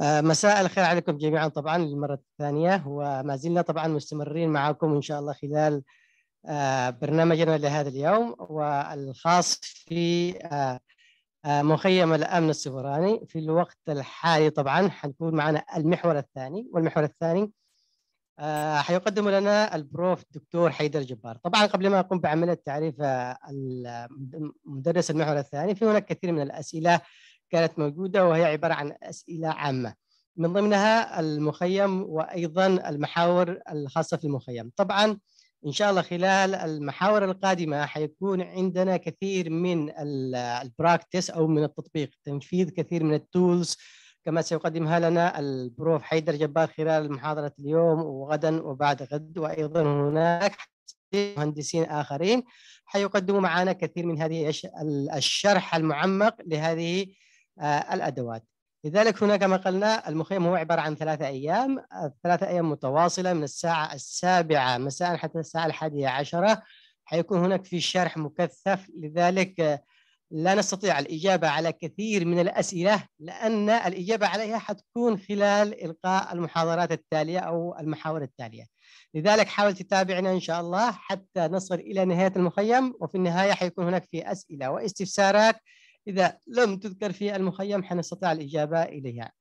آه، مساء الخير عليكم جميعا طبعا للمرة الثانية وما زلنا طبعا مستمرين معكم إن شاء الله خلال آه، برنامجنا لهذا اليوم والخاص في آه، مخيم الأمن السبراني في الوقت الحالي طبعا حنكون معنا المحور الثاني والمحور الثاني حيقدم لنا البروف دكتور حيدر جبار طبعا قبل ما أقوم بعملية تعريف مدرس المحور الثاني في هناك كثير من الأسئلة كانت موجودة وهي عبارة عن أسئلة عامة من ضمنها المخيم وأيضا المحاور الخاصة في المخيم طبعا إن شاء الله خلال المحاور القادمة حيكون عندنا كثير من البراكتس أو من التطبيق تنفيذ كثير من التولز كما سيقدمها لنا البروف حيدر جبار خلال محاضرة اليوم وغدا وبعد غد وأيضا هناك مهندسين آخرين حيقدموا معنا كثير من هذه الشرح المعمق لهذه آه، الأدوات لذلك هناك ما قلنا المخيم هو عبارة عن ثلاثة أيام ثلاثة أيام متواصلة من الساعة السابعة مساء حتى الساعة الحادية عشرة حيكون هناك في شرح مكثف لذلك لا نستطيع الإجابة على كثير من الأسئلة لأن الإجابة عليها حتكون خلال إلقاء المحاضرات التالية أو المحاور التالية لذلك حاول تتابعنا إن شاء الله حتى نصل إلى نهاية المخيم وفي النهاية حيكون هناك في أسئلة واستفسارات إذا لم تذكر في المخيم حنستطيع الإجابة إليها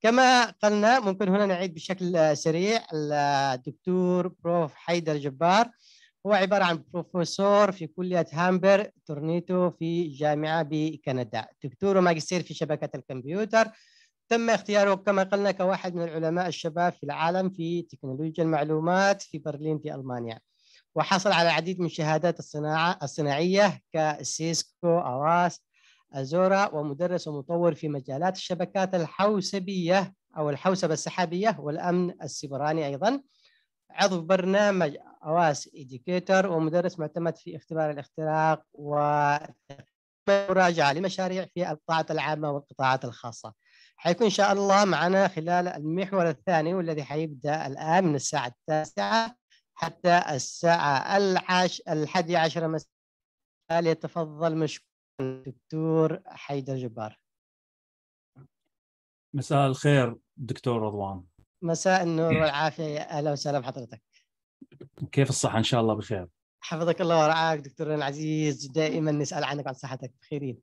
كما قلنا ممكن هنا نعيد بشكل سريع الدكتور بروف حيدر جبار هو عبارة عن بروفيسور في كلية هامبر تورنيتو في جامعة بكندا دكتور وماجستير في شبكة الكمبيوتر تم اختياره كما قلنا كواحد من العلماء الشباب في العالم في تكنولوجيا المعلومات في برلين في ألمانيا وحصل على العديد من شهادات الصناعة الصناعية كسيسكو أواس أزورا ومدرس ومطور في مجالات الشبكات الحوسبية أو الحوسبة السحابية والأمن السبراني أيضا عضو برنامج أواس إديكيتر ومدرس معتمد في اختبار الاختراق ومراجعة لمشاريع في القطاعات العامة والقطاعات الخاصة حيكون إن شاء الله معنا خلال المحور الثاني والذي حيبدأ الآن من الساعة التاسعة حتى الساعة الحادية عشرة مساء ليتفضل مشكور الدكتور حيدر جبار مساء الخير دكتور رضوان مساء النور والعافيه اهلا وسهلا بحضرتك كيف الصحه ان شاء الله بخير حفظك الله ورعاك دكتورنا العزيز دائما نسال عنك عن صحتك بخيرين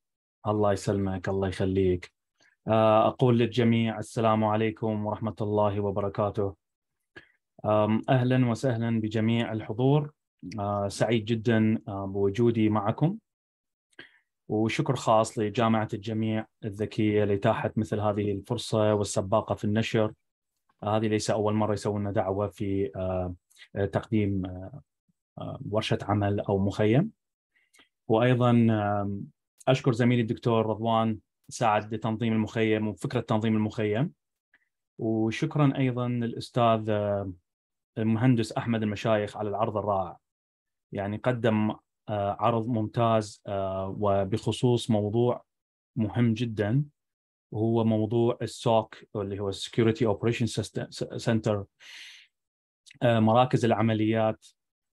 الله يسلمك الله يخليك آه، اقول للجميع السلام عليكم ورحمه الله وبركاته اهلا وسهلا بجميع الحضور آه، سعيد جدا آه، بوجودي معكم وشكر خاص لجامعة الجميع الذكية لإتاحة مثل هذه الفرصة والسباقة في النشر هذه ليس أول مرة يسوون لنا دعوة في آه، تقديم آه، آه، ورشة عمل أو مخيم وأيضا أشكر زميلي الدكتور رضوان ساعد لتنظيم المخيم وفكرة تنظيم المخيم وشكرا أيضا للأستاذ المهندس أحمد المشايخ على العرض الرائع يعني قدم آه، عرض ممتاز آه، وبخصوص موضوع مهم جدا وهو موضوع السوك اللي هو السكيورتي اوبريشن سنتر مراكز العمليات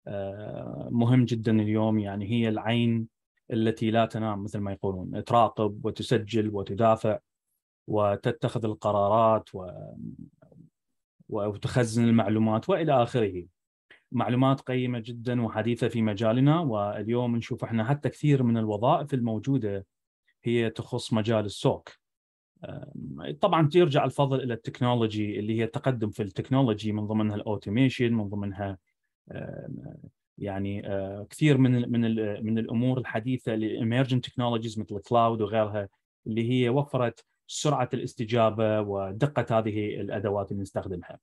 آه، مهم جدا اليوم يعني هي العين التي لا تنام مثل ما يقولون تراقب وتسجل وتدافع وتتخذ القرارات و... وتخزن المعلومات والى اخره معلومات قيمة جدا وحديثة في مجالنا واليوم نشوف احنا حتى كثير من الوظائف الموجودة هي تخص مجال السوق طبعا يرجع الفضل الى التكنولوجي اللي هي التقدم في التكنولوجي من ضمنها الاوتوميشن من ضمنها يعني آه، كثير من من من الامور الحديثه الايمرجنت تكنولوجيز مثل الكلاود وغيرها اللي هي وفرت سرعه الاستجابه ودقه هذه الادوات اللي نستخدمها.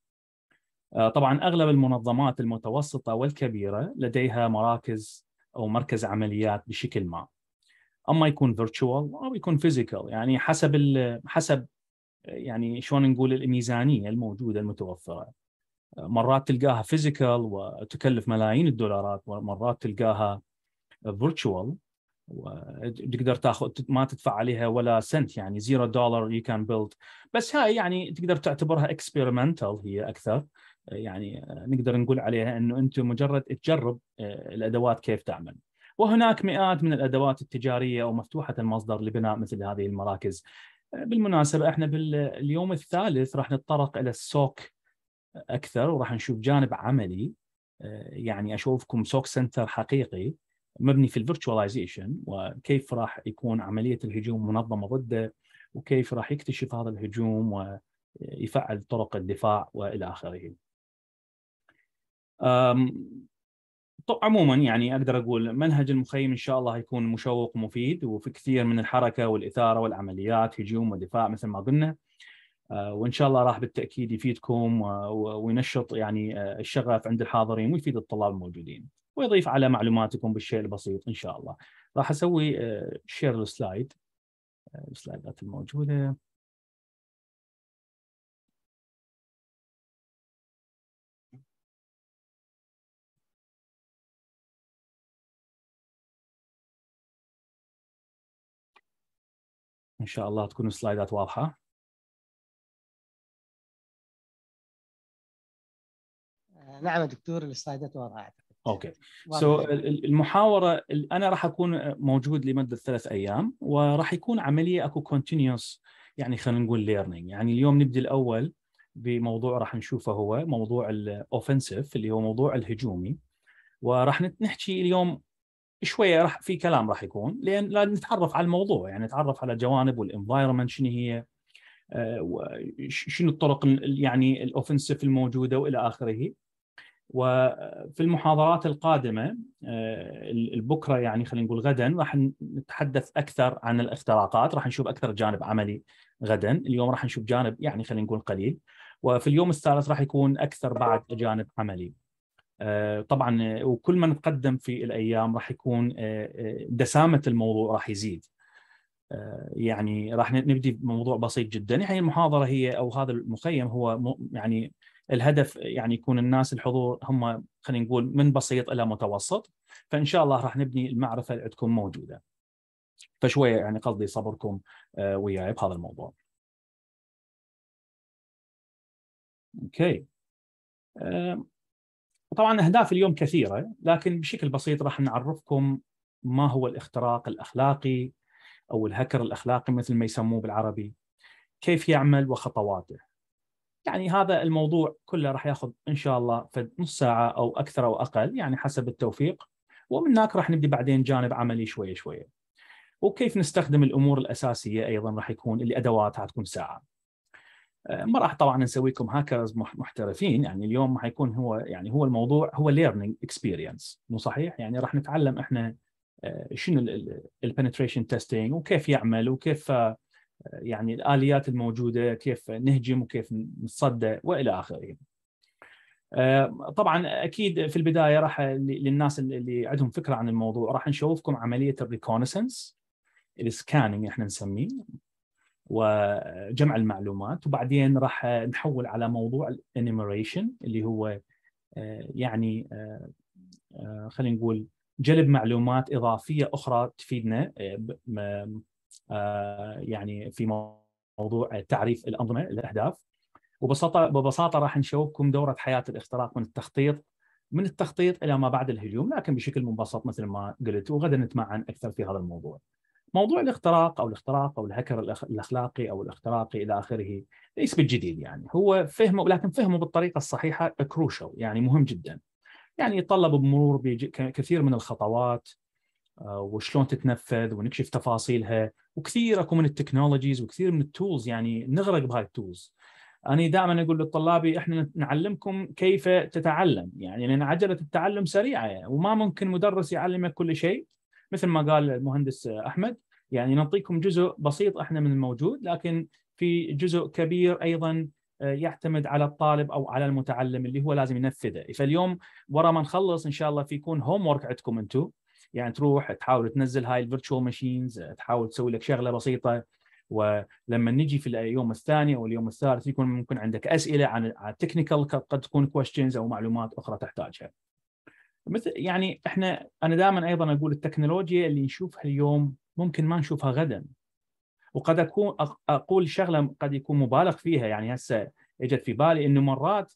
آه، طبعا اغلب المنظمات المتوسطه والكبيره لديها مراكز او مركز عمليات بشكل ما اما يكون فيرتشوال او يكون فيزيكال يعني حسب حسب يعني شلون نقول الميزانيه الموجوده المتوفره آه، مرات تلقاها فيزيكال وتكلف ملايين الدولارات ومرات تلقاها فيرتشوال وتقدر تاخذ ما تدفع عليها ولا سنت يعني زيرو دولار يو كان بيلد بس هاي يعني تقدر تعتبرها اكسبيرمنتال هي اكثر يعني نقدر نقول عليها انه انت مجرد تجرب آه، الادوات كيف تعمل. وهناك مئات من الادوات التجاريه او مفتوحه المصدر لبناء مثل هذه المراكز. آه، بالمناسبه احنا باليوم الثالث راح نتطرق الى السوق اكثر وراح نشوف جانب عملي آه، يعني اشوفكم سوق سنتر حقيقي مبني في الفيرتشواليزيشن وكيف راح يكون عمليه الهجوم منظمه ضده وكيف راح يكتشف هذا الهجوم ويفعل طرق الدفاع والى اخره. عموما يعني اقدر اقول منهج المخيم ان شاء الله هيكون مشوق ومفيد وفي كثير من الحركه والاثاره والعمليات هجوم ودفاع مثل ما قلنا أه، وان شاء الله راح بالتاكيد يفيدكم أه، وينشط يعني أه، الشغف عند الحاضرين ويفيد الطلاب الموجودين ويضيف على معلوماتكم بالشيء البسيط ان شاء الله راح اسوي شير السلايد السلايدات الموجوده ان شاء الله تكون السلايدات واضحه آه، نعم دكتور السلايدات واضحه اوكي سو so, المحاوره انا راح اكون موجود لمده ثلاث ايام وراح يكون عمليه اكو كونتينيوس يعني خلينا نقول ليرنينج يعني اليوم نبدا الاول بموضوع راح نشوفه هو موضوع الاوفنسيف اللي هو موضوع الهجومي وراح نحكي اليوم شويه راح في كلام راح يكون لان لازم نتعرف على الموضوع يعني نتعرف على الجوانب والانفايرمنت شنو هي آه، شنو الطرق يعني الاوفنسيف الموجوده والى اخره وفي المحاضرات القادمه آه، بكره يعني خلينا نقول غدا راح نتحدث اكثر عن الاختراقات راح نشوف اكثر جانب عملي غدا اليوم راح نشوف جانب يعني خلينا نقول قليل وفي اليوم الثالث راح يكون اكثر بعد جانب عملي آه، طبعا آه، وكل ما نتقدم في الايام راح يكون آه، دسامه الموضوع راح يزيد يعني راح نبدي بموضوع بسيط جدا يعني المحاضره هي او هذا المخيم هو يعني الهدف يعني يكون الناس الحضور هم خلينا نقول من بسيط الى متوسط فان شاء الله راح نبني المعرفه اللي عندكم موجوده فشويه يعني قصدي صبركم وياي بهذا الموضوع اوكي طبعا اهداف اليوم كثيره لكن بشكل بسيط راح نعرفكم ما هو الاختراق الاخلاقي او الهكر الاخلاقي مثل ما يسموه بالعربي كيف يعمل وخطواته يعني هذا الموضوع كله راح ياخذ ان شاء الله فد نص ساعه او اكثر او اقل يعني حسب التوفيق ومن هناك راح نبدي بعدين جانب عملي شويه شويه وكيف نستخدم الامور الاساسيه ايضا راح يكون اللي ادواتها تكون ساعه آه، ما راح طبعا نسويكم هاكرز محترفين يعني اليوم ما حيكون هو يعني هو الموضوع هو ليرنينج اكسبيرينس مو صحيح يعني راح نتعلم احنا آه، شنو البنتريشن تيستينج وكيف يعمل وكيف آه، يعني الاليات الموجوده كيف نهجم وكيف نتصدى والى اخره طبعا اكيد في البدايه راح للناس اللي عندهم فكره عن الموضوع راح نشوفكم عمليه الريكونسنس السكاننج احنا نسميه وجمع المعلومات وبعدين راح نحول على موضوع الانيميريشن اللي هو آه، يعني آه، آه، خلينا نقول جلب معلومات اضافيه اخرى تفيدنا يعني في موضوع تعريف الانظمه الاهداف وببساطه ببساطه راح نشوفكم دوره حياه الاختراق من التخطيط من التخطيط الى ما بعد الهجوم لكن بشكل مبسط مثل ما قلت وغدا نتمعن اكثر في هذا الموضوع. موضوع الاختراق او الاختراق او الهكر الاخلاقي او الاختراقي الى اخره ليس بالجديد يعني هو فهمه لكن فهمه بالطريقه الصحيحه كروشل يعني مهم جدا يعني يتطلب بمرور بكثير من الخطوات آه، وشلون تتنفذ ونكشف تفاصيلها وكثير اكو من التكنولوجيز وكثير من التولز يعني نغرق بهاي التولز انا دائما اقول لطلابي احنا نعلمكم كيف تتعلم يعني لان عجله التعلم سريعه يعني، وما ممكن مدرس يعلمك كل شيء مثل ما قال المهندس احمد يعني نعطيكم جزء بسيط احنا من الموجود لكن في جزء كبير ايضا آه، يعتمد على الطالب او على المتعلم اللي هو لازم ينفذه فاليوم ورا ما نخلص ان شاء الله في يكون هوم ورك عندكم انتم يعني تروح تحاول تنزل هاي الفيرتشوال ماشينز آه، تحاول تسوي لك شغله بسيطه ولما نجي في اليوم الثاني او اليوم الثالث يكون ممكن عندك اسئله عن التكنيكال قد تكون كويشنز او معلومات اخرى تحتاجها. مثل يعني احنا انا دائما ايضا اقول التكنولوجيا اللي نشوفها اليوم ممكن ما نشوفها غدا وقد اكون اقول شغله قد يكون مبالغ فيها يعني هسه اجت في بالي انه مرات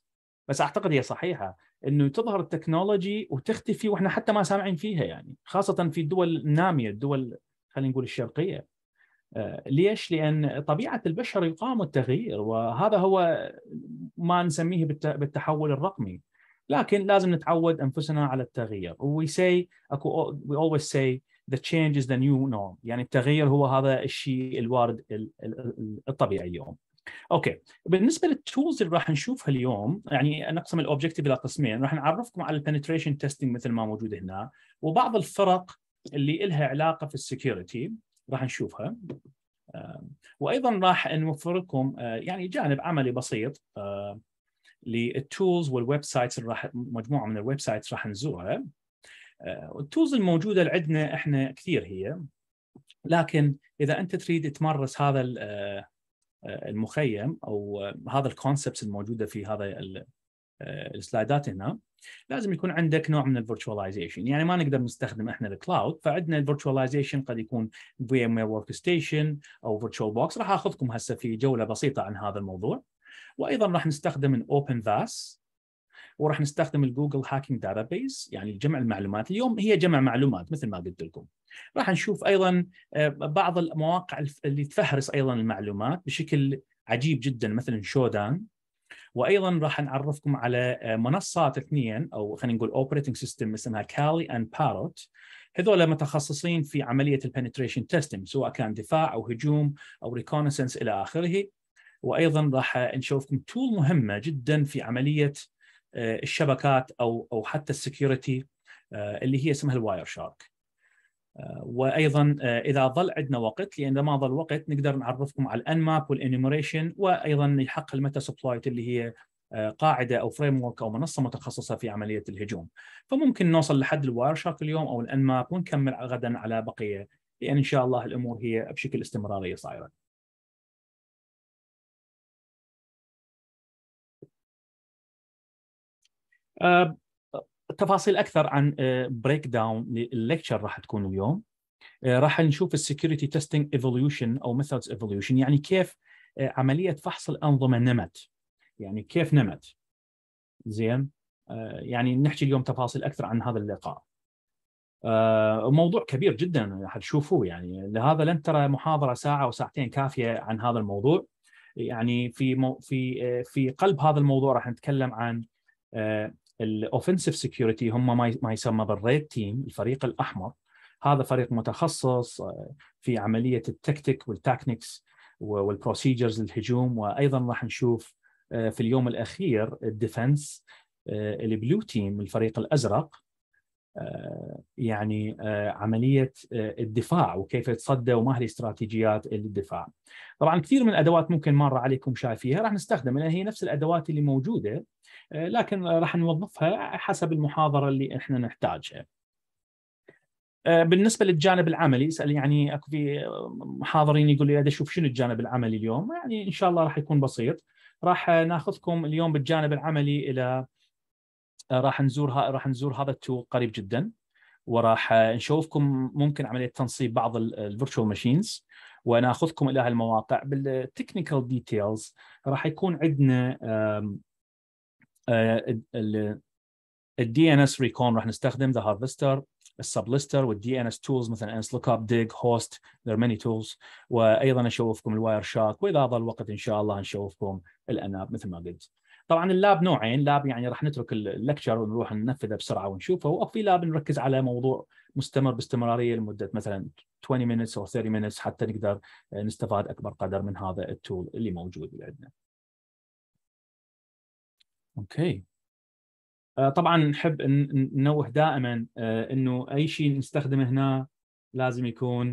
بس اعتقد هي صحيحه انه تظهر التكنولوجي وتختفي واحنا حتى ما سامعين فيها يعني خاصه في الدول الناميه الدول خلينا نقول الشرقيه آه، ليش؟ لان طبيعه البشر يقام التغيير وهذا هو ما نسميه بالتحول الرقمي لكن لازم نتعود انفسنا على التغيير وي سي اكو وي اولويز سي the change is the new norm يعني التغير هو هذا الشيء الوارد الطبيعي اليوم اوكي بالنسبه للتولز اللي راح نشوفها اليوم يعني نقسم الاوبجكتيف الى قسمين راح نعرفكم على البنتريشن تيستنج مثل ما موجود هنا وبعض الفرق اللي لها علاقه في السكيورتي راح نشوفها آه، وايضا راح نوفر لكم آه، يعني جانب عملي بسيط للتولز والويب سايتس اللي راح مجموعه من الويب سايتس راح نزورها التولز الموجوده اللي عندنا احنا كثير هي لكن اذا انت تريد تمارس هذا آه، المخيم او آه، هذا الكونسبتس الموجوده في هذا آه، السلايدات هنا لازم يكون عندك نوع من الفيرتشواليزيشن يعني ما نقدر نستخدم احنا الكلاود فعندنا الفيرتشواليزيشن قد يكون في ام وير ورك ستيشن او فيرتشوال بوكس راح اخذكم هسه في جوله بسيطه عن هذا الموضوع وايضا راح نستخدم الاوبن فاس وراح نستخدم الجوجل هاكينج داتابيس يعني جمع المعلومات اليوم هي جمع معلومات مثل ما قلت لكم راح نشوف ايضا آه، بعض المواقع اللي تفهرس ايضا المعلومات بشكل عجيب جدا مثلا شودان وايضا راح نعرفكم على آه، منصات اثنين او خلينا نقول اوبريتنج سيستم اسمها كالي اند باروت هذول متخصصين في عمليه البنتريشن تيستنج سواء كان دفاع او هجوم او ريكونسنس الى اخره وايضا راح نشوفكم تول مهمه جدا في عمليه آه، الشبكات او او حتى السكيورتي آه، اللي هي اسمها الواير شارك آه، وايضا اذا ظل عندنا وقت لان اذا ما ظل وقت نقدر نعرفكم على الان ماب والانيمريشن وايضا حق الميتا سبلايت اللي هي قاعده او فريم ورك او منصه متخصصه في عمليه الهجوم فممكن نوصل لحد الواير شارك اليوم او الان ماب ونكمل غدا على بقيه لان ان شاء الله الامور هي بشكل استمراريه صايره آه، تفاصيل اكثر عن بريك داون الليكتشر راح تكون اليوم آه، راح نشوف السكيورتي تيستنج ايفوليوشن او ميثودز ايفوليوشن يعني كيف آه، عمليه فحص الانظمه نمت يعني كيف نمت زين يعني نحكي اليوم تفاصيل اكثر عن هذا اللقاء موضوع كبير جدا حتشوفوه يعني لهذا لن ترى محاضره ساعه او ساعتين كافيه عن هذا الموضوع يعني في مو في في قلب هذا الموضوع راح نتكلم عن الاوفنسيف سكيورتي هم ما يسمى بالريد تيم الفريق الاحمر هذا فريق متخصص آه، في عمليه التكتيك والتاكنيكس والبروسيجرز للهجوم وايضا راح نشوف آه، في اليوم الاخير الديفنس البلو تيم الفريق الازرق آه، يعني عمليه الدفاع وكيف يتصدى وما هي الاستراتيجيات للدفاع. طبعا كثير من الادوات ممكن مر عليكم شايفيها راح نستخدمها هي نفس الادوات اللي موجوده آه، لكن راح نوظفها حسب المحاضره اللي احنا نحتاجها. آه، بالنسبه للجانب العملي اسال يعني اكو في محاضرين يقول لي اشوف شنو الجانب العملي اليوم يعني ان شاء الله راح يكون بسيط راح ناخذكم اليوم بالجانب العملي الى آه، راح نزور راح نزور هذا التو قريب جدا وراح نشوفكم ممكن عمليه تنصيب بعض الفيرتشوال ماشينز وناخذكم الى هالمواقع بالتكنيكال ديتيلز راح يكون عندنا الدي ان اس ريكون راح نستخدم ذا هارفستر السب ليستر والدي ان اس تولز مثلا انس لوك اب ديج هوست ذير ماني تولز وايضا اشوفكم الواير شارك واذا ضل الوقت ان شاء الله نشوفكم الاناب مثل ما قلت. طبعا اللاب نوعين لاب يعني راح نترك اللكشر ونروح ننفذه بسرعه ونشوفه وفي لاب نركز على موضوع مستمر باستمراريه لمده مثلا 20 minutes او 30 minutes حتى نقدر نستفاد اكبر قدر من هذا التول اللي موجود عندنا. اوكي آه، طبعا نحب ننوه دائما آه، انه اي شيء نستخدمه هنا لازم يكون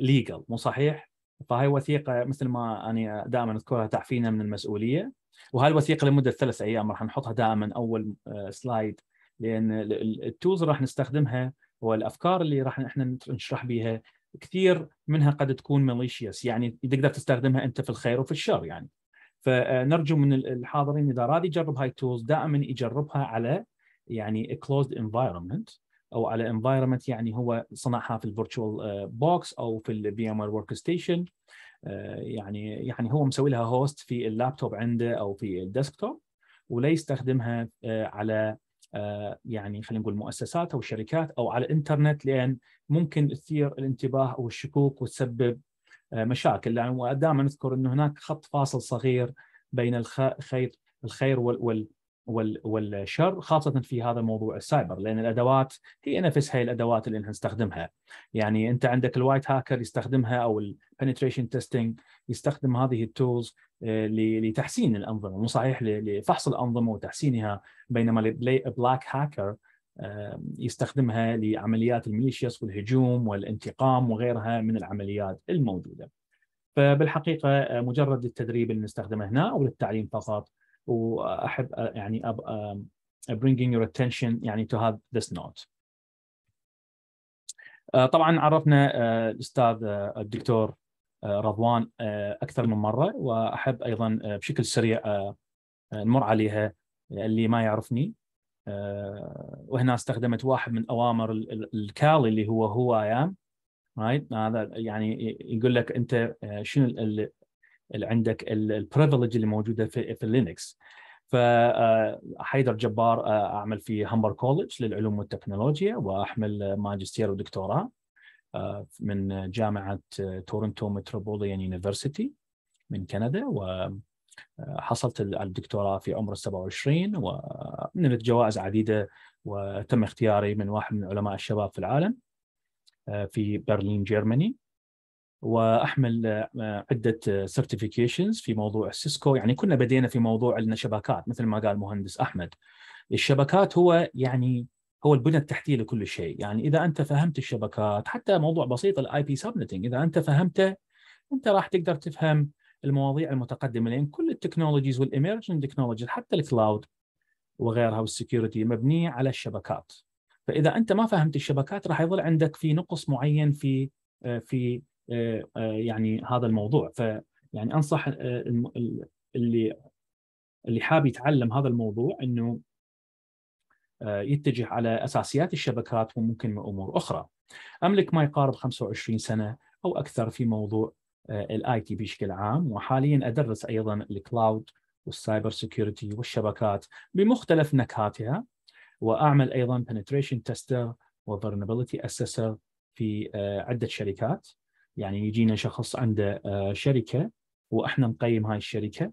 ليجل آه، مو صحيح؟ فهي وثيقه مثل ما انا دائما اذكرها تعفينا من المسؤوليه وهاي الوثيقه لمده ثلاث ايام راح نحطها دائما اول سلايد لان التولز راح نستخدمها والافكار اللي راح احنا نشرح بها كثير منها قد تكون ميليشيس يعني تقدر تستخدمها انت في الخير وفي الشر يعني فنرجو من الحاضرين اذا راد يجرب هاي التولز دائما يجربها على يعني كلوزد انفايرمنت او على انفايرمنت يعني هو صنعها في الفيرتشوال بوكس آه، او في الفي ام ار ورك ستيشن يعني يعني هو مسوي لها هوست في اللابتوب عنده او في الديسكتوب ولا يستخدمها آه، على آه، يعني خلينا نقول مؤسسات او شركات او على الانترنت لان ممكن تثير الانتباه او الشكوك وتسبب آه، مشاكل لان يعني دائما نذكر انه هناك خط فاصل صغير بين الخير الخير وال وال والشر خاصة في هذا الموضوع السايبر لأن الأدوات هي نفسها الأدوات اللي نستخدمها يعني أنت عندك الوايت هاكر يستخدمها أو البنتريشن تيستينج يستخدم هذه التولز آه، لتحسين الأنظمة مو صحيح لفحص الأنظمة وتحسينها بينما البلاك هاكر يستخدمها لعمليات الميليشياس والهجوم والانتقام وغيرها من العمليات الموجوده. فبالحقيقه آه، مجرد التدريب اللي نستخدمه هنا او للتعليم فقط واحب آه، يعني أب bringing your attention يعني to have this note. آه، طبعا عرفنا الاستاذ الدكتور رضوان اكثر من مره واحب ايضا بشكل سريع نمر عليها اللي ما يعرفني آه، وهنا استخدمت واحد من اوامر الكالي اللي هو هو اي ام رايت هذا يعني يقول لك انت آه، شنو اللي عندك البريفليج اللي موجوده في, في لينكس فحيدر آه، جبار اعمل في همبر كولج للعلوم والتكنولوجيا واحمل ماجستير ودكتوراه من جامعه تورنتو متروبوليان يونيفرسيتي من كندا و حصلت على الدكتوراه في عمر 27 ونلت جوائز عديده وتم اختياري من واحد من علماء الشباب في العالم آه، في برلين جيرماني واحمل آه، عده سيرتيفيكيشنز في موضوع السيسكو يعني كنا بدينا في موضوع الشبكات شبكات مثل ما قال المهندس احمد الشبكات هو يعني هو البنى التحتيه لكل شيء يعني اذا انت فهمت الشبكات حتى موضوع بسيط الاي بي سبنتنج اذا انت فهمته انت راح تقدر تفهم المواضيع المتقدمه لان كل التكنولوجيز والايمرجن تكنولوجيز حتى الكلاود وغيرها والسكيورتي مبنيه على الشبكات فاذا انت ما فهمت الشبكات راح يظل عندك في نقص معين في آه، في آه، آه، يعني هذا الموضوع ف يعني انصح اللي اللي حاب يتعلم هذا الموضوع انه يتجه على اساسيات الشبكات وممكن امور اخرى. املك ما يقارب 25 سنه او اكثر في موضوع آه، الاي تي بشكل عام وحاليا ادرس ايضا الكلاود والسايبر سكيورتي والشبكات بمختلف نكهاتها واعمل ايضا penetration تيستر وفيرنبيلتي اسسر في آه، عده شركات يعني يجينا شخص عنده آه، شركه واحنا نقيم هاي الشركه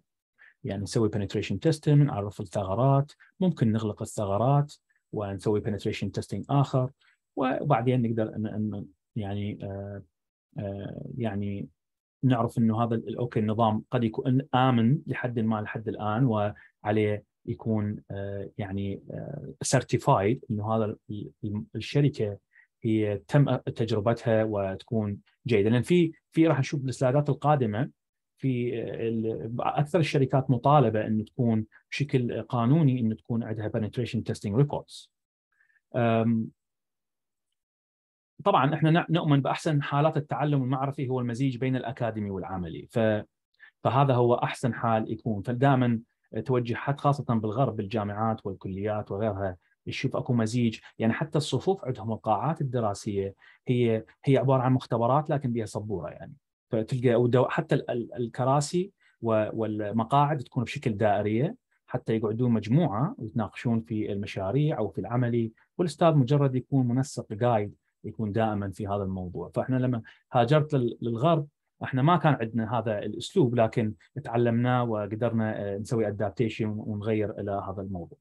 يعني نسوي penetration testing نعرف الثغرات ممكن نغلق الثغرات ونسوي penetration تستنج اخر وبعدين نقدر يعني يعني نعرف انه هذا اوكي النظام قد يكون امن لحد ما لحد الان وعليه يكون آه، يعني سيرتيفايد آه، انه هذا الشركه هي تم تجربتها وتكون جيده لان في في راح نشوف بالسلايدات القادمه في آه، اكثر الشركات مطالبه انه تكون بشكل قانوني انه تكون عندها بنتريشن testing ريكوردز طبعا احنا نؤمن باحسن حالات التعلم المعرفي هو المزيج بين الاكاديمي والعملي ف فهذا هو احسن حال يكون فدائما توجهات خاصه بالغرب بالجامعات والكليات وغيرها يشوف اكو مزيج يعني حتى الصفوف عندهم القاعات الدراسيه هي هي عباره عن مختبرات لكن بها سبوره يعني فتلقى حتى الكراسي والمقاعد تكون بشكل دائريه حتى يقعدون مجموعه ويتناقشون في المشاريع او في العملي والاستاذ مجرد يكون منسق جايد يكون دائما في هذا الموضوع فاحنا لما هاجرت للغرب احنا ما كان عندنا هذا الاسلوب لكن تعلمناه وقدرنا آه، نسوي ادابتيشن ونغير الى هذا الموضوع.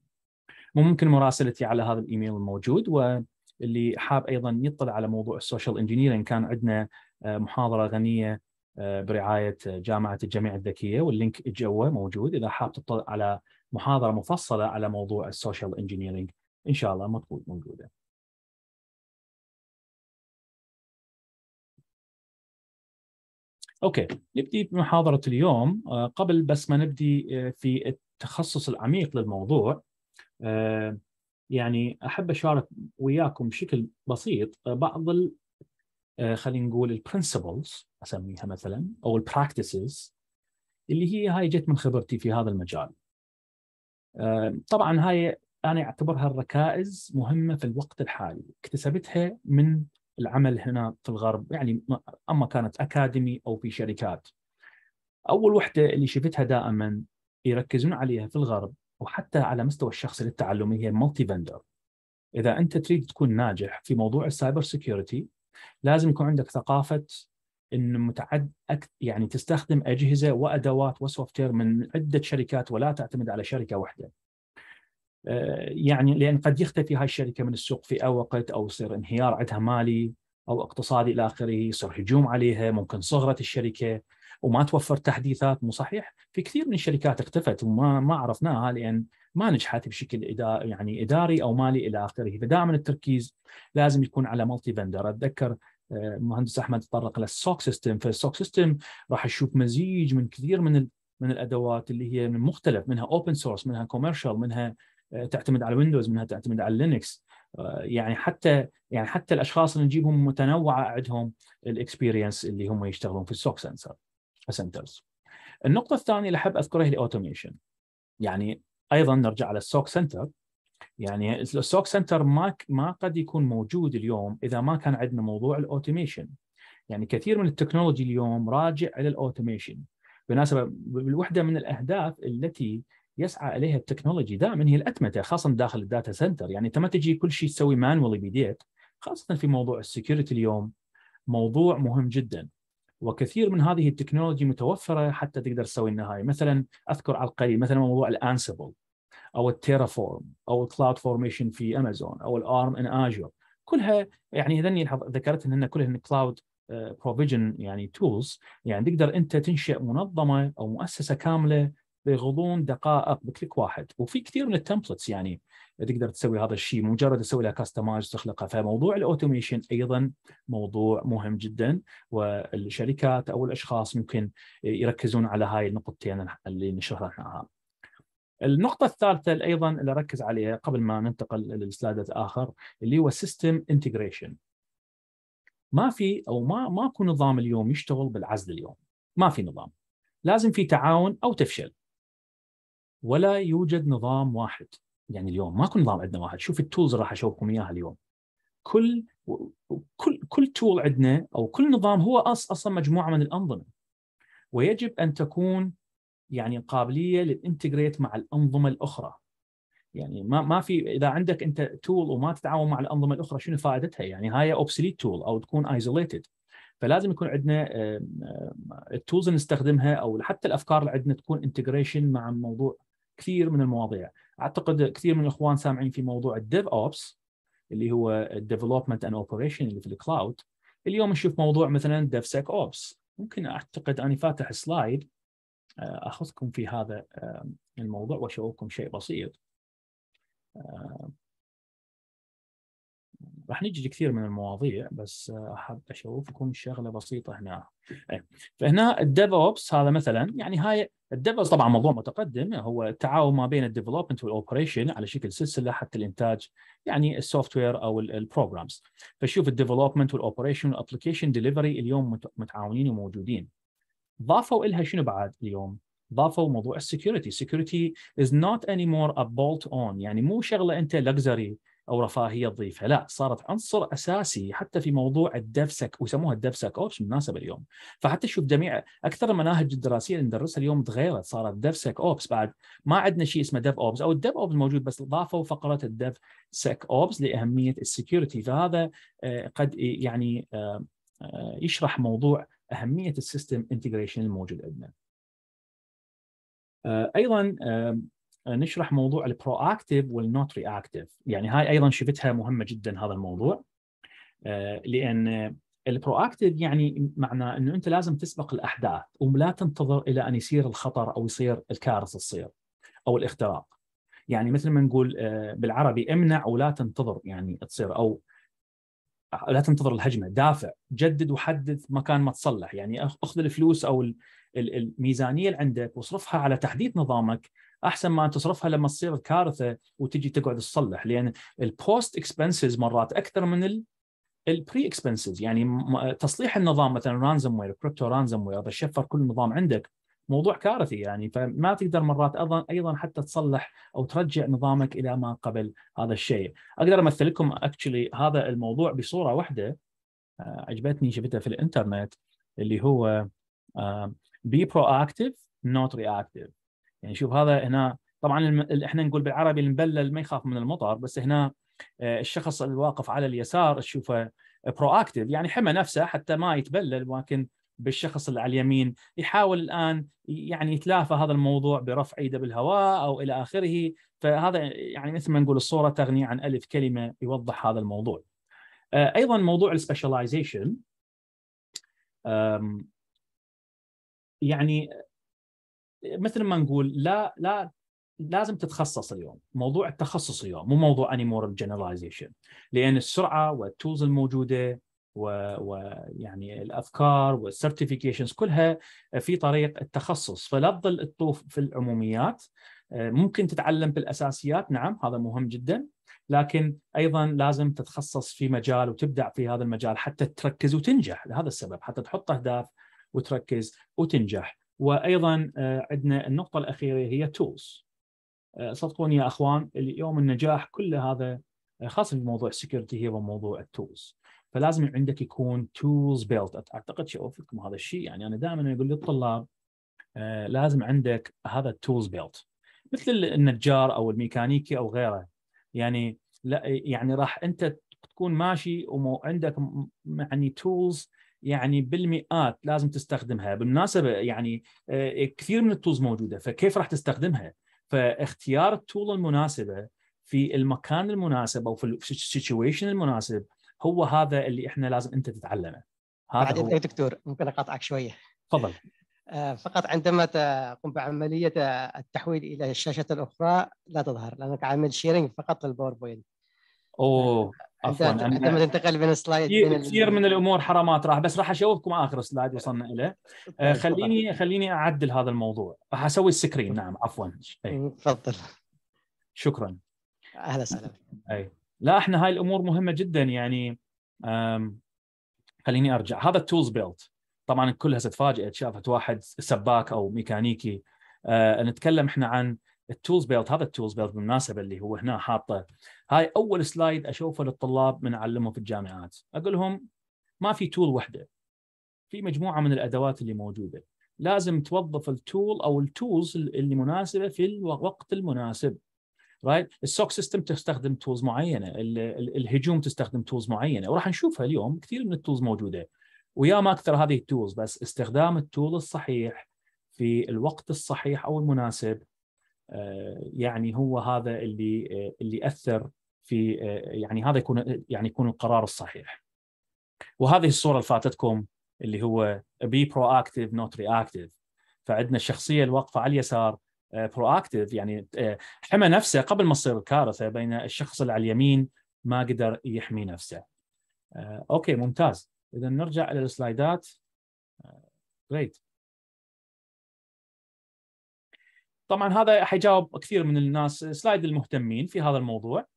ممكن مراسلتي على هذا الايميل الموجود واللي حاب ايضا يطلع على موضوع السوشيال انجينيرنج كان عندنا آه، محاضره غنيه آه، برعايه جامعه الجميع الذكيه واللينك جوا موجود اذا حاب تطلع على محاضره مفصله على موضوع السوشيال انجينيرنج ان شاء الله مطلوب موجوده. اوكي نبدي بمحاضره اليوم آه، قبل بس ما نبدي آه، في التخصص العميق للموضوع آه، يعني احب اشارك وياكم بشكل بسيط بعض خلينا نقول البرنسبلز اسميها مثلا او البراكتسز اللي هي هاي جت من خبرتي في هذا المجال. طبعا هاي انا اعتبرها الركائز مهمه في الوقت الحالي، اكتسبتها من العمل هنا في الغرب يعني اما كانت اكاديمي او في شركات. اول وحده اللي شفتها دائما يركزون عليها في الغرب وحتى على مستوى الشخص للتعلم هي المالتي فندر. اذا انت تريد تكون ناجح في موضوع السايبر سكيورتي لازم يكون عندك ثقافه ان متعد يعني تستخدم اجهزه وادوات وسوفت من عده شركات ولا تعتمد على شركه واحده. آه، يعني لان قد يختفي هاي الشركه من السوق في اي وقت او يصير انهيار عندها مالي او اقتصادي الى اخره، يصير هجوم عليها، ممكن صغرت الشركه وما توفر تحديثات مو صحيح؟ في كثير من الشركات اختفت وما ما عرفناها لان ما نجحت بشكل إداري يعني اداري او مالي الى اخره، فدائما التركيز لازم يكون على مالتي فندر، اتذكر المهندس آه، احمد تطرق للسوك سيستم، فالسوك سيستم راح تشوف مزيج من كثير من من الادوات اللي هي من مختلف منها اوبن سورس منها كوميرشال منها تعتمد على ويندوز منها تعتمد على لينكس آه، يعني حتى يعني حتى الاشخاص اللي نجيبهم متنوعه عندهم الاكسبيرينس اللي هم يشتغلون في السوك سنسر سنترز النقطه الثانيه اللي احب اذكرها هي الاوتوميشن يعني ايضا نرجع على السوك سنتر يعني السوك سنتر ما ما قد يكون موجود اليوم اذا ما كان عندنا موضوع الاوتوميشن يعني كثير من التكنولوجي اليوم راجع الى الاوتوميشن بالمناسبه الوحده من الاهداف التي يسعى اليها التكنولوجي دائما هي الاتمته خاصه داخل الداتا سنتر يعني انت ما تجي كل شيء تسوي مانولي بيديك خاصه في موضوع السكيورتي اليوم موضوع مهم جدا وكثير من هذه التكنولوجي متوفره حتى تقدر تسوي النهايه مثلا اذكر على القليل مثلا موضوع الانسبل او التيرافورم او الكلاود فورميشن في امازون او الارم ان اجور كلها يعني هذني ذكرت ان كلها كلاود بروفيجن آه، يعني تولز يعني تقدر انت تنشئ منظمه او مؤسسه كامله بغضون دقائق بكليك واحد وفي كثير من التمبلتس يعني تقدر تسوي هذا الشيء مجرد تسوي لها كاستمايز تخلقها فموضوع الاوتوميشن ايضا موضوع مهم جدا والشركات او الاشخاص ممكن يركزون على هاي النقطتين اللي نشرناها النقطة الثالثة أيضا اللي أركز عليها قبل ما ننتقل للسلايد الآخر اللي هو سيستم انتجريشن ما في أو ما ماكو نظام اليوم يشتغل بالعزل اليوم ما في نظام لازم في تعاون أو تفشل ولا يوجد نظام واحد يعني اليوم ماكو نظام عندنا واحد شوف التولز راح اشوفكم اياها اليوم كل كل كل تول عندنا او كل نظام هو اصلا مجموعه من الانظمه ويجب ان تكون يعني قابليه للانتجريت مع الانظمه الاخرى يعني ما ما في اذا عندك انت تول وما تتعاون مع الانظمه الاخرى شنو فائدتها يعني هاي اوبسليت تول او تكون ايزوليتد فلازم يكون عندنا التولز اللي نستخدمها او حتى الافكار اللي عندنا تكون انتجريشن مع الموضوع كثير من المواضيع اعتقد كثير من الاخوان سامعين في موضوع الديف اوبس اللي هو الديفلوبمنت اند اوبريشن اللي في الكلاود اليوم نشوف موضوع مثلا ديف سيك اوبس ممكن اعتقد اني فاتح سلايد آه، اخذكم في هذا آه، الموضوع واشوفكم شيء بسيط آه، راح نجي كثير من المواضيع بس آه، احب اشوفكم شغله بسيطه هنا إيه، فهنا الديف اوبس هذا مثلا يعني هاي الديف اوبس طبعا موضوع متقدم هو التعاون ما بين الديفلوبمنت والاوبريشن على شكل سلسله حتى الانتاج يعني السوفت وير او البروجرامز فشوف الديفلوبمنت والاوبريشن والابلكيشن ديليفري اليوم متعاونين وموجودين ضافوا لها شنو بعد اليوم؟ ضافوا موضوع السكيورتي، السكيورتي از نوت اني مور ا بولت اون يعني مو شغله انت لكزري او رفاهيه تضيفها لا صارت عنصر اساسي حتى في موضوع الدفسك ويسموها الدفسك اوبس بالمناسبه اليوم فحتى شوف جميع اكثر المناهج الدراسيه اللي ندرسها اليوم تغيرت صارت دفسك اوبس بعد ما عندنا شيء اسمه دف اوبس او الدف اوبس موجود بس ضافوا فقره الدف سك اوبس لاهميه السكيورتي فهذا آه، قد يعني آه، آه، يشرح موضوع اهميه السيستم انتجريشن الموجود عندنا. ايضا آه، نشرح موضوع البرو اكتيف والنوت رياكتيف يعني هاي ايضا شفتها مهمه جدا هذا الموضوع آه، لان البرو اكتيف يعني معناه انه انت لازم تسبق الاحداث ولا تنتظر الى ان يصير الخطر او يصير الكارثه تصير او الاختراق يعني مثل ما نقول آه، بالعربي امنع ولا تنتظر يعني تصير او لا تنتظر الهجمه دافع جدد وحدث مكان ما تصلح يعني اخذ الفلوس او الميزانيه اللي عندك واصرفها على تحديث نظامك احسن ما تصرفها لما تصير كارثه وتجي تقعد تصلح لان البوست اكسبنسز مرات اكثر من البري اكسبنسز يعني تصليح النظام مثلا رانزم وير كريبتو رانزم وير شفر كل النظام عندك موضوع كارثي يعني فما تقدر مرات ايضا ايضا حتى تصلح او ترجع نظامك الى ما قبل هذا الشيء اقدر امثل لكم اكشلي هذا الموضوع بصوره واحده آه، عجبتني شفتها في الانترنت اللي هو بي برو اكتف نوت رياكتف يعني شوف هذا هنا طبعا احنا نقول بالعربي المبلل ما يخاف من المطر بس هنا آه، الشخص الواقف على اليسار تشوفه برو اكتف يعني حمى نفسه حتى ما يتبلل ولكن بالشخص اللي على اليمين يحاول الان يعني يتلافى هذا الموضوع برفع ايده بالهواء او الى اخره فهذا يعني مثل ما نقول الصوره تغني عن الف كلمه يوضح هذا الموضوع. آه، ايضا موضوع السبيشاليزيشن يعني مثل ما نقول لا لا لازم تتخصص اليوم موضوع التخصص اليوم مو موضوع مور generalization لان السرعه والتولز الموجوده ويعني الافكار والسيرتيفيكيشنز كلها في طريق التخصص فلا تظل تطوف في العموميات ممكن تتعلم بالاساسيات نعم هذا مهم جدا لكن ايضا لازم تتخصص في مجال وتبدع في هذا المجال حتى تركز وتنجح لهذا السبب حتى تحط اهداف وتركز وتنجح وايضا آه، عندنا النقطه الاخيره هي تولز آه، صدقوني يا اخوان اليوم النجاح كل هذا آه، خاصه في موضوع السكيورتي هي موضوع التولز فلازم عندك يكون تولز بيلت اعتقد شوفكم هذا الشيء يعني انا دائما اقول للطلاب لازم عندك هذا التولز بيلت مثل النجار او الميكانيكي او غيره يعني لا يعني راح انت تكون ماشي وعندك يعني تولز يعني بالمئات لازم تستخدمها بالمناسبه يعني آه، كثير من التولز موجوده فكيف راح تستخدمها فاختيار التول المناسبه في المكان المناسب او في السيتويشن المناسب هو هذا اللي احنا لازم انت تتعلمه هذا بعد هو... إيه دكتور ممكن اقاطعك شويه تفضل آه، فقط عندما تقوم بعمليه التحويل الى الشاشه الاخرى لا تظهر لانك عامل شيرنج فقط للباوربوينت اوه عفوا انت ما تنتقل بين السلايد كثير من الامور حرامات راح بس راح اشوفكم اخر سلايد وصلنا اليه طيب، آه، خليني خليني اعدل هذا الموضوع راح اسوي السكرين نعم عفوا إيه. تفضل شكرا اهلا وسهلا اي لا احنا هاي الامور مهمه جدا يعني خليني ارجع هذا التولز بيلت طبعا كلها هسه شافت واحد سباك او ميكانيكي آه، نتكلم احنا عن التولز بيلت هذا التولز بيلت بالمناسبه اللي هو هنا حاطه هاي اول سلايد اشوفه للطلاب من اعلمهم في الجامعات اقول لهم ما في تول وحده في مجموعه من الادوات اللي موجوده لازم توظف التول او التولز اللي مناسبه في الوقت المناسب رايت السوك سيستم تستخدم تولز معينه الهجوم تستخدم تولز معينه وراح نشوفها اليوم كثير من التولز موجوده ويا ما اكثر هذه التولز بس استخدام التول الصحيح في الوقت الصحيح او المناسب يعني هو هذا اللي اللي اثر في يعني هذا يكون يعني يكون القرار الصحيح. وهذه الصوره اللي فاتتكم اللي هو بي برو اكتف نوت رياكتف فعندنا الشخصيه الواقفه على اليسار برو اكتف يعني حمى نفسه قبل ما تصير الكارثه بين الشخص اللي على اليمين ما قدر يحمي نفسه. اوكي ممتاز اذا نرجع الى السلايدات جريت طبعا هذا حيجاوب كثير من الناس سلايد المهتمين في هذا الموضوع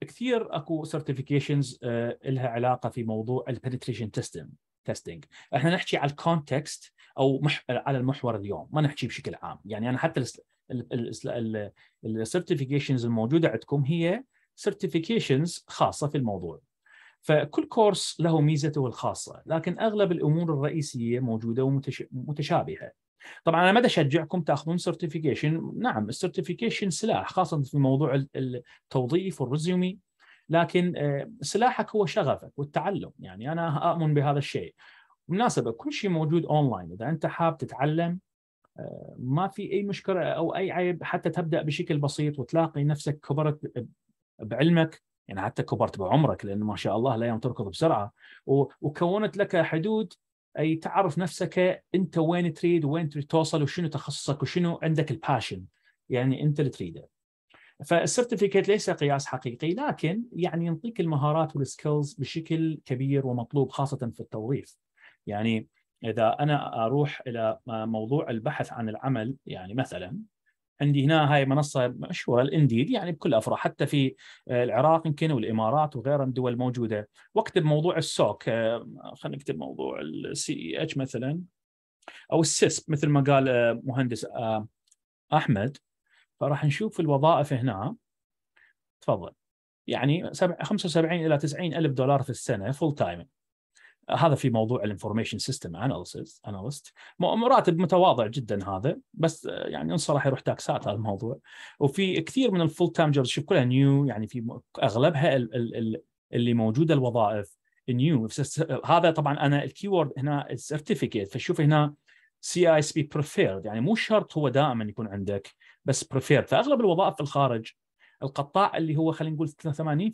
كثير اكو سيرتيفيكيشنز أه، لها علاقه في موضوع البنتريشن تيستنج تيستنج احنا نحكي على الكونتكست او على المحور اليوم ما نحكي بشكل عام يعني انا حتى السيرتيفيكيشنز الموجوده عندكم هي سيرتيفيكيشنز خاصه في الموضوع فكل كورس له ميزته الخاصه لكن اغلب الامور الرئيسيه موجوده ومتشابهه طبعا انا ما اشجعكم تاخذون سيرتيفيكيشن نعم السيرتيفيكيشن سلاح خاصه في موضوع التوظيف والرزيومي لكن آه، سلاحك هو شغفك والتعلم يعني انا اؤمن بهذا الشيء بالمناسبه كل شيء موجود اونلاين اذا انت حاب تتعلم آه، ما في اي مشكله او اي عيب حتى تبدا بشكل بسيط وتلاقي نفسك كبرت بعلمك يعني حتى كبرت بعمرك لانه ما شاء الله يوم تركض بسرعه وكونت لك حدود اي تعرف نفسك انت وين تريد وين تريد توصل وشنو تخصصك وشنو عندك الباشن يعني انت اللي تريده فالسيرتيفيكيت ليس قياس حقيقي لكن يعني ينطيك المهارات والسكيلز بشكل كبير ومطلوب خاصه في التوظيف يعني اذا انا اروح الى موضوع البحث عن العمل يعني مثلا عندي هنا هاي منصه مشهوره الانديد يعني بكل افراح حتى في آه، العراق يمكن والامارات وغيرها من الدول موجوده واكتب موضوع السوك آه، خلينا نكتب موضوع السي اتش e مثلا او السيسب مثل ما قال آه، مهندس احمد فراح نشوف الوظائف هنا تفضل يعني 75 الى 90 الف دولار في السنه فول تايم هذا في موضوع الانفورميشن سيستم اناليسيس اناليست راتب متواضع جدا هذا بس آه، يعني انصح راح يروح تاكسات هذا الموضوع وفي كثير من الفول تايم جوبز شوف كلها نيو يعني في اغلبها ال ال ال اللي موجوده الوظائف نيو هذا طبعا انا الكيورد هنا سيرتيفيكيت فشوف هنا سي اي اس بي بريفيرد يعني مو شرط هو دائما يكون عندك بس بريفيرد فاغلب الوظائف في الخارج القطاع اللي هو خلينا نقول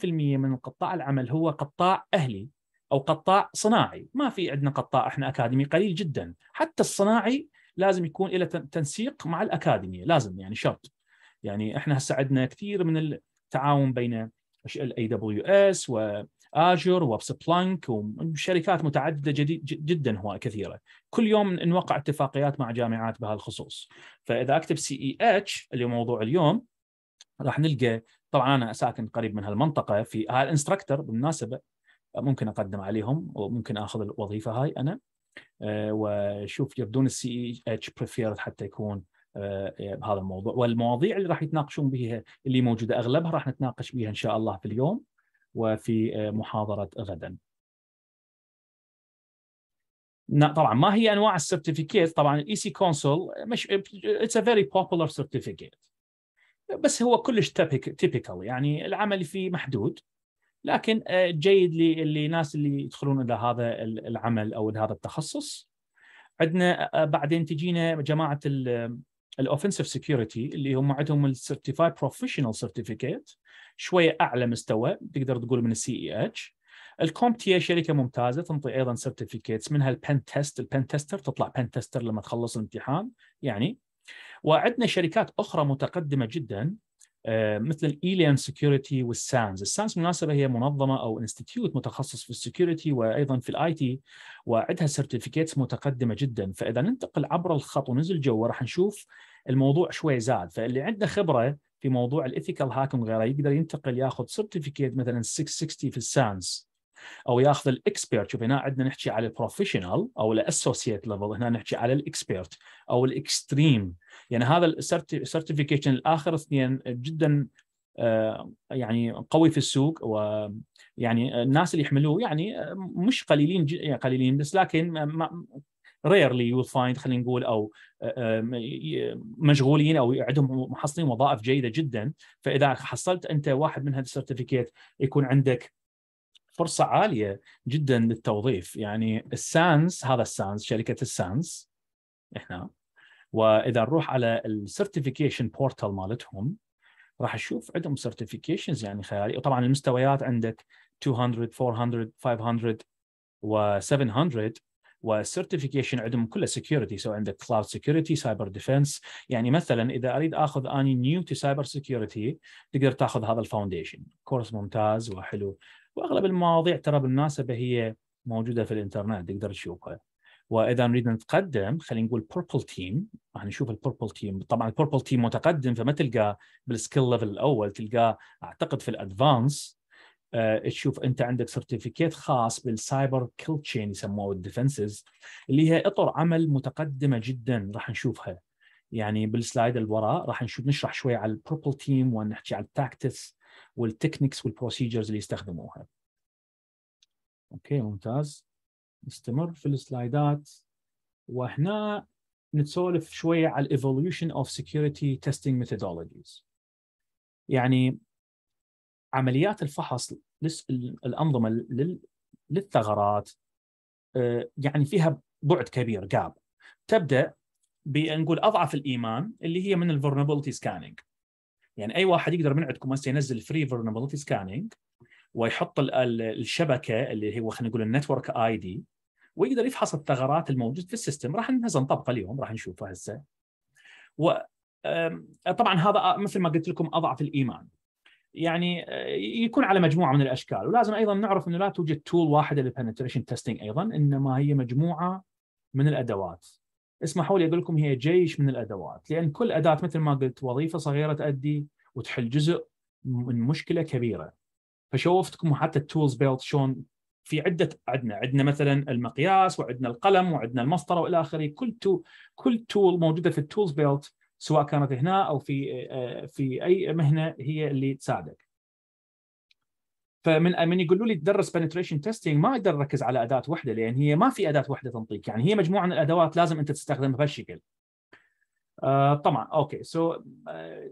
80% من قطاع العمل هو قطاع اهلي او قطاع صناعي ما في عندنا قطاع احنا اكاديمي قليل جدا حتى الصناعي لازم يكون له تنسيق مع الاكاديميه لازم يعني شرط يعني احنا هسه عندنا كثير من التعاون بين الاي دبليو اس واجر وسبلانك وشركات متعدده جديد جدا هو كثيره كل يوم نوقع اتفاقيات مع جامعات بهالخصوص فاذا اكتب سي اي اتش اللي هو موضوع اليوم راح نلقى طبعا انا ساكن قريب من هالمنطقه في هالانستراكتور بالمناسبه ممكن اقدم عليهم وممكن اخذ الوظيفه هاي انا آه، وشوف يبدون السي اتش بريفيرد حتى يكون آه، يعني بهذا الموضوع والمواضيع اللي راح يتناقشون بها اللي موجوده اغلبها راح نتناقش بها ان شاء الله في اليوم وفي آه، محاضره غدا. طبعا ما هي انواع السيرتيفيكيت؟ طبعا الاي سي كونسول مش اتس ا فيري بوبولار سيرتيفيكيت بس هو كلش تيبيكال يعني العمل فيه محدود لكن آه، جيد للناس اللي يدخلون الى هذا العمل او هذا التخصص عندنا آه، آه، بعدين تجينا جماعه الاوفنسيف سكيورتي اللي هم عندهم السيرتيفاي بروفيشنال سيرتيفيكيت شويه اعلى مستوى تقدر تقول من السي اي اتش e الكومبتي شركه ممتازه تنطي ايضا سيرتيفيكيتس منها البن تيست البن تيستر تطلع بن تيستر لما تخلص الامتحان يعني وعندنا شركات اخرى متقدمه جدا آه، مثل الايليان سكيورتي والسانز، السانز بالمناسبه هي منظمه او انستتيوت متخصص في السكيورتي وايضا في الاي تي وعندها سيرتيفيكيتس متقدمه جدا، فاذا ننتقل عبر الخط وننزل جوا راح نشوف الموضوع شوي زاد، فاللي عنده خبره في موضوع الإثيكال هاكم وغيره يقدر ينتقل ياخذ سيرتيفيكيت مثلا 660 في السانز او ياخذ الاكسبيرت شوف هنا عندنا نحكي على البروفيشنال او الاسوسييت ليفل هنا نحكي على الاكسبيرت او الاكستريم يعني هذا السيرتيفيكيشن الاخر اثنين جدا آه، يعني قوي في السوق ويعني الناس اللي يحملوه يعني آه، مش قليلين يعني قليلين بس لكن ريرلي يو فايند خلينا نقول او آه، مشغولين او عندهم محصلين وظائف جيده جدا فاذا حصلت انت واحد من هذا السيرتيفيكيت يكون عندك فرصه عاليه جدا للتوظيف يعني السانس هذا السانس شركه السانس احنا واذا نروح على السيرتيفيكيشن بورتال مالتهم راح اشوف عندهم سيرتيفيكيشنز يعني خيالي وطبعا المستويات عندك 200 400 500 و 700 والسيرتيفيكيشن عندهم كله سكيورتي سواء عندك كلاود سكيورتي سايبر ديفنس يعني مثلا اذا اريد اخذ اني نيو تو سايبر سكيورتي تقدر تاخذ هذا الفاونديشن كورس ممتاز وحلو واغلب المواضيع ترى بالمناسبه هي موجوده في الانترنت تقدر تشوفها واذا نريد نتقدم خلينا نقول بيربل تيم راح نشوف البيربل تيم طبعا البيربل تيم متقدم فما تلقاه بالسكيل ليفل الاول تلقاه اعتقد في الادفانس أه تشوف انت عندك سيرتيفيكيت خاص بالسايبر كيل تشين يسموه الديفنسز اللي هي اطر عمل متقدمه جدا راح نشوفها يعني بالسلايد اللي وراء راح نشوف نشرح شوي على البيربل تيم ونحكي على التاكتس والتكنيكس والبروسيجرز اللي يستخدموها اوكي ممتاز نستمر في السلايدات وهنا نتسولف شويه على الايفولوشن اوف سكيورتي تيستينج ميثودولوجيز يعني عمليات الفحص الانظمه للثغرات آه، يعني فيها بعد كبير جاب تبدا بنقول اضعف الايمان اللي هي من الفولنربيلتي سكاننج يعني اي واحد يقدر من عندكم هسه ينزل فري فولنربيلتي سكاننج ويحط الشبكه اللي هو خلينا نقول النتورك اي دي ويقدر يفحص الثغرات الموجوده في السيستم راح هسه نطبقه اليوم راح نشوفه هسه و طبعا هذا آه، مثل ما قلت لكم اضعف الايمان يعني آه، يكون على مجموعه من الاشكال ولازم ايضا نعرف انه لا توجد تول واحده للبنتريشن تيستنج ايضا انما هي مجموعه من الادوات اسمحوا لي اقول لكم هي جيش من الادوات لان كل اداه مثل ما قلت وظيفه صغيره تؤدي وتحل جزء من مشكله كبيره فشوفتكم حتى التولز بيلت شلون في عده عندنا عندنا مثلا المقياس وعندنا القلم وعندنا المسطره والى اخره كل تو كل تول موجوده في التولز بيلت سواء كانت هنا او في آه، في اي مهنه هي اللي تساعدك فمن من يقولوا لي تدرس بنتريشن تيستينج ما اقدر اركز على اداه واحده لان هي ما في اداه واحده تنطيك يعني هي مجموعه من الادوات لازم انت تستخدمها بهالشكل. آه طبعا اوكي سو آه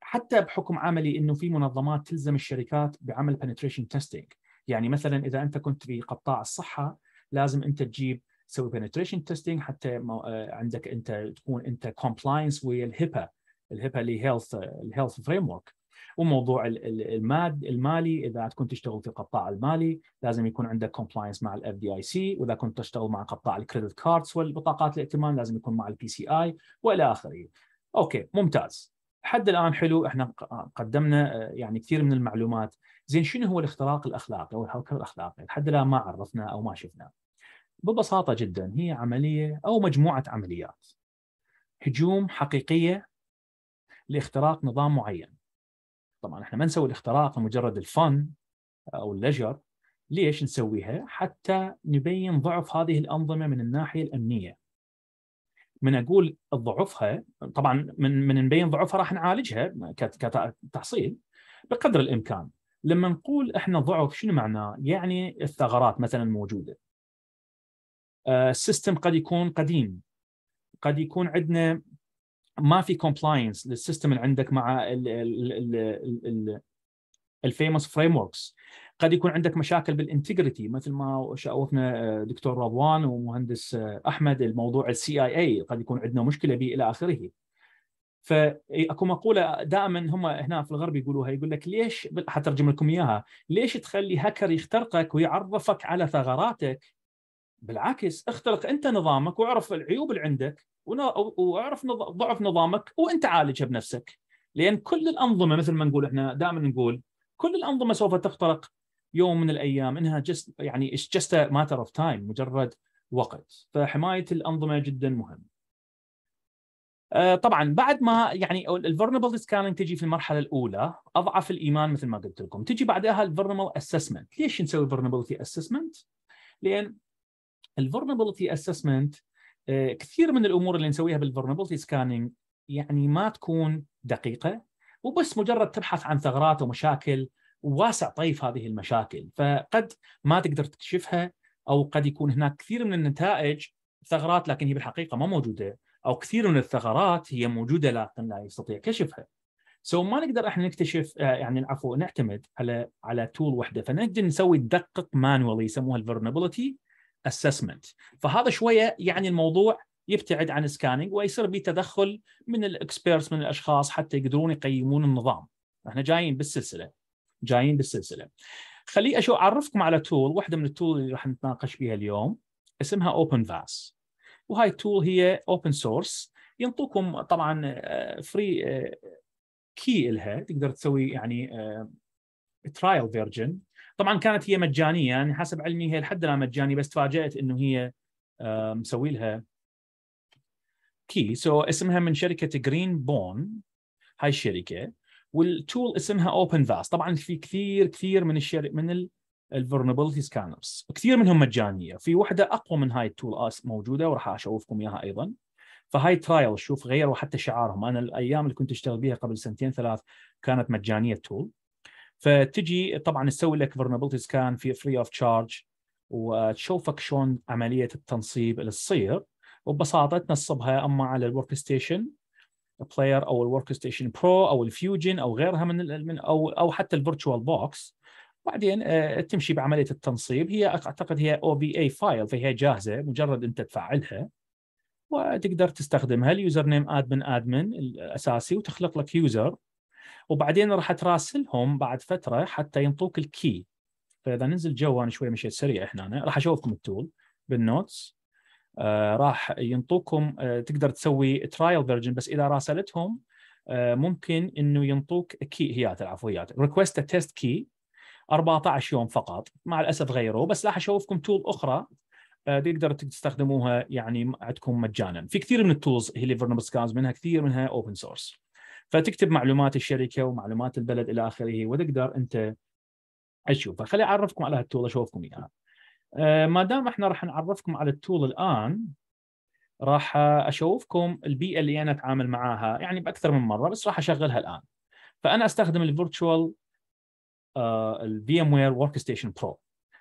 حتى بحكم عملي انه في منظمات تلزم الشركات بعمل بنتريشن تيستينج يعني مثلا اذا انت كنت في قطاع الصحه لازم انت تجيب تسوي بنتريشن تيستينج حتى آه، عندك انت تكون انت كومبلاينس ويا الهيبا الهيبا اللي هيلث الهيلث فريم ورك وموضوع الماد المالي اذا كنت تشتغل في القطاع المالي لازم يكون عندك كومبلاينس مع الاف دي اي سي واذا كنت تشتغل مع قطاع الكريدت كاردز والبطاقات الائتمان لازم يكون مع البي سي اي والى اخره. اوكي ممتاز. حد الان حلو احنا قدمنا آه، يعني كثير من المعلومات. زين شنو هو الاختراق الاخلاقي او الهوكر الاخلاقي؟ لحد الان ما عرفنا او ما شفنا ببساطه جدا هي عمليه او مجموعه عمليات. هجوم حقيقيه لاختراق نظام معين طبعا احنا ما نسوي الاختراق لمجرد الفن او الليجر ليش نسويها؟ حتى نبين ضعف هذه الانظمه من الناحيه الامنيه. من اقول ضعفها طبعا من من نبين ضعفها راح نعالجها كتحصيل بقدر الامكان. لما نقول احنا ضعف شنو معناه؟ يعني الثغرات مثلا موجوده. آه، السيستم قد يكون قديم قد يكون عندنا ما في كومبلاينس للسيستم اللي عندك مع الفيموس فريم وركس قد يكون عندك مشاكل بالانتجريتي مثل ما شاوفنا آه، دكتور رضوان ومهندس آه، احمد الموضوع السي اي اي قد يكون عندنا مشكله به الى اخره فاكو مقوله دائما هم هنا في الغرب يقولوها يقول لك ليش حترجم لكم اياها ليش تخلي هكر يخترقك ويعرفك على ثغراتك بالعكس اخترق انت نظامك واعرف العيوب اللي عندك واعرف ضعف نظامك وانت عالجها بنفسك لان كل الانظمه مثل ما نقول احنا دائما نقول كل الانظمه سوف تخترق يوم من الايام انها جست يعني اتس جست ماتر اوف تايم مجرد وقت فحمايه الانظمه جدا مهم آه، طبعا بعد ما يعني الفيرنبل سكاننج تجي في المرحله الاولى اضعف الايمان مثل ما قلت لكم تجي بعدها الفيرنبل اسسمنت ليش نسوي فيرنبلتي اسسمنت لان الفولنربيلتي اسسمنت آه، كثير من الامور اللي نسويها بالفولنربيلتي سكاننج يعني ما تكون دقيقه وبس مجرد تبحث عن ثغرات ومشاكل واسع طيف هذه المشاكل فقد ما تقدر تكشفها او قد يكون هناك كثير من النتائج ثغرات لكن هي بالحقيقه ما موجوده او كثير من الثغرات هي موجوده لكن لا يستطيع كشفها. سو so ما نقدر احنا نكتشف آه، يعني العفو نعتمد على على تول واحده فنقدر نسوي دقق مانوالي يسموها الفيرنابيلتي اسسمنت فهذا شويه يعني الموضوع يبتعد عن السكاننج ويصير بتدخل من الاكسبيرتس من الاشخاص حتى يقدرون يقيمون النظام احنا جايين بالسلسله جايين بالسلسله خلي اشو اعرفكم على تول واحده من التول اللي راح نتناقش فيها اليوم اسمها اوبن فاس وهاي التول هي اوبن سورس ينطوكم طبعا فري كي لها تقدر تسوي يعني ترايل آه، فيرجن طبعا كانت هي مجانيه يعني حسب علمي هي لحد الان مجانيه بس تفاجات انه هي مسوي لها كي سو so اسمها من شركه جرين بون هاي الشركه والتول اسمها اوبن فاست طبعا في كثير كثير من الشر من الفولنربيلتي سكانرز كثير منهم مجانيه في واحده اقوى من هاي التول موجوده وراح اشوفكم اياها ايضا فهاي ترايل شوف غيروا حتى شعارهم انا الايام اللي كنت اشتغل بيها قبل سنتين ثلاث كانت مجانيه تول فتجي طبعا تسوي لك فيرنابيلتي سكان في فري اوف تشارج وتشوفك شلون عمليه التنصيب اللي تصير وببساطه تنصبها اما على الورك ستيشن بلاير او الورك ستيشن برو او الفيوجن او غيرها من او او حتى الفيرتشوال بوكس بعدين آه، تمشي بعمليه التنصيب هي اعتقد هي او بي اي فايل فهي جاهزه مجرد انت تفعلها وتقدر تستخدمها اليوزر نيم ادمن ادمن الاساسي وتخلق لك يوزر وبعدين راح تراسلهم بعد فتره حتى ينطوك الكي فاذا ننزل جوا انا شوي مشيت سريع هنا راح اشوفكم التول بالنوتس آه راح ينطوكم آه تقدر تسوي ترايل فيرجن بس اذا راسلتهم آه ممكن انه ينطوك كي هيات العفو ريكويست ريكوست تيست كي 14 يوم فقط مع الاسف غيروه بس راح اشوفكم تول اخرى آه، تقدر تستخدموها يعني عندكم مجانا في كثير من التولز هي اللي فيرنبل سكانز منها كثير منها اوبن سورس فتكتب معلومات الشركه ومعلومات البلد الى اخره وتقدر انت تشوفها خليني اعرفكم على هالتول اشوفكم اياها يعني. ما دام احنا راح نعرفكم على التول الان راح اشوفكم البيئه اللي انا اتعامل معاها يعني باكثر من مره بس راح اشغلها الان فانا استخدم الفيرتشوال الفي ام وير ورك ستيشن برو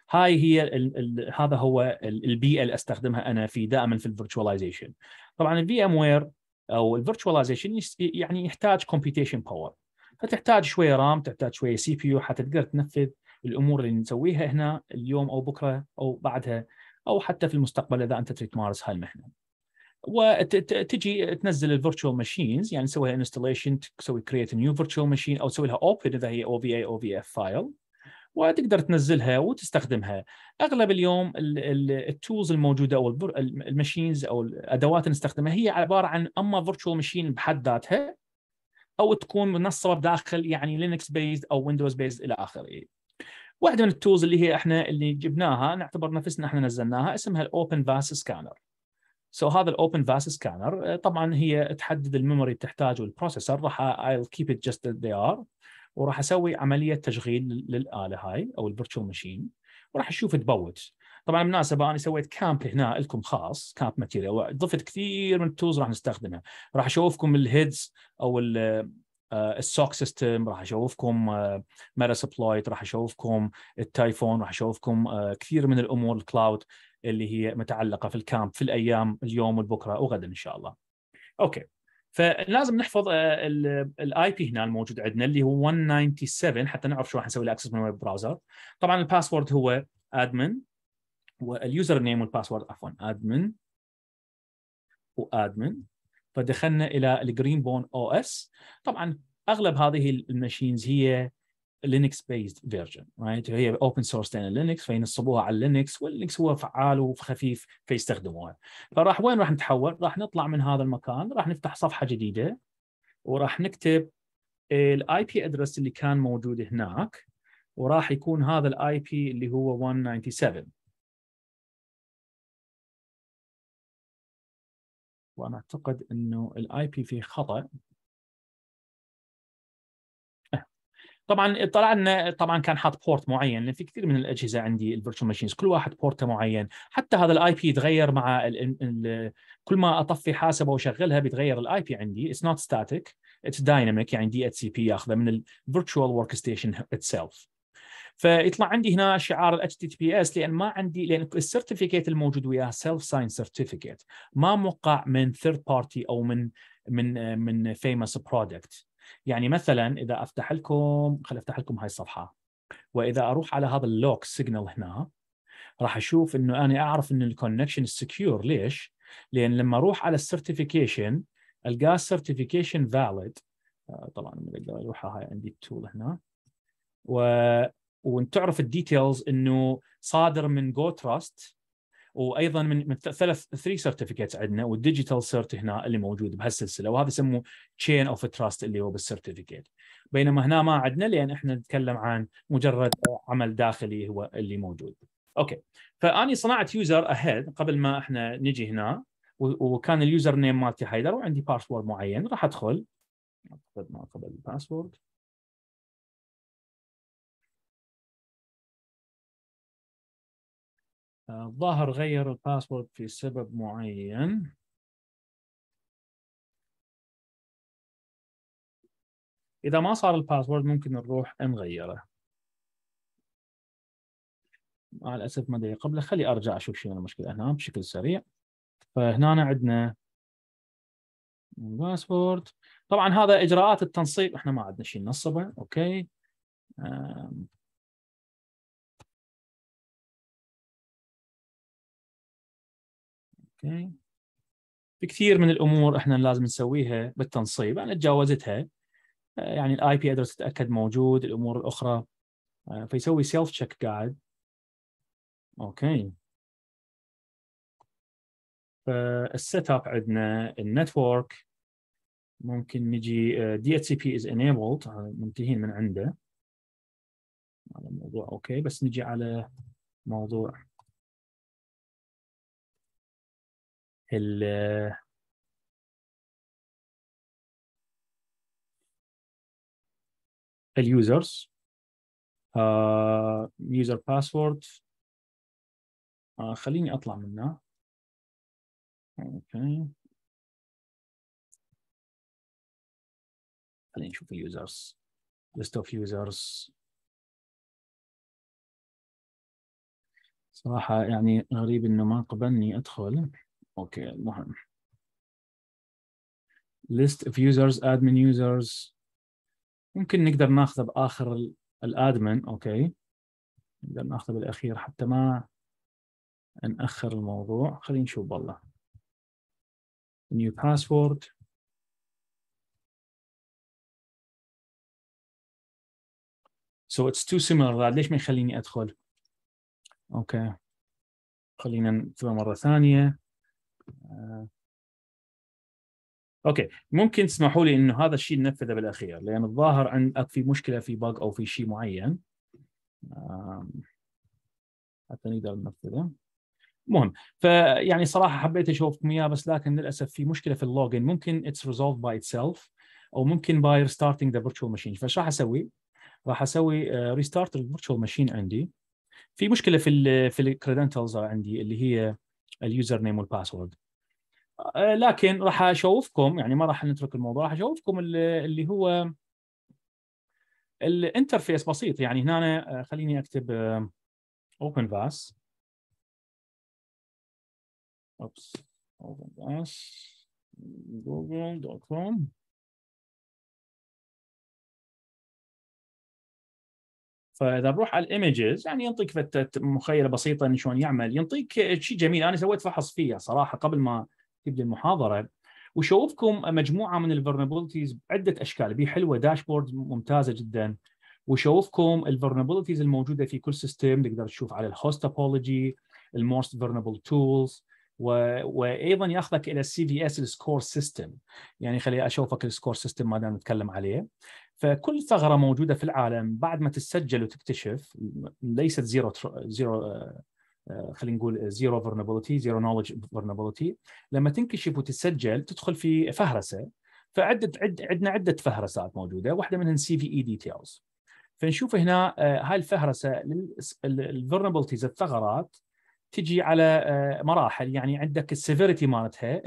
هاي هي الـ الـ هذا هو البيئه اللي استخدمها انا في دائما في الفيرتشواليزيشن طبعا الفي ام وير او الفيرتشواليزيشن يعني يحتاج كومبيتيشن باور فتحتاج شويه رام تحتاج شويه سي بي يو حتى تقدر تنفذ الامور اللي نسويها هنا اليوم او بكره او بعدها او حتى في المستقبل اذا انت تريد تمارس هاي المهنه. وتجي تنزل الفيرتشوال ماشينز يعني تسوي لها انستليشن تسوي كريت نيو فيرتشوال ماشين او تسوي لها اوبن اذا هي او في اي او في اف فايل وتقدر تنزلها وتستخدمها اغلب اليوم التولز الموجوده او المشينز او الادوات اللي نستخدمها هي عباره عن اما فيرتشوال ماشين بحد ذاتها او تكون منصبه بداخل يعني لينكس بيز او ويندوز بيز الى اخره. واحده من التولز اللي هي احنا اللي جبناها نعتبر نفسنا احنا نزلناها اسمها الاوبن فاس سكانر. سو هذا الاوبن فاس سكانر طبعا هي تحدد الميموري اللي تحتاجه البروسيسور راح I'll keep it just as they are وراح اسوي عمليه تشغيل للاله هاي او الفيرتشوال ماشين وراح اشوف تبوت طبعا بالمناسبه انا سويت كامب هنا لكم خاص كامب ماتيريال ضفت كثير من التولز راح نستخدمها راح اشوفكم الهيدز او السوك سيستم آه، راح اشوفكم ميتا آه، سبلايت راح اشوفكم التايفون راح اشوفكم آه، كثير من الامور الكلاود اللي هي متعلقه في الكامب في الايام اليوم والبكره وغدا ان شاء الله. اوكي فلازم نحفظ آه، الاي بي هنا الموجود عندنا اللي هو 197 حتى نعرف شو راح نسوي الاكسس اكسس من الويب براوزر طبعا الباسورد هو ادمن واليوزر نيم والباسورد عفوا ادمن وادمن فدخلنا الى الجرين بون او اس طبعا اغلب هذه الماشينز هي لينكس بيزد فيرجن رايت هي اوبن سورس لينكس فينصبوها على لينكس واللينكس هو فعال وخفيف فيستخدموها فراح وين راح نتحول؟ راح نطلع من هذا المكان راح نفتح صفحه جديده وراح نكتب الاي بي ادرس اللي كان موجود هناك وراح يكون هذا الاي بي اللي هو 197 وانا اعتقد انه الاي بي فيه خطا طبعا طلع لنا طبعا كان حاط بورت معين لان في كثير من الاجهزه عندي الفيرتشوال ماشينز كل واحد بورته معين حتى هذا الاي بي يتغير مع الـ الـ كل ما اطفي حاسبه واشغلها بيتغير الاي بي عندي اتس نوت ستاتيك اتس دايناميك يعني دي اتش سي بي ياخذه من الفيرتشوال ورك ستيشن اتسيلف فيطلع عندي هنا شعار الاتش تي بي اس لان ما عندي لان السيرتيفيكيت الموجود وياه سيلف ساين سيرتيفيكيت ما موقع من ثيرد بارتي او من من من فيمس برودكت يعني مثلا اذا افتح لكم خل افتح لكم هاي الصفحه واذا اروح على هذا اللوك سيجنال هنا راح اشوف انه انا اعرف ان الكونكشن سكيور ليش؟ لان لما اروح على السيرتيفيكيشن القاه سيرتيفيكيشن فاليد طبعا اقدر اروح هاي عندي التول هنا و وانت تعرف الديتيلز انه صادر من جو تراست وايضا من, من ثلاث ثري سيرتيفيكيتس عندنا والديجيتال سيرت هنا اللي موجود بهالسلسله وهذا يسموه تشين اوف تراست اللي هو بالسيرتيفيكيت بينما هنا ما عندنا لان احنا نتكلم عن مجرد عمل داخلي هو اللي موجود اوكي فاني صنعت يوزر اهيد قبل ما احنا نجي هنا وكان اليوزر نيم مالتي حيدر وعندي باسورد معين راح ادخل ما قبل الباسورد الظاهر آه، غير الباسورد في سبب معين إذا ما صار الباسورد ممكن نروح نغيره مع الأسف ما أدري قبله خلي أرجع أشوف شنو المشكلة هنا بشكل سريع فهنا عندنا الباسورد طبعا هذا إجراءات التنصيب إحنا ما عندنا شيء ننصبه أوكي في كثير من الامور احنا لازم نسويها بالتنصيب انا تجاوزتها آه، يعني الاي بي ادرس تتاكد موجود الامور الاخرى آه، فيسوي سيلف تشيك قاعد اوكي فالسيت اب عندنا النتورك ممكن نجي دي اتش سي بي از انيبلد منتهين من عنده هذا موضوع اوكي بس نجي على موضوع ال اليوزرز يوزر باسورد خليني اطلع منه اوكي خليني نشوف اليوزرز list of users صراحة يعني غريب انه ما قبلني ادخل اوكي المهم list of users admin users ممكن نقدر ناخذه باخر الادمن اوكي نقدر ناخذه بالاخير حتى ما ناخر الموضوع خلينا نشوف والله new password so it's too similar ليش ما يخليني ادخل اوكي خلينا نكتبها مره ثانيه آه. اوكي ممكن تسمحوا لي انه هذا الشيء ننفذه بالاخير لان الظاهر عندك في مشكله في باج او في شيء معين حتى نقدر ننفذه المهم فيعني صراحه حبيت اشوفكم اياه بس لكن للاسف في مشكله في اللوجن ممكن اتس ريزولف باي itself او ممكن باي ريستارتنج ذا فيرتشوال ماشين فايش راح اسوي؟ راح اسوي ريستارت الفيرتشوال ماشين عندي في مشكله في الـ في الكريدنتلز عندي اللي هي اليوزر نيم والباسورد آه، لكن راح اشوفكم يعني ما راح نترك الموضوع راح اشوفكم اللي هو الانترفيس بسيط يعني هنا آه، خليني اكتب اوبن آه، فاس اوبس اوبن فاس جوجل دوت كوم فاذا نروح على الايمجز يعني ينطيك فتت مخيله بسيطه ان شلون يعمل ينطيك شيء جميل انا سويت فحص فيها صراحه قبل ما تبدا المحاضره وشوفكم مجموعه من الفرنبلتيز بعده اشكال بي حلوه داشبورد ممتازه جدا وشوفكم الفرنبلتيز الموجوده في كل سيستم تقدر تشوف على الهوست ابولوجي الموست فيرنبل تولز و... وايضا ياخذك الى السي في اس السكور سيستم يعني خلي اشوفك السكور سيستم ما دام نتكلم عليه فكل ثغره موجوده في العالم بعد ما تسجل وتكتشف ليست زيرو زيرو آه، خلينا نقول زيرو فيرنابيلتي زيرو نولج فيرنابيلتي لما تنكشف وتسجل تدخل في فهرسه فعده عد عندنا عده فهرسات موجوده واحده منها سي في اي ديتيلز فنشوف هنا آه، هاي الفهرسه للفيرنابيلتيز الثغرات تجي على آه، مراحل يعني عندك السيفيريتي مالتها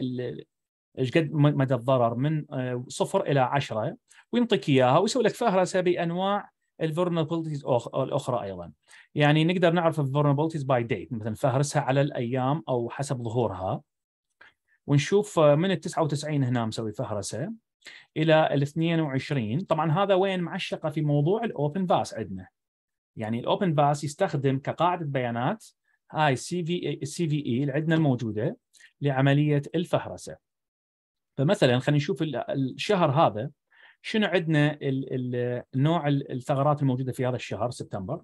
ايش قد مدى الضرر من صفر الى 10 وينطيك اياها ويسوي لك فهرسه بانواع الفولنربيلتيز الاخرى ايضا يعني نقدر نعرف الفولنربيلتيز باي ديت مثلا فهرسها على الايام او حسب ظهورها ونشوف من ال 99 هنا مسوي فهرسه الى ال 22 طبعا هذا وين معشقه في موضوع الاوبن باس عندنا يعني الاوبن باس يستخدم كقاعده بيانات هاي السي في السي في اي اللي عندنا الموجوده لعمليه الفهرسه فمثلا خلينا نشوف الشهر هذا شنو عندنا نوع الثغرات الموجوده في هذا الشهر سبتمبر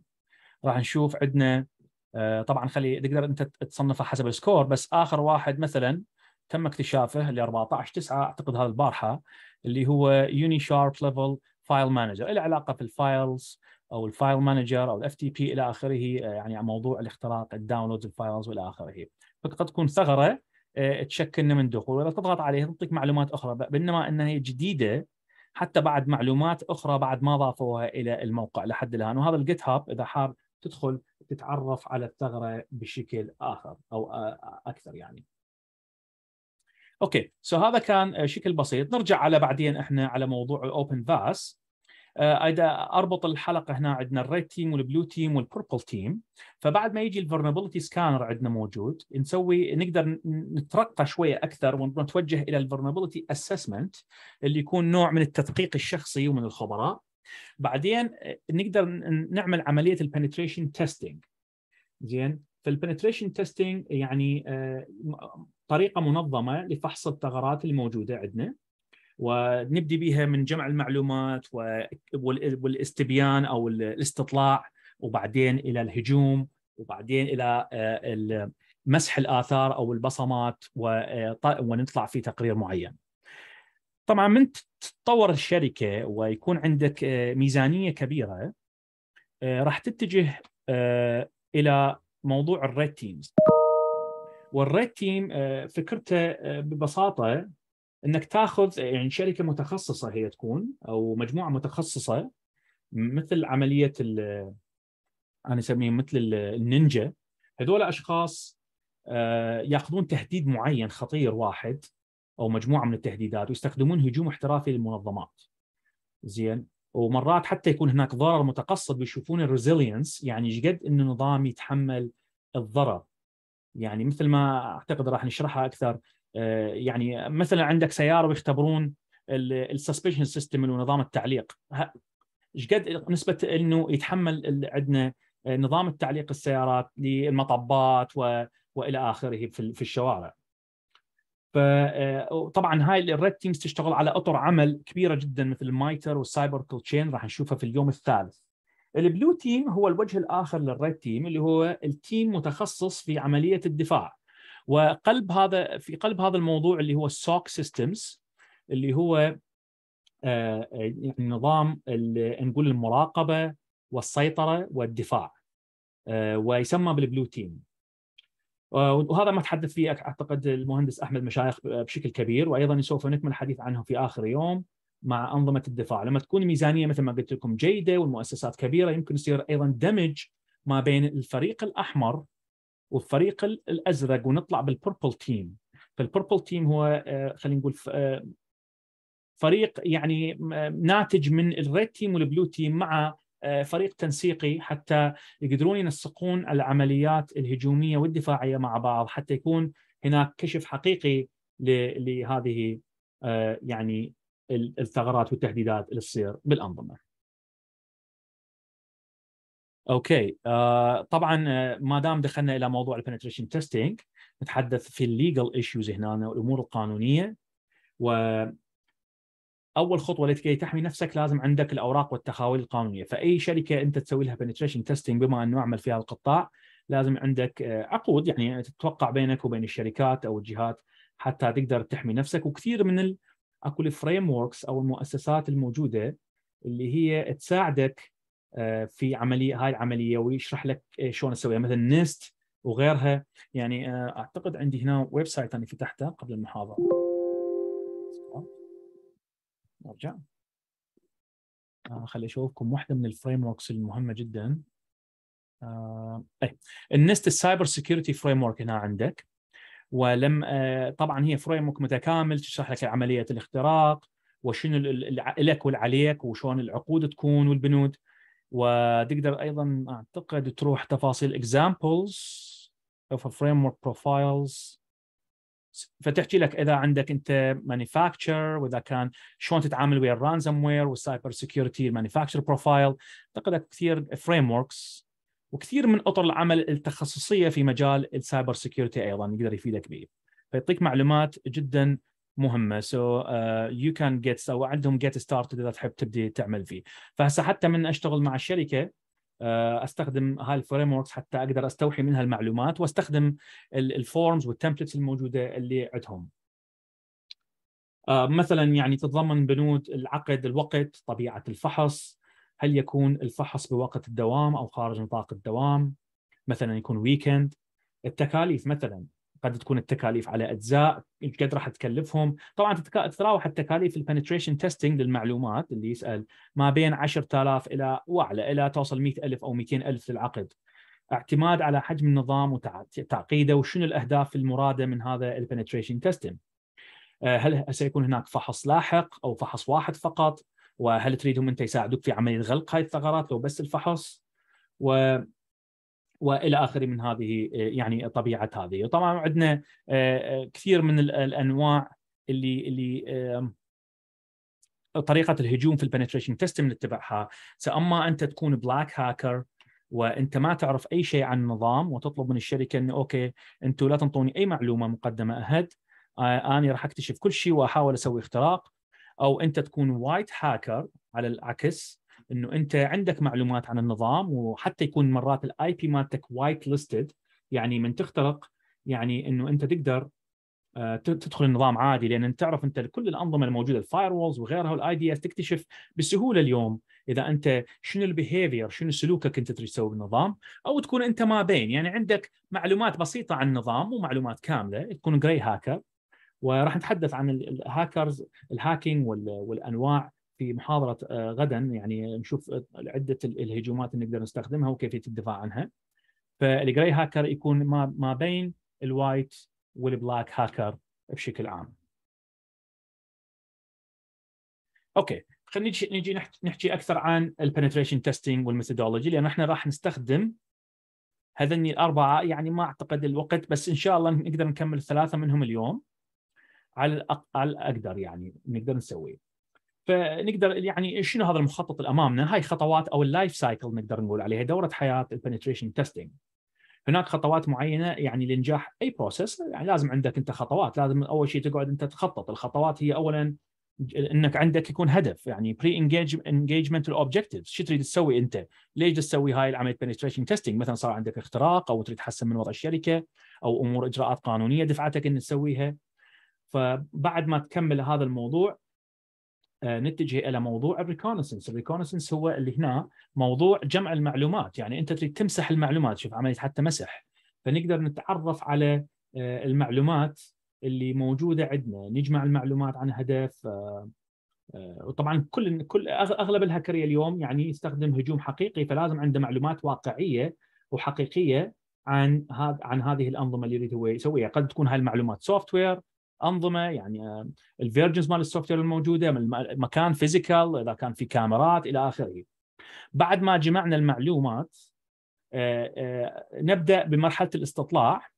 راح نشوف عندنا آه، طبعا خلي تقدر انت تصنفها حسب السكور بس اخر واحد مثلا تم اكتشافه ل 14 9 اعتقد هذا البارحه اللي هو يوني شارب ليفل فايل مانجر له علاقه بالفايلز او الفايل مانجر او الاف تي بي الى اخره آه، يعني موضوع الاختراق الداونلودز الفايلز والى اخره فقد تكون ثغره آه، تشكلنا من دخول ولا تضغط عليها تعطيك معلومات اخرى بينما انها هي جديده حتى بعد معلومات اخرى بعد ما ضافوها الى الموقع لحد الان وهذا الجيت هاب اذا حاب تدخل تتعرف على الثغره بشكل اخر او اكثر يعني. اوكي سو so هذا كان شكل بسيط نرجع على بعدين احنا على موضوع الاوبن فاس آه، اذا اربط الحلقه هنا عندنا الريد تيم والبلو تيم والبربل تيم فبعد ما يجي الفرنبلتي سكانر عندنا موجود نسوي نقدر نترقى شويه اكثر ونتوجه الى الفرنبلتي اسسمنت اللي يكون نوع من التدقيق الشخصي ومن الخبراء بعدين آه، نقدر نعمل عمليه البنتريشن تيستينج زين فالبنتريشن تيستينج يعني آه، طريقه منظمه لفحص الثغرات الموجوده عندنا ونبدي بها من جمع المعلومات والاستبيان او الاستطلاع وبعدين الى الهجوم وبعدين الى آه، مسح الاثار او البصمات آه، ونطلع في تقرير معين. طبعا من تتطور الشركه ويكون عندك آه، ميزانيه كبيره راح تتجه الى موضوع الريد تيمز. والريد تيم فكرته ببساطه انك تاخذ يعني شركه متخصصه هي تكون او مجموعه متخصصه مثل عمليه انا اسميهم مثل النينجا هذول اشخاص آه، ياخذون تهديد معين خطير واحد او مجموعه من التهديدات ويستخدمون هجوم احترافي للمنظمات زين ومرات حتى يكون هناك ضرر متقصد ويشوفون الريزيلينس يعني ايش قد انه النظام يتحمل الضرر يعني مثل ما اعتقد راح نشرحها اكثر آه، يعني مثلا عندك سياره ويختبرون السسبشن سيستم اللي هو نظام التعليق ايش قد نسبه انه يتحمل عندنا نظام التعليق السيارات للمطبات و... والى اخره في, في الشوارع. فطبعا آه، هاي الريد تيمز تشتغل على اطر عمل كبيره جدا مثل المايتر والسايبر كول تشين راح نشوفها في اليوم الثالث. البلو تيم هو الوجه الاخر للريد تيم اللي هو التيم متخصص في عمليه الدفاع وقلب هذا في قلب هذا الموضوع اللي هو السوك سيستمز اللي هو يعني آه، آه، نظام نقول المراقبه والسيطره والدفاع آه، ويسمى بالبلو تيم وهذا ما تحدث فيه اعتقد المهندس احمد مشايخ بشكل كبير وايضا سوف نكمل الحديث عنه في اخر يوم مع انظمه الدفاع لما تكون الميزانيه مثل ما قلت لكم جيده والمؤسسات كبيره يمكن يصير ايضا دمج ما بين الفريق الاحمر والفريق الازرق ونطلع بالبربل تيم فالبربل تيم هو آه، خلينا نقول آه، فريق يعني ناتج من الريد تيم والبلو تيم مع آه، فريق تنسيقي حتى يقدرون ينسقون العمليات الهجوميه والدفاعيه مع بعض حتى يكون هناك كشف حقيقي لهذه يعني الثغرات والتهديدات اللي تصير بالانظمه. اوكي آه طبعا آه، ما دام دخلنا الى موضوع البنتريشن تيستينج نتحدث في الليجل ايشوز هنا والامور القانونيه و اول خطوه لكي إيه، تحمي نفسك لازم عندك الاوراق والتخاويل القانونيه فاي شركه انت تسوي لها بنتريشن تيستينج بما انه اعمل فيها القطاع لازم عندك آه، عقود يعني تتوقع بينك وبين الشركات او الجهات حتى تقدر تحمي نفسك وكثير من اكو الفريم او المؤسسات الموجوده اللي هي تساعدك آه، في عمليه هاي العمليه ويشرح لك آه، شلون اسويها مثل نيست وغيرها يعني آه، اعتقد عندي هنا ويب سايت انا فتحته قبل المحاضره نرجع خلي اشوفكم واحده من الفريم وركس المهمه جدا اي النست السايبر سكيورتي فريم ورك هنا عندك ولم طبعا هي فريم ورك متكامل تشرح لك عمليه الاختراق وشنو لك والعليك وشلون العقود تكون والبنود وتقدر ايضا اعتقد تروح تفاصيل examples of a framework profiles فتحكي لك اذا عندك انت مانيفاكتشر واذا كان شلون تتعامل ويا الرانزم وير والسايبر سكيورتي المانيفاكتشر بروفايل اعتقد كثير فريم وركس وكثير من اطر العمل التخصصيه في مجال السايبر سكيورتي ايضا يقدر يفيدك به فيعطيك معلومات جدا مهمه سو يو كان جيت او عندهم جيت ستارت اذا تحب تبدي تعمل فيه فهسه حتى من اشتغل مع الشركه uh, استخدم هاي الفريم حتى اقدر استوحي منها المعلومات واستخدم الفورمز والتمبلتس الموجوده اللي عندهم uh, مثلا يعني تتضمن بنود العقد الوقت طبيعه الفحص هل يكون الفحص بوقت الدوام او خارج نطاق الدوام مثلا يكون ويكند التكاليف مثلا قد تكون التكاليف على اجزاء قد راح تكلفهم طبعا تتراوح التكاليف البنتريشن تيستنج للمعلومات اللي يسال ما بين 10000 الى واعلى الى توصل 100000 او 200000 للعقد اعتماد على حجم النظام وتعقيده وشنو الاهداف المراده من هذا البنتريشن تيستنج آه، هل سيكون هناك فحص لاحق او فحص واحد فقط وهل تريدهم انت يساعدوك في عمليه غلق هاي الثغرات لو بس الفحص و والى اخره من هذه يعني طبيعه هذه وطبعا عندنا آه، آه، كثير من الانواع اللي اللي طريقه الهجوم في البنتريشن تيستنج نتبعها فاما انت تكون بلاك هاكر وانت ما تعرف اي شيء عن النظام وتطلب من الشركه انه اوكي انتم لا تنطوني اي معلومه مقدمه اهد آه، انا راح اكتشف كل شيء واحاول اسوي اختراق او انت تكون وايت هاكر على العكس انه انت عندك معلومات عن النظام وحتى يكون مرات الاي بي مالتك وايت ليستد يعني من تخترق يعني انه انت تقدر آه، تدخل النظام عادي لان تعرف انت كل الانظمه الموجوده الفاير وولز وغيرها والاي دي اس تكتشف بسهوله اليوم اذا انت شنو البيهيفير شنو سلوكك انت تريد تسوي بالنظام او تكون انت ما بين يعني عندك معلومات بسيطه عن النظام ومعلومات كامله تكون جراي هاكر وراح نتحدث عن الهاكرز الهاكينج والانواع في محاضره آه، غدا يعني نشوف عده الهجومات اللي نقدر نستخدمها وكيفيه الدفاع عنها فالجراي هاكر يكون ما بين الوايت والبلاك هاكر بشكل عام اوكي خلينا نجي نجي نحكي اكثر عن البنتريشن تيستينج والميثودولوجي لان احنا راح نستخدم هذني الاربعه يعني ما اعتقد الوقت بس ان شاء الله نقدر نكمل ثلاثه منهم اليوم على على الاقدر يعني نقدر نسويه. فنقدر يعني شنو هذا المخطط اللي امامنا؟ هاي خطوات او اللايف سايكل نقدر نقول عليها دوره حياه البنتريشن تيستينج هناك خطوات معينه يعني لنجاح اي بروسيس يعني لازم عندك انت خطوات، لازم اول شيء تقعد انت تخطط، الخطوات هي اولا انك عندك يكون هدف يعني بري انجيجمنت الاوبجكتيفز شو تريد تسوي انت؟ ليش تسوي هاي العمليه بنتريشن تيستينج مثلا صار عندك اختراق او تريد تحسن من وضع الشركه او امور اجراءات قانونيه دفعتك ان تسويها. فبعد ما تكمل هذا الموضوع آه، نتجه الى موضوع الريكونسنس، الريكونسنس هو اللي هنا موضوع جمع المعلومات، يعني انت تريد تمسح المعلومات، شوف عمليه حتى مسح، فنقدر نتعرف على آه، المعلومات اللي موجوده عندنا، نجمع المعلومات عن هدف آه، وطبعا كل كل اغلب الهكري اليوم يعني يستخدم هجوم حقيقي فلازم عنده معلومات واقعيه وحقيقيه عن هذا عن هذه الانظمه اللي يريد هو يسويها، قد تكون هاي المعلومات سوفت وير، انظمه يعني آه، الفيرجنز مال السوفت وير الموجوده مكان فيزيكال اذا كان في كاميرات الى اخره. بعد ما جمعنا المعلومات آه، آه، نبدا بمرحله الاستطلاع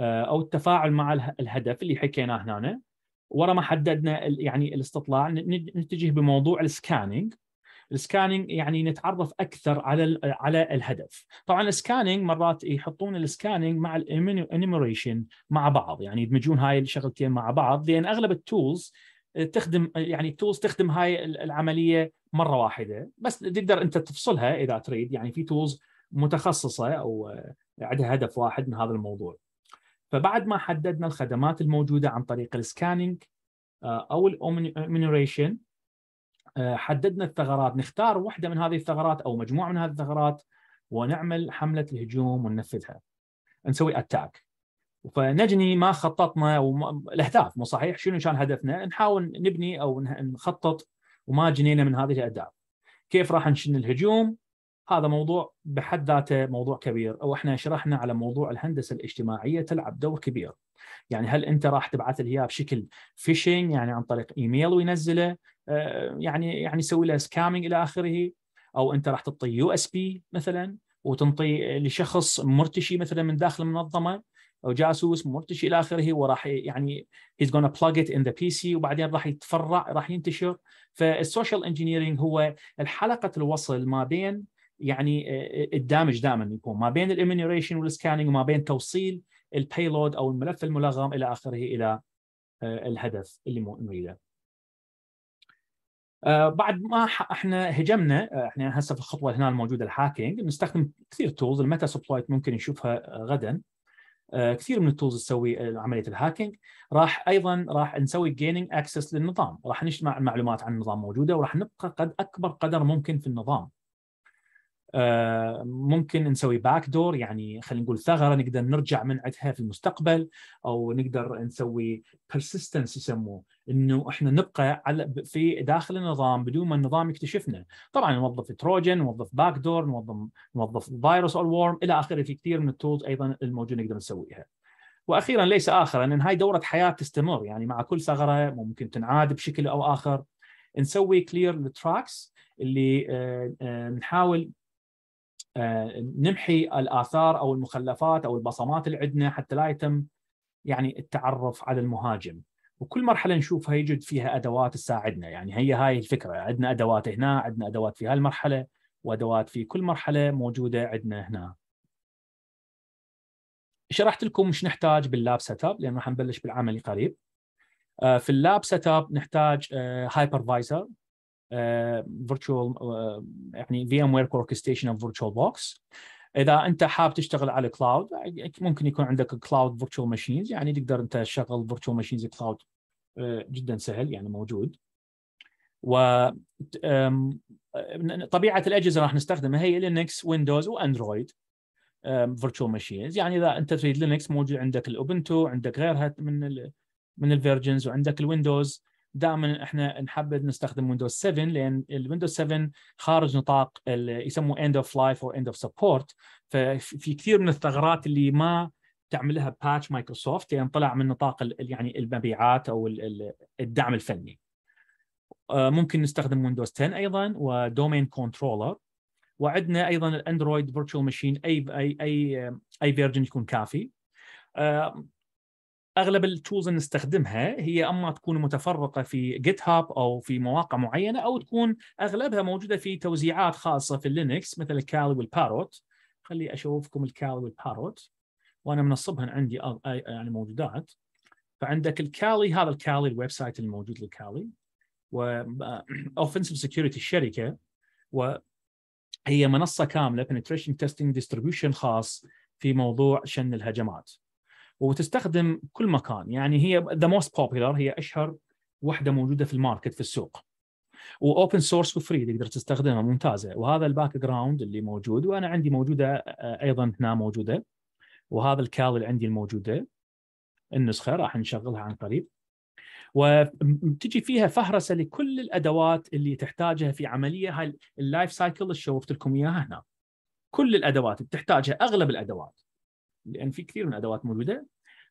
او التفاعل مع الهدف اللي حكيناه هنا ورا ما حددنا يعني الاستطلاع نتجه بموضوع السكاننج السكاننج يعني نتعرف اكثر على على الهدف طبعا السكاننج مرات يحطون السكاننج مع الانيميريشن مع بعض يعني يدمجون هاي الشغلتين مع بعض لان اغلب التولز تخدم يعني التولز تخدم هاي العمليه مره واحده بس تقدر انت تفصلها اذا تريد يعني في تولز متخصصه او عندها هدف واحد من هذا الموضوع فبعد ما حددنا الخدمات الموجوده عن طريق السكاننج آه، او الامينوريشن آه، حددنا الثغرات نختار واحدة من هذه الثغرات أو مجموعة من هذه الثغرات ونعمل حملة الهجوم وننفذها نسوي أتاك فنجني ما خططنا وما... الأهداف مو صحيح شنو كان هدفنا نحاول نبني أو نخطط وما جنينا من هذه الأهداف كيف راح نشن الهجوم هذا موضوع بحد ذاته موضوع كبير او احنا شرحنا على موضوع الهندسه الاجتماعيه تلعب دور كبير يعني هل انت راح تبعث له بشكل فيشنج يعني عن طريق ايميل وينزله آه، يعني يعني يسوي له سكامينج الى اخره او انت راح تعطي يو اس بي مثلا وتنطي لشخص مرتشي مثلا من داخل المنظمه او جاسوس مرتشي الى اخره وراح يعني هيز جونا بلاج ات ان ذا بي سي وبعدين راح يتفرع راح ينتشر فالسوشيال انجينيرنج هو الحلقه الوصل ما بين يعني آه، آه، الدامج دائما يكون ما بين الاميونيريشن والسكاننج وما بين توصيل البيلود او الملف الملغم الى اخره الى آه، الهدف اللي نريده. آه، بعد ما احنا هجمنا آه، احنا هسه في الخطوه هنا الموجوده الهاكينج نستخدم كثير تولز الميتا سبلايت ممكن نشوفها غدا كثير من التولز تسوي عمليه الهاكينج راح ايضا راح نسوي جيننج اكسس للنظام راح نجمع المعلومات عن النظام موجوده وراح نبقى قد اكبر قدر ممكن في النظام آه، ممكن نسوي باك دور يعني خلينا نقول ثغره نقدر نرجع من عندها في المستقبل او نقدر نسوي persistence يسموه انه احنا نبقى على في داخل النظام بدون ما النظام يكتشفنا طبعا نوظف تروجن نوظف باك دور نوظف نوظف فيروس او وورم الى اخره في كثير من التولز ايضا الموجوده نقدر نسويها واخيرا ليس اخرا ان هاي دوره حياه تستمر يعني مع كل ثغره ممكن تنعاد بشكل او اخر نسوي كلير للتراكس اللي آه، آه، نحاول آه، نمحي الاثار او المخلفات او البصمات اللي عندنا حتى لا يتم يعني التعرف على المهاجم وكل مرحله نشوفها يوجد فيها ادوات تساعدنا يعني هي هاي الفكره عندنا ادوات هنا عندنا ادوات في هالمرحله وادوات في كل مرحله موجوده عندنا هنا شرحت لكم مش نحتاج باللاب سيت اب لان راح نبلش بالعمل قريب آه، في اللاب سيت اب نحتاج هايبرفايزر آه، فيرتشوال آه، آه، يعني في ام وير اوركستيشن اوف فيرتشوال بوكس اذا انت حاب تشتغل على كلاود ممكن يكون عندك كلاود فيرتشوال ماشينز يعني تقدر انت تشغل فيرتشوال ماشينز كلاود جدا سهل يعني موجود و طبيعه الاجهزه راح نستخدمها هي لينكس ويندوز واندرويد فيرتشوال ماشينز يعني اذا انت تريد لينكس موجود عندك الاوبنتو عندك غيرها من الـ من الفيرجنز وعندك الويندوز دائما احنا نحبذ نستخدم ويندوز 7 لان الويندوز 7 خارج نطاق يسموه اند اوف لايف او اند اوف سبورت ففي كثير من الثغرات اللي ما تعملها باتش مايكروسوفت لان يعني طلع من نطاق يعني المبيعات او الدعم الفني. آه، ممكن نستخدم ويندوز 10 ايضا ودومين كنترولر وعندنا ايضا الاندرويد فيرتشوال ماشين اي اي اي اي فيرجن يكون كافي. آه، اغلب التولز اللي نستخدمها هي اما تكون متفرقه في جيت هاب او في مواقع معينه او تكون اغلبها موجوده في توزيعات خاصه في لينكس مثل الكالي والباروت خلي اشوفكم الكالي والباروت وانا منصبهن عندي يعني موجودات فعندك الكالي هذا الكالي الويب سايت الموجود للكالي و اوفنسيف سكيورتي الشركه وهي منصه كامله بنتريشن تيستنج ديستريبيوشن خاص في موضوع شن الهجمات وتستخدم كل مكان يعني هي ذا موست بوبيلر هي اشهر وحده موجوده في الماركت في السوق واوبن سورس وفري تقدر تستخدمها ممتازه وهذا الباك جراوند اللي موجود وانا عندي موجوده آه، ايضا هنا موجوده وهذا الكال اللي عندي الموجوده النسخه راح نشغلها عن قريب وتجي فيها فهرسه لكل الادوات اللي تحتاجها في عمليه هاي اللايف سايكل اللي شوفت لكم اياها هنا كل الادوات بتحتاجها اغلب الادوات لان في كثير من الادوات موجوده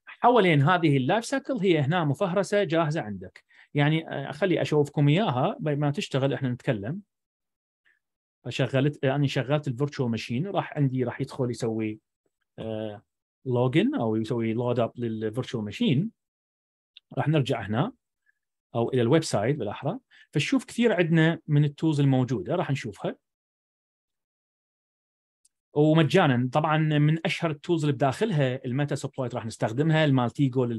حوالين هذه اللايف سايكل هي هنا مفهرسه جاهزه عندك يعني آه، اخلي اشوفكم اياها ما تشتغل احنا نتكلم فشغلت آه، انا يعني شغلت الفيرتشوال ماشين راح عندي راح يدخل يسوي لوجن آه، او يسوي لود اب للفيرتشوال ماشين راح نرجع هنا او الى الويب سايت بالاحرى فشوف كثير عندنا من التولز الموجوده راح نشوفها ومجانا طبعا من اشهر التولز اللي بداخلها الميتا سبلويت راح نستخدمها المالتيجو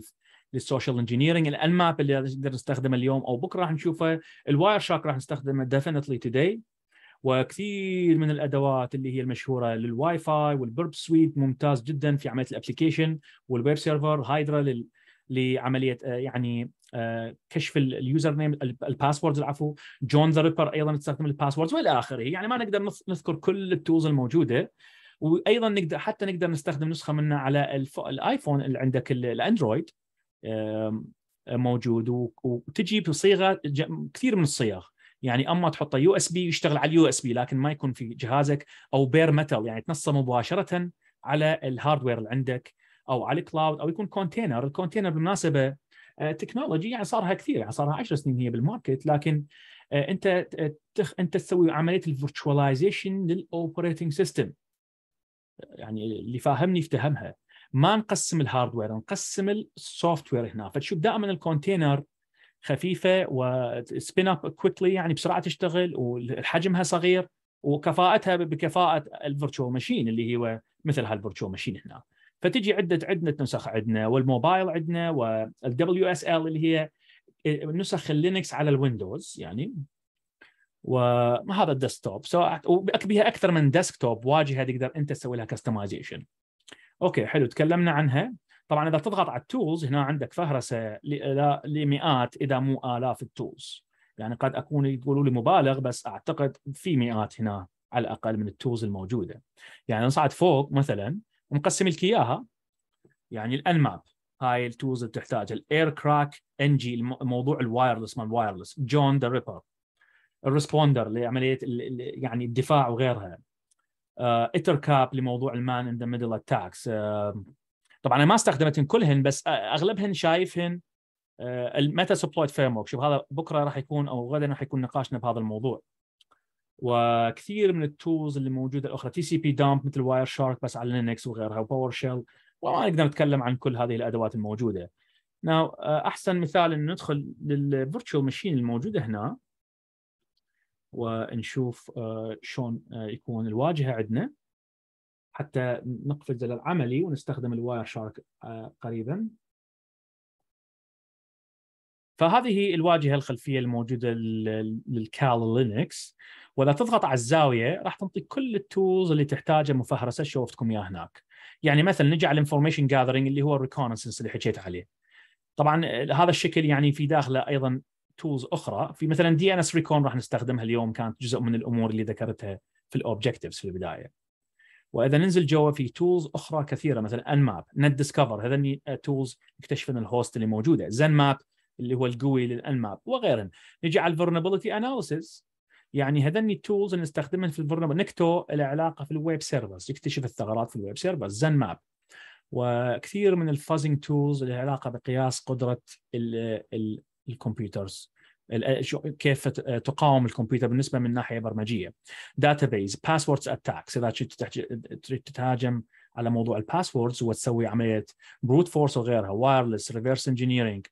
للسوشيال انجينيرنج الانماب اللي نقدر نستخدمه اليوم او بكره راح نشوفه الواير شارك راح نستخدمه ديفنتلي توداي وكثير من الادوات اللي هي المشهوره للواي فاي والبرب سويت ممتاز جدا في عمليه الابلكيشن والويب سيرفر هايدرا لعمليه آه، يعني آه، كشف اليوزر نيم الباسورد العفو جون ذا ريبر ايضا تستخدم الباسورد والى اخره يعني ما نقدر نذكر كل التولز الموجوده وايضا نقدر حتى نقدر نستخدم نسخه منها على الايفون اللي عندك الاندرويد موجود وتجي بصيغه كثير من الصيغ يعني اما تحطه يو اس بي يشتغل على اليو اس بي لكن ما يكون في جهازك او بير ميتال يعني تنصه مباشره على الهاردوير اللي عندك او على الكلاود او يكون كونتينر الكونتينر بالمناسبه تكنولوجي آه، يعني صارها كثير يعني صارها 10 سنين هي بالماركت لكن آه، انت آه، تخ... انت تسوي عمليه الفيرتشواليزيشن للاوبريتنج سيستم يعني اللي فاهمني افتهمها ما نقسم الهاردوير نقسم السوفت وير هنا فتشوف دائما الكونتينر خفيفه وسبين اب كويكلي يعني بسرعه تشتغل وحجمها صغير وكفاءتها بكفاءه الفيرتشوال ماشين اللي هو مثل هالفيرتشوال ماشين هنا فتجي عده عده نسخ عندنا والموبايل عندنا والدبليو اس ال اللي هي نسخ اللينكس على الويندوز يعني وهذا الديسكتوب سواء بها اكثر من ديسكتوب واجهه تقدر انت تسوي لها كستمايزيشن. اوكي حلو تكلمنا عنها طبعا اذا تضغط على التولز هنا عندك فهرسه لمئات اذا مو الاف التولز يعني قد اكون يقولوا لي مبالغ بس اعتقد في مئات هنا على الاقل من التولز الموجوده يعني نصعد فوق مثلا ومقسم لك اياها يعني الانماب هاي التولز اللي تحتاجها الاير كراك ان جي موضوع الوايرلس مال الوايرلس جون ذا ريبر الريسبوندر لعمليه يعني الدفاع وغيرها آه، اتر uh, كاب لموضوع المان ان ذا ميدل اتاكس آه، طبعا انا ما استخدمتهم كلهن بس اغلبهن شايفهن آه، الميتا سبلايد فريم ورك شوف هذا بكره راح يكون او غدا راح يكون نقاشنا بهذا الموضوع وكثير من التولز اللي موجوده الاخرى تي سي بي دامب مثل واير شارك بس على لينكس وغيرها وباور شيل وما نقدر نتكلم عن كل هذه الادوات الموجوده. ناو آه، احسن مثال انه ندخل للفيرتشوال ماشين الموجوده هنا ونشوف آه، شلون آه، يكون الواجهه عندنا حتى نقفز للعملي ونستخدم الواير شارك قريبا. فهذه الواجهه الخلفيه الموجوده للكال لينكس واذا تضغط على الزاويه راح تنطيك كل التولز اللي تحتاجها مفهرسه شوفتكم اياها هناك يعني مثلا نجي على الانفورميشن جاذرنج اللي هو الريكونسنس اللي حكيت عليه طبعا هذا الشكل يعني في داخله ايضا تولز اخرى في مثلا دي ان اس ريكون راح نستخدمها اليوم كانت جزء من الامور اللي ذكرتها في الاوبجكتيفز في البدايه واذا ننزل جوا في تولز اخرى كثيره مثلا ان ماب نت ديسكفر هذني تولز ان الهوست اللي موجوده زن ماب اللي هو القوي للان ماب وغيرهم نجي على الفيرنبيلتي اناليسيس يعني هذني التولز اللي نستخدمها في البرنامج نكتو العلاقة علاقه في الويب سيرفرز يكتشف الثغرات في الويب سيرفرز زن ماب وكثير من الفازنج تولز اللي علاقه بقياس قدره الكمبيوترز كيف تقاوم الكمبيوتر بالنسبه من ناحيه برمجيه داتابيز باسوردز اتاكس اذا تريد تتهاجم على موضوع الباسوردز وتسوي عمليه بروت فورس وغيرها وايرلس ريفرس انجينيرنج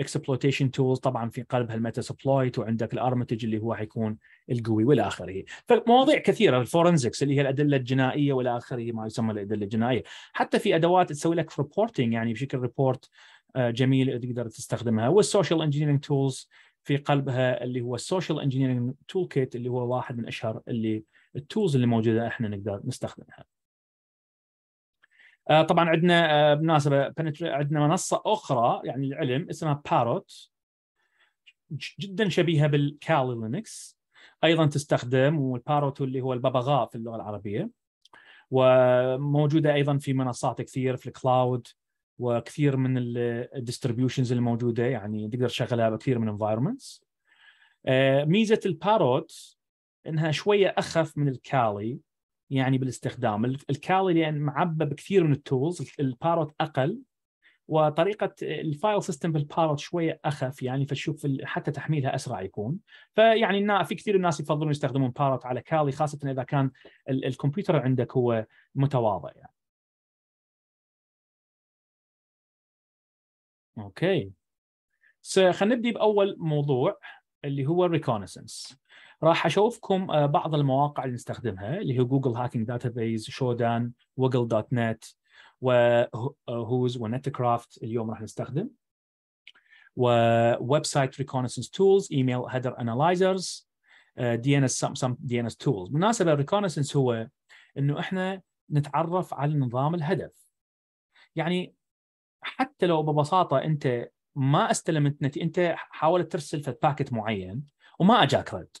اكسبلويتيشن تولز طبعا في قلبها الميتا سبلويت وعندك الارمتج اللي هو حيكون القوي والى اخره فمواضيع كثيره الفورنزكس اللي هي الادله الجنائيه والى اخره ما يسمى الادله الجنائيه حتى في ادوات تسوي لك ريبورتنج يعني بشكل ريبورت آه، جميل تقدر تستخدمها والسوشيال انجينيرنج تولز في قلبها اللي هو السوشيال انجينيرنج تول كيت اللي هو واحد من اشهر اللي التولز اللي موجوده احنا نقدر نستخدمها. آه، طبعا عندنا آه، بالمناسبه عندنا منصه اخرى يعني العلم اسمها باروت جدا شبيهه بالكالي لينكس ايضا تستخدم والباروت اللي هو الببغاء في اللغه العربيه وموجوده ايضا في منصات كثير في الكلاود وكثير من الديستريبيوشنز الموجوده يعني تقدر تشغلها بكثير من انفايرمنتس آه، ميزه الباروت انها شويه اخف من الكالي يعني بالاستخدام الكالي لان يعني معبى بكثير من التولز الباروت اقل وطريقه الفايل سيستم بالباروت شويه اخف يعني فتشوف حتى تحميلها اسرع يكون فيعني في كثير الناس يفضلون يستخدمون باروت على كالي خاصه اذا كان الكمبيوتر عندك هو متواضع يعني. اوكي so, خلينا نبدي باول موضوع اللي هو الريكونسنس راح اشوفكم آه، بعض المواقع اللي نستخدمها اللي هي جوجل هاكينج داتابيز شودان وجل دوت نت وهوز ونت كرافت اليوم راح نستخدم وويب سايت ريكونسنس تولز ايميل هيدر انالايزرز دي ان اس سم دي ان اس تولز بالمناسبه الريكونسنس هو انه احنا نتعرف على نظام الهدف يعني حتى لو ببساطه انت ما استلمت نتي انت حاولت ترسل في باكت معين وما اجاك رد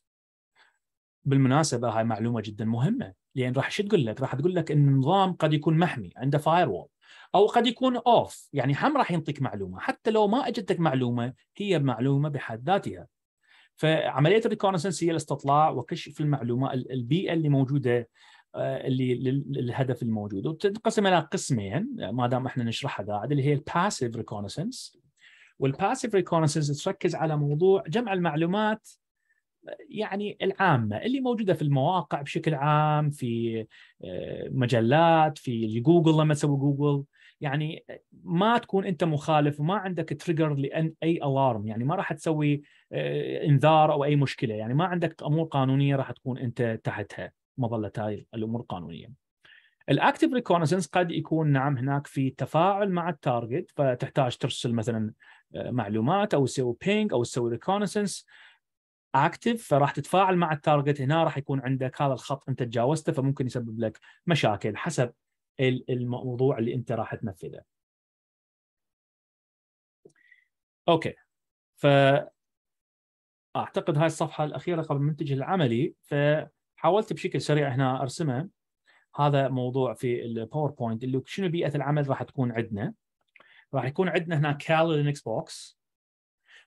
بالمناسبه هاي معلومه جدا مهمه لان يعني راح شو تقول لك؟ راح تقول لك ان النظام قد يكون محمي عنده فاير وول او قد يكون اوف يعني هم راح ينطيك معلومه حتى لو ما اجتك معلومه هي معلومه بحد ذاتها فعمليه الريكونسنس هي الاستطلاع وكشف المعلومه البيئه اللي موجوده آه، اللي للهدف الموجود وتنقسم الى قسمين ما دام احنا نشرحها قاعد اللي هي الباسيف ريكونسنس والباسيف ريكونسنس تركز على موضوع جمع المعلومات يعني العامه اللي موجوده في المواقع بشكل عام في آه، مجلات في جوجل لما تسوي جوجل يعني ما تكون انت مخالف وما عندك تريجر لان اي الارم يعني ما راح تسوي آه، انذار او اي مشكله يعني ما عندك امور قانونيه راح تكون انت تحتها مظله هاي الامور القانونيه الاكتف ريكونسنس قد يكون نعم هناك في تفاعل مع التارجت فتحتاج ترسل مثلا آه، معلومات او تسوي بينج او تسوي ريكونسنس اكتف فراح تتفاعل مع التارجت هنا راح يكون عندك هذا الخط انت تجاوزته فممكن يسبب لك مشاكل حسب الموضوع اللي انت راح تنفذه. اوكي ف اعتقد هاي الصفحه الاخيره قبل المنتج العملي فحاولت بشكل سريع هنا ارسمه هذا موضوع في الباوربوينت اللي شنو بيئه العمل راح تكون عندنا راح يكون عندنا هنا كال لينكس بوكس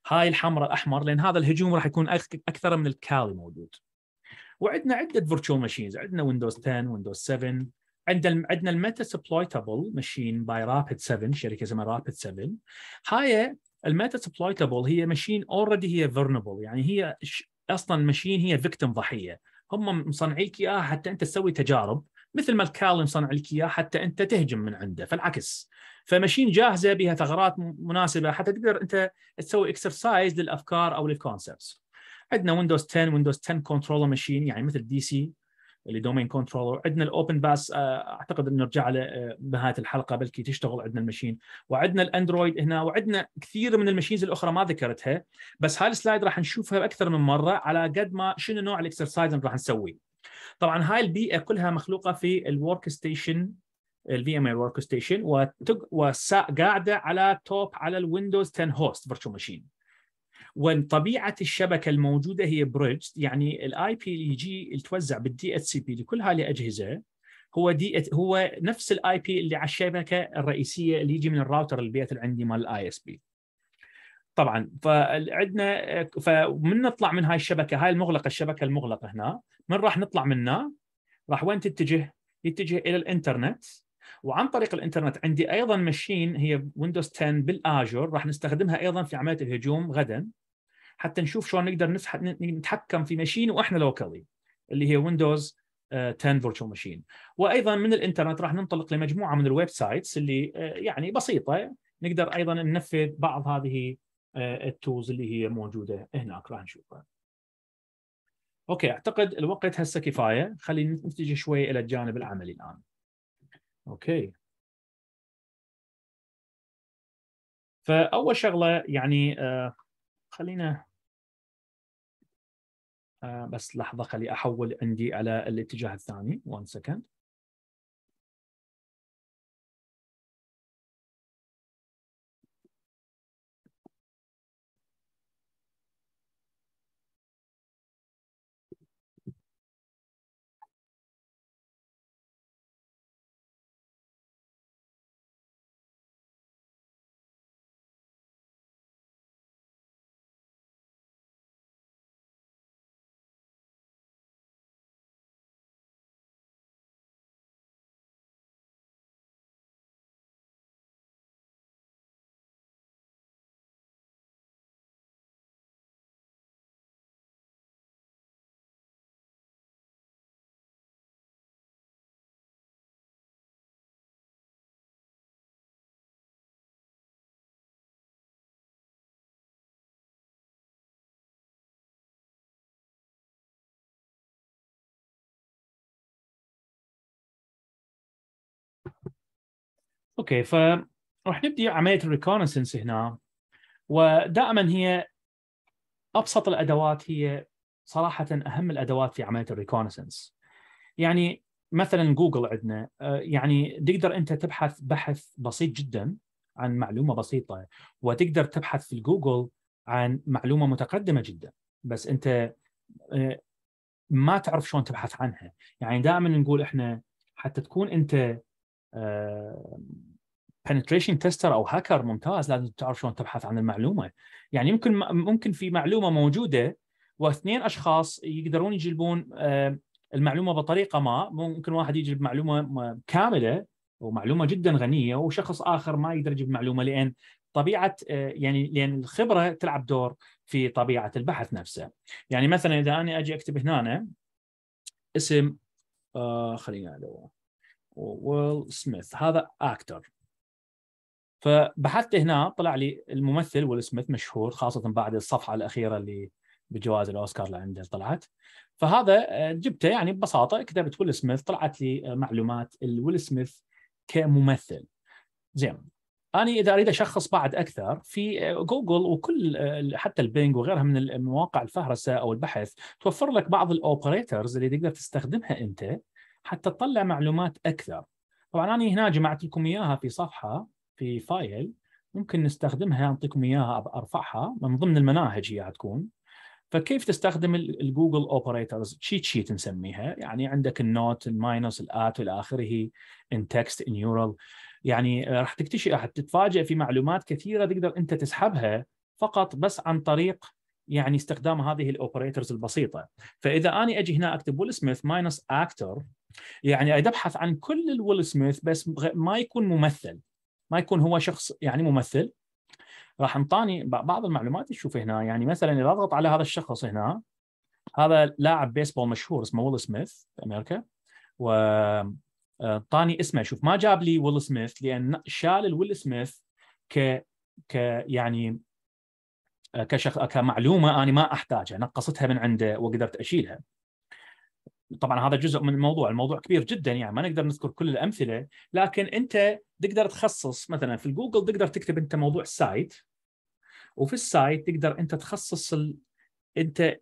هاي الحمراء الاحمر لان هذا الهجوم راح يكون اكثر من الكالي موجود وعندنا عده فيرتشوال ماشينز عندنا ويندوز 10 ويندوز 7 عندنا عندنا الميتا سبلويتابل ماشين باي رابد 7 شركه اسمها رابد 7 هاي الميتا سبلويتابل هي ماشين اوريدي هي فيرنبل يعني هي اصلا ماشين هي فيكتم ضحيه هم مصنعين لك اياها حتى انت تسوي تجارب مثل ما الكالي مصنع لك اياها حتى انت تهجم من عنده فالعكس فماشين جاهزه بها ثغرات مناسبه حتى تقدر انت تسوي اكسرسايز للافكار او للكونسبتس عندنا ويندوز 10 ويندوز 10 كنترولر ماشين يعني مثل دي سي اللي دومين كنترولر عندنا الاوبن آه، باس اعتقد انه نرجع له آه، بنهايه الحلقه بلكي تشتغل عندنا المشين وعندنا الاندرويد هنا وعندنا كثير من المشينز الاخرى ما ذكرتها بس هاي السلايد راح نشوفها اكثر من مره على قد ما شنو نوع الاكسرسايز اللي راح نسويه طبعا هاي البيئه كلها مخلوقه في الورك ستيشن الفي ام اي ورك ستيشن وقاعده على توب على الويندوز 10 هوست فيرتشوال ماشين وطبيعه الشبكه الموجوده هي بريدج يعني الاي بي اللي يجي يتوزع بالدي اتش سي بي لكل هذه الاجهزه هو دي هو نفس الاي بي اللي على الشبكه الرئيسيه اللي يجي من الراوتر البيت اللي عندي مال الاي اس بي طبعا فعندنا فمن نطلع من هاي الشبكه هاي المغلقه الشبكه المغلقه هنا من راح نطلع منها راح وين تتجه يتجه الى الانترنت وعن طريق الانترنت عندي ايضا مشين هي ويندوز 10 بالاجور راح نستخدمها ايضا في عمليه الهجوم غدا حتى نشوف شلون نقدر نتحكم في مشين واحنا لوكالي اللي هي ويندوز 10 فيرتشوال ماشين وايضا من الانترنت راح ننطلق لمجموعه من الويب سايتس اللي آه، يعني بسيطه نقدر ايضا ننفذ بعض هذه آه، التولز اللي هي موجوده هناك راح نشوفها. اوكي اعتقد الوقت هسه كفايه خلينا نتجه شوي الى الجانب العملي الان. اوكي فاول شغله يعني آه، خلينا آه، بس لحظه خلي احول عندي على الاتجاه الثاني وان سكند اوكي فراح نبدي عمليه الريكونسنس هنا ودائما هي ابسط الادوات هي صراحه اهم الادوات في عمليه الريكونسنس يعني مثلا جوجل عندنا آه، يعني تقدر انت تبحث بحث بسيط جدا عن معلومه بسيطه وتقدر تبحث في الجوجل عن معلومه متقدمه جدا بس انت آه، ما تعرف شلون تبحث عنها يعني دائما نقول احنا حتى تكون انت بنتريشن آه، تيستر او هاكر ممتاز لازم تعرف شلون تبحث عن المعلومه يعني يمكن ممكن في معلومه موجوده واثنين اشخاص يقدرون يجلبون آه، المعلومه بطريقه ما ممكن واحد يجيب معلومه كامله ومعلومه جدا غنيه وشخص اخر ما يقدر يجيب معلومه لان طبيعه آه، يعني لان الخبره تلعب دور في طبيعه البحث نفسه يعني مثلا اذا انا اجي اكتب هنا اسم خلينا ادور ويل سميث هذا اكتر فبحثت هنا طلع لي الممثل ويل سميث مشهور خاصه بعد الصفحه الاخيره اللي بجوائز الاوسكار اللي عنده طلعت فهذا آه، جبته يعني ببساطه كتبت ويل سميث طلعت لي معلومات الويل سميث كممثل زين انا اذا اريد اشخص بعد اكثر في آه، جوجل وكل آه، حتى البينج وغيرها من المواقع الفهرسه او البحث توفر لك بعض الاوبريتورز اللي تقدر تستخدمها انت حتى تطلع معلومات اكثر طبعا انا هنا جمعت لكم اياها في صفحه في فايل ممكن نستخدمها اعطيكم اياها ارفعها من ضمن المناهج هي تكون فكيف تستخدم الجوجل اوبريتورز تشيت شيت نسميها يعني عندك النوت الماينس الات والى اخره ان تكست ان يورال يعني راح تكتشف راح تتفاجئ في معلومات كثيره تقدر انت تسحبها فقط بس عن طريق يعني استخدام هذه الاوبريتورز البسيطه فاذا انا اجي هنا اكتب ويل سميث ماينس اكتر يعني ابحث عن كل الويل سميث بس ما يكون ممثل ما يكون هو شخص يعني ممثل راح انطاني بعض المعلومات تشوف هنا يعني مثلا اذا اضغط على هذا الشخص هنا هذا لاعب بيسبول مشهور اسمه ويل سميث في امريكا و آه، طاني اسمه شوف ما جاب لي ويل سميث لان شال الويل سميث ك ك يعني كشخ كمعلومه انا ما احتاجها نقصتها من عنده وقدرت اشيلها طبعا هذا جزء من الموضوع الموضوع كبير جدا يعني ما نقدر نذكر كل الامثله لكن انت تقدر تخصص مثلا في الجوجل تقدر تكتب انت موضوع السايت وفي السايت تقدر انت تخصص ال... انت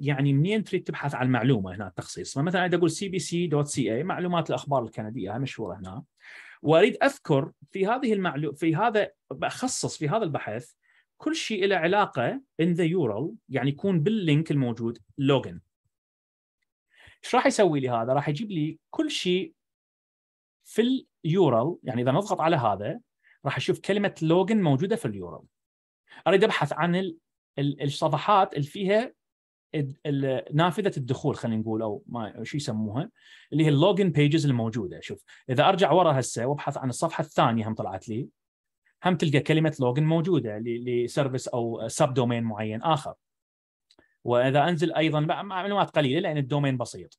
يعني منين تريد تبحث عن المعلومه هنا التخصيص فمثلا اذا اقول سي بي سي دوت سي اي معلومات الاخبار الكنديه مشهوره هنا واريد اذكر في هذه المعلو في هذا بخصص في هذا البحث كل شيء له علاقه ان ذا يورال يعني يكون باللينك الموجود لوجن ايش راح يسوي لي هذا؟ راح يجيب لي كل شيء في اليورال يعني اذا نضغط على هذا راح اشوف كلمه لوجن موجوده في اليورال اريد ابحث عن الصفحات اللي فيها نافذه الدخول خلينا نقول او ما شو يسموها اللي هي اللوجن بيجز الموجوده شوف اذا ارجع ورا هسه وابحث عن الصفحه الثانيه هم طلعت لي هم تلقى كلمه لوجن موجوده لسيرفيس او سب دومين معين اخر واذا انزل ايضا معلومات قليله لان الدومين بسيط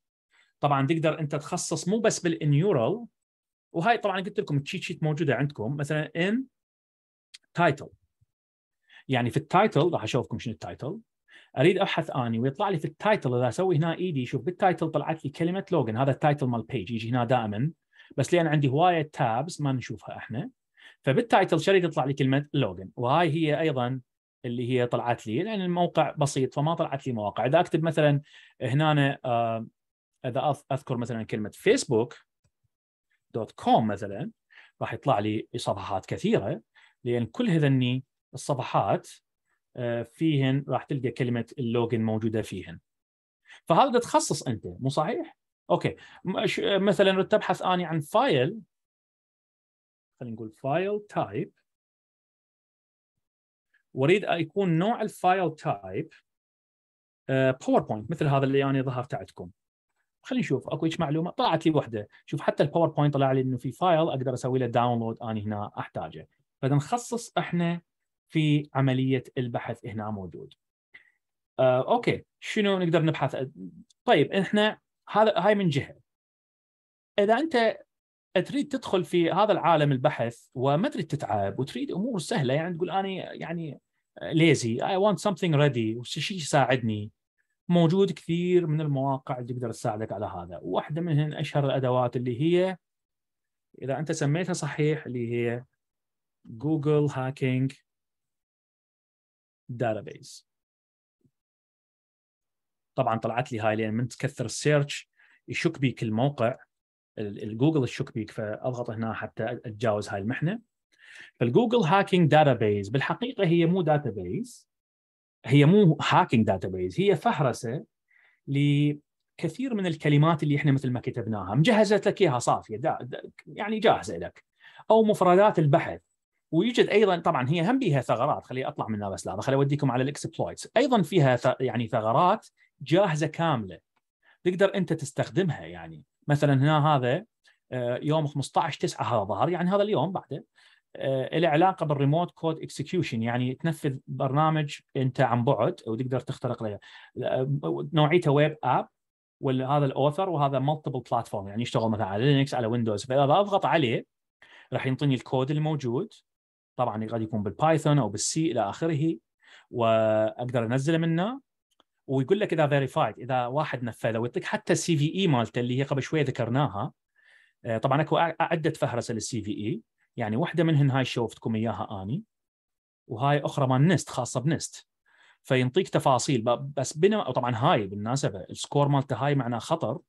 طبعا تقدر انت تخصص مو بس بالانيورال وهاي طبعا قلت لكم التشيت شيت موجوده عندكم مثلا ان تايتل يعني في التايتل راح اشوفكم شنو التايتل اريد ابحث اني ويطلع لي في التايتل اذا اسوي هنا ايدي شوف بالتايتل طلعت لي كلمه لوجن هذا التايتل مال بيج يجي هنا دائما بس لان عندي هوايه تابز ما نشوفها احنا فبالتايتل شو يطلع لي كلمه لوجن وهاي هي ايضا اللي هي طلعت لي لان يعني الموقع بسيط فما طلعت لي مواقع اذا اكتب مثلا هنا آه، اذا اذكر مثلا كلمه فيسبوك دوت كوم مثلا راح يطلع لي صفحات كثيره لان كل هذني الصفحات آه، فيهن راح تلقى كلمه اللوجن موجوده فيهن فهذا تخصص انت مو صحيح؟ اوكي مثلا تبحث اني عن فايل خلينا نقول فايل تايب واريد يكون نوع الفايل تايب باوربوينت مثل هذا اللي انا يعني ظهرت عندكم خلينا نشوف اكو هيك معلومه طلعت لي وحده شوف حتى الباوربوينت طلع لي انه في فايل اقدر اسوي له داونلود انا هنا احتاجه فنخصص احنا في عمليه البحث هنا موجود آه، اوكي شنو نقدر نبحث طيب احنا هذا هاي من جهه اذا انت تريد تدخل في هذا العالم البحث وما تريد تتعب وتريد امور سهله يعني تقول انا يعني ليزي اي ونت something ريدي شيء يساعدني موجود كثير من المواقع اللي تقدر تساعدك على هذا واحده منهم اشهر الادوات اللي هي اذا انت سميتها صحيح اللي هي جوجل هاكينج داتابيز طبعا طلعت لي هاي لان من تكثر السيرش يشك بيك الموقع الجوجل الشك بيك فاضغط هنا حتى اتجاوز هاي المحنه فالجوجل هاكينج داتا بيز بالحقيقه هي مو داتا بيز هي مو هاكينج داتا بيز هي فهرسه لكثير من الكلمات اللي احنا مثل ما كتبناها مجهزت لك اياها صافيه دا دا يعني جاهزه لك او مفردات البحث ويوجد ايضا طبعا هي هم بها ثغرات خلي اطلع منها بس لحظه خلي اوديكم على الاكسبلويتس ايضا فيها يعني ثغرات جاهزه كامله تقدر انت تستخدمها يعني مثلا هنا هذا آه، يوم 15 9 هذا ظهر يعني هذا اليوم بعده آه، له علاقه بالريموت كود اكسكيوشن يعني تنفذ برنامج انت عن بعد وتقدر تخترق له نوعيته ويب اب ولا هذا الاوثر وهذا مالتيبل بلاتفورم يعني يشتغل مثلا على لينكس على ويندوز فاذا اضغط عليه راح ينطيني الكود الموجود طبعا قد يكون بالبايثون او بالسي الى اخره واقدر انزله منه ويقول لك اذا فيريفايد اذا واحد نفذه ويعطيك حتى السي في اي مالته اللي هي قبل شوي ذكرناها آه، طبعا اكو عده فهرسه للسي في اي e. يعني واحده منهم هاي شوفتكم اياها اني وهاي اخرى مال نست خاصه بنست فينطيك تفاصيل بس بما طبعا هاي بالمناسبه السكور مالته هاي معناه خطر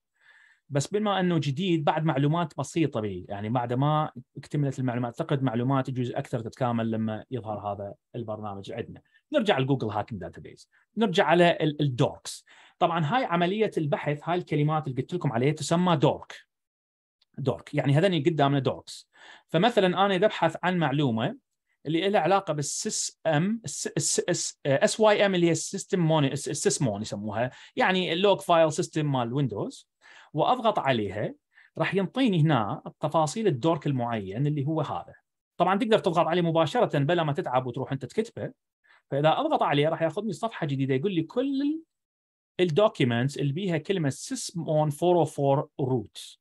بس بما انه جديد بعد معلومات بسيطه به يعني بعد ما اكتملت المعلومات اعتقد معلومات يجوز اكثر تتكامل لما يظهر هذا البرنامج عندنا. نرجع لجوجل هاكينج داتابيز نرجع على الدوركس طبعا هاي عمليه البحث هاي الكلمات اللي قلت لكم عليها تسمى دورك دورك يعني هذني قدامنا دوركس فمثلا انا اذا ابحث عن معلومه اللي لها علاقه بالسيس ام اس واي ام اللي هي السيستم مون مون يسموها يعني اللوج فايل سيستم مال ويندوز واضغط عليها راح ينطيني هنا التفاصيل الدورك المعين اللي هو هذا طبعا تقدر تضغط عليه مباشره بلا ما تتعب وتروح انت تكتبه فاذا اضغط عليه راح ياخذني صفحه جديده يقول لي كل الدوكيومنتس اللي بيها كلمه سيسمون 404 روت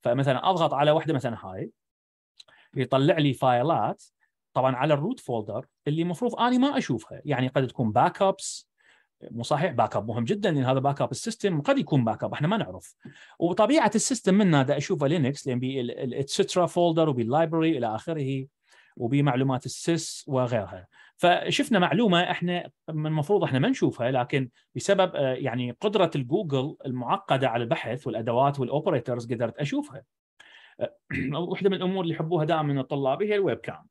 فمثلا اضغط على واحده مثلا هاي يطلع لي فايلات طبعا على الروت فولدر اللي المفروض اني ما اشوفها يعني قد تكون باك ابس مو صحيح باك اب مهم جدا لان هذا باك اب السيستم قد يكون باك اب احنا ما نعرف وطبيعه السيستم منا دا اشوفه لينكس لان بي الاتسترا فولدر وباللايبرري الى اخره وبمعلومات السيس وغيرها فشفنا معلومه احنا من المفروض احنا ما نشوفها لكن بسبب آه، يعني قدره الجوجل المعقده على البحث والادوات والاوبريتورز قدرت اشوفها آه، واحده من الامور اللي يحبوها دائما من الطلاب هي الويب كام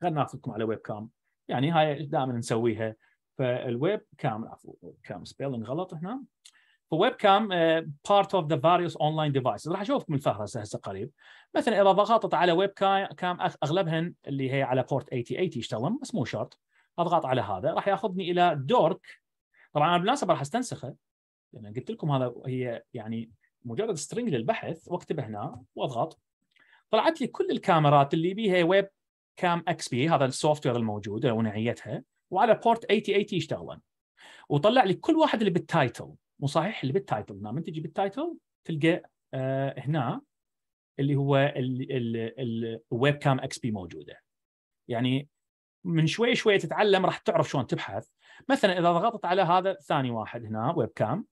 خلينا ناخذكم على ويب كام يعني هاي دائما نسويها فالويب كام عفوا كام سبيلنج غلط هنا ويب كام بارت اوف ذا فاريوس اونلاين ديفايسز راح اشوفكم الفهرسه هسه قريب مثلا اذا ضغطت على ويب كام اغلبهن اللي هي على بورت 8080 يشتغلون بس مو شرط اضغط على هذا راح ياخذني الى دورك طبعا انا بالمناسبه راح استنسخه لان قلت لكم هذا هي يعني مجرد سترنج للبحث واكتب هنا واضغط طلعت لي كل الكاميرات اللي بيها ويب كام اكس بي هذا السوفت وير الموجود او نوعيتها وعلى بورت 8080 يشتغلون وطلع لي كل واحد اللي بالتايتل مو صحيح اللي بالتايتل لما من تجي بالتايتل تلقى آه هنا اللي هو الويب كام اكس بي موجوده يعني من شوي شوي تتعلم راح تعرف شلون تبحث مثلا اذا ضغطت على هذا ثاني واحد هنا ويب كام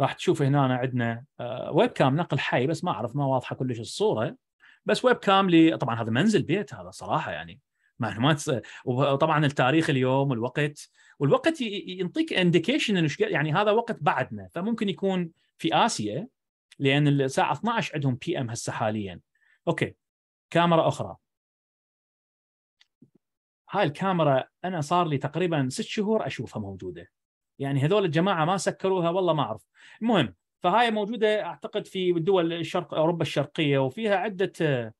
راح تشوف هنا عندنا ويب آه، كام نقل حي بس ما اعرف ما واضحه كلش الصوره بس ويب كام لي طبعا هذا منزل بيت هذا صراحه يعني معلومات وطبعا التاريخ اليوم والوقت والوقت ينطيك انديكيشن انه يعني هذا وقت بعدنا فممكن يكون في اسيا لان الساعه 12 عندهم بي ام هسه حاليا اوكي كاميرا اخرى هاي الكاميرا انا صار لي تقريبا ست شهور اشوفها موجوده يعني هذول الجماعه ما سكروها والله ما اعرف المهم فهاي موجوده اعتقد في دول الشرق اوروبا الشرقيه وفيها عده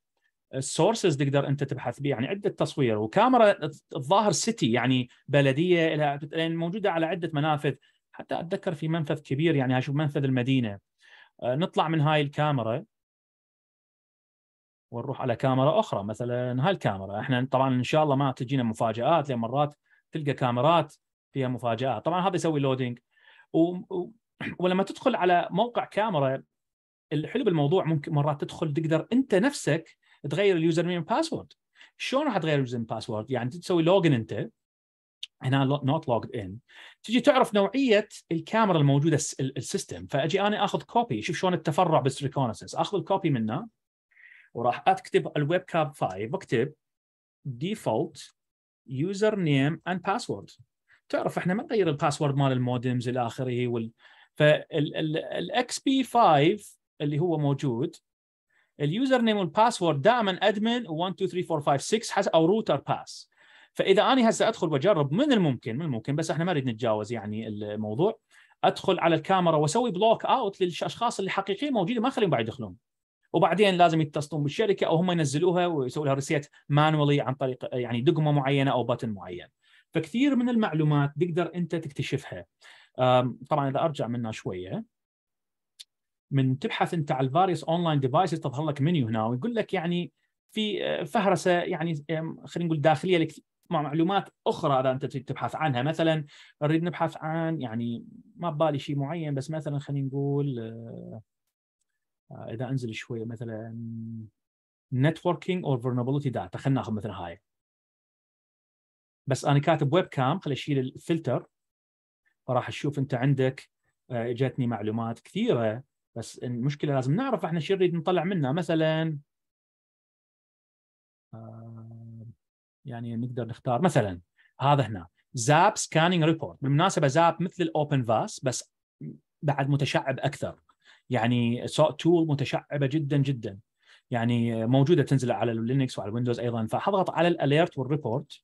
السورسز تقدر انت تبحث به يعني عده تصوير وكاميرا الظاهر سيتي يعني بلديه الى لان موجوده على عده منافذ حتى اتذكر في منفذ كبير يعني اشوف منفذ المدينه آه، نطلع من هاي الكاميرا ونروح على كاميرا اخرى مثلا هاي الكاميرا احنا طبعا ان شاء الله ما تجينا مفاجات لان مرات تلقى كاميرات فيها مفاجات طبعا هذا يسوي لودينج و... و... ولما تدخل على موقع كاميرا الحلو بالموضوع ممكن مرات تدخل تقدر انت نفسك تغير اليوزر نيم باسورد شلون راح تغير اليوزر نيم باسورد يعني تسوي لوجن انت هنا نوت لوجد ان تجي تعرف نوعيه الكاميرا الموجوده السيستم فاجي انا اخذ كوبي شوف شلون التفرع بالريكونسنس اخذ الكوبي منه وراح اكتب الويب كاب 5 واكتب ديفولت يوزر نيم اند باسورد تعرف احنا ما نغير الباسورد مال المودمز الى اخره وال فالاكس بي 5 اللي هو موجود اليوزر نيم والباسورد دائما ادمن 1 2 3 4 5 6 حسب او روتر باس فاذا انا هسه ادخل واجرب من الممكن من الممكن بس احنا ما نريد نتجاوز يعني الموضوع ادخل على الكاميرا واسوي بلوك اوت للاشخاص اللي حقيقيين موجودين ما اخليهم بعد يدخلون وبعدين لازم يتصلون بالشركه او هم ينزلوها ويسووا لها ريسيت مانولي عن طريق يعني دقمه معينه او بتن معين فكثير من المعلومات تقدر انت تكتشفها طبعا اذا ارجع منها شويه من تبحث انت على الفاريوس اونلاين ديفايسز تظهر لك منيو هنا ويقول لك يعني في آه، فهرسه يعني خلينا نقول داخليه لك مع معلومات اخرى اذا انت تبحث عنها مثلا نريد نبحث عن يعني ما ببالي شيء معين بس مثلا خلينا نقول آه، آه، اذا انزل شويه مثلا نتوركينج اور vulnerability داتا خلينا ناخذ مثلا هاي بس انا كاتب ويب كام خلي اشيل الفلتر فراح تشوف انت عندك جاتني معلومات كثيره بس المشكله لازم نعرف احنا شو نريد نطلع منها مثلا آه، يعني نقدر نختار مثلا هذا هنا زاب سكانينج ريبورت بالمناسبه زاب مثل الاوبن فاس بس بعد متشعب اكثر يعني تول متشعبه جدا جدا يعني موجوده تنزل على لينكس وعلى ويندوز ايضا فاضغط على الاليرت والريبورت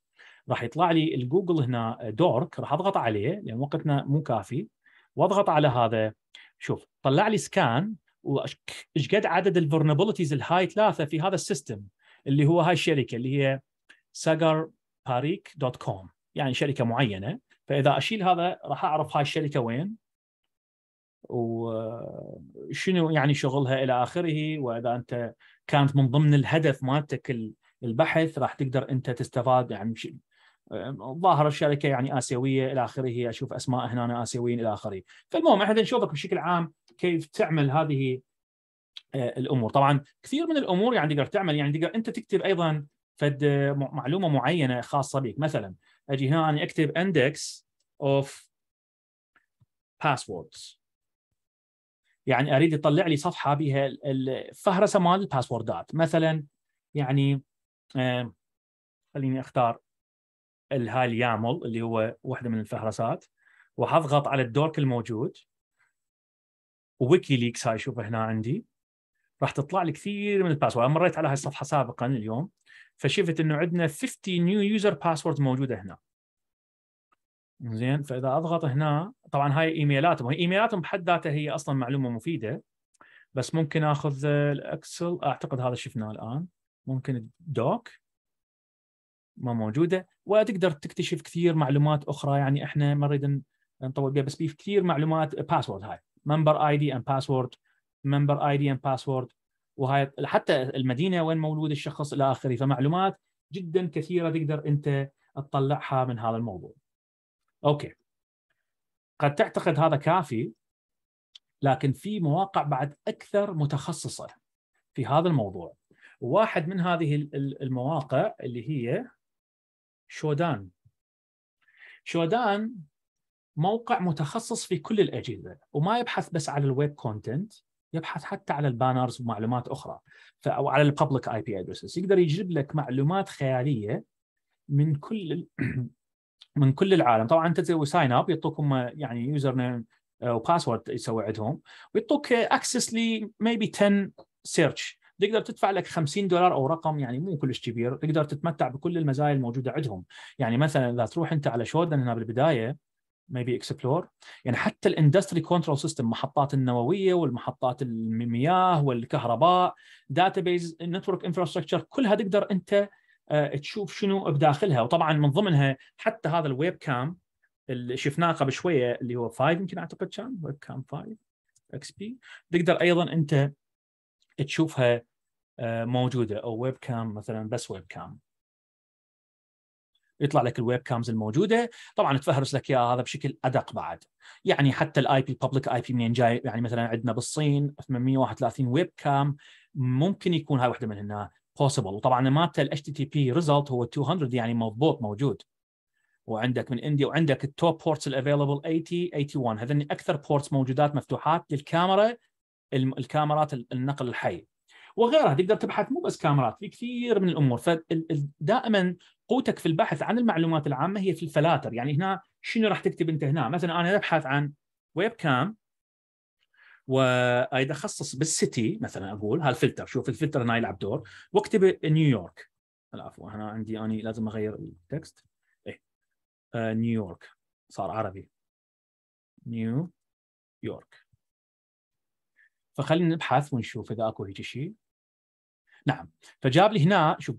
راح يطلع لي الجوجل هنا دورك آه، راح اضغط عليه لان وقتنا مو كافي واضغط على هذا شوف طلع لي سكان وايش قد عدد الفورنابيلتيز الهاي ثلاثه في هذا السيستم اللي هو هاي الشركه اللي هي ساجر باريك دوت كوم يعني شركه معينه فاذا اشيل هذا راح اعرف هاي الشركه وين وشنو يعني شغلها الى اخره واذا انت كانت من ضمن الهدف مالتك البحث راح تقدر انت تستفاد يعني ظاهر الشركه يعني اسيويه الى اخره اشوف اسماء هنا اسيويين الى اخره فالمهم احنا نشوفك بشكل عام كيف تعمل هذه آه، الامور طبعا كثير من الامور يعني تقدر تعمل يعني تقدر انت تكتب ايضا فد معلومه معينه خاصه بك مثلا اجي هنا انا اكتب اندكس اوف باسوردز يعني اريد يطلع لي صفحه بها الفهرسه مال الباسوردات مثلا يعني آه، خليني اختار اليامل اللي هو واحده من الفهرسات وحضغط على الدورك الموجود وويكي ليكس هاي شوف هنا عندي راح تطلع لي كثير من الباسورد مريت على هاي الصفحه سابقا اليوم فشفت انه عندنا 50 نيو يوزر باسورد موجوده هنا زين فاذا اضغط هنا طبعا هاي ايميلاتهم هي ايميلاتهم بحد ذاتها هي اصلا معلومه مفيده بس ممكن اخذ الاكسل اعتقد هذا شفناه الان ممكن الدوك ما موجوده وتقدر تكتشف كثير معلومات اخرى يعني احنا ما نريد نطول بها بس في كثير معلومات باسورد هاي ممبر اي دي اند باسورد ممبر اي دي اند باسورد وهاي حتى المدينه وين مولود الشخص الى اخره فمعلومات جدا كثيره تقدر انت تطلعها من هذا الموضوع. اوكي. قد تعتقد هذا كافي لكن في مواقع بعد اكثر متخصصه في هذا الموضوع. واحد من هذه المواقع اللي هي شودان شودان موقع متخصص في كل الاجهزه وما يبحث بس على الويب كونتنت يبحث حتى على البانرز ومعلومات اخرى او على الببليك اي بي ادرسز يقدر يجيب لك معلومات خياليه من كل من كل العالم طبعا انت تسوي ساين اب يعطوك يعني يوزر نيم وباسورد يسوي عندهم ويعطوك اكسس ل ميبي 10 سيرش تقدر تدفع لك 50 دولار او رقم يعني مو كلش كبير تقدر تتمتع بكل المزايا الموجوده عندهم يعني مثلا اذا تروح انت على شودن هنا بالبدايه ميبي اكسبلور يعني حتى الاندستري كنترول سيستم محطات النوويه والمحطات المياه والكهرباء داتابيز نتورك انفراستراكشر كلها تقدر انت آه، تشوف شنو بداخلها وطبعا من ضمنها حتى هذا الويب كام اللي شفناه قبل شويه اللي هو 5 يمكن اعتقد كان ويب كام 5 اكس بي تقدر ايضا انت تشوفها آه، موجوده او ويب كام مثلا بس ويب كام يطلع لك الويب كامز الموجوده طبعا تفهرس لك اياها هذا بشكل ادق بعد يعني حتى الاي بي بابليك اي بي منين جاي يعني مثلا عندنا بالصين 831 ويب كام ممكن يكون هاي وحده هنا بوسيبل وطبعا مات الاتش تي تي بي ريزلت هو 200 يعني مضبوط موجود وعندك من انديا وعندك التوب بورتس الافيلبل 80 81 هذني اكثر بورتس موجودات مفتوحات للكاميرا الكاميرات النقل الحي وغيرها تقدر تبحث مو بس كاميرات في كثير من الامور فدائما قوتك في البحث عن المعلومات العامه هي في الفلاتر يعني هنا شنو راح تكتب انت هنا مثلا انا ابحث عن ويب كام واذا اخصص بالسيتي مثلا اقول هالفلتر شوف الفلتر هنا يلعب دور واكتب نيويورك العفو هنا عندي انا لازم اغير التكست ايه آه، نيويورك صار عربي نيو يورك فخلينا نبحث ونشوف اذا اكو هيك شيء نعم فجاب لي هنا شوف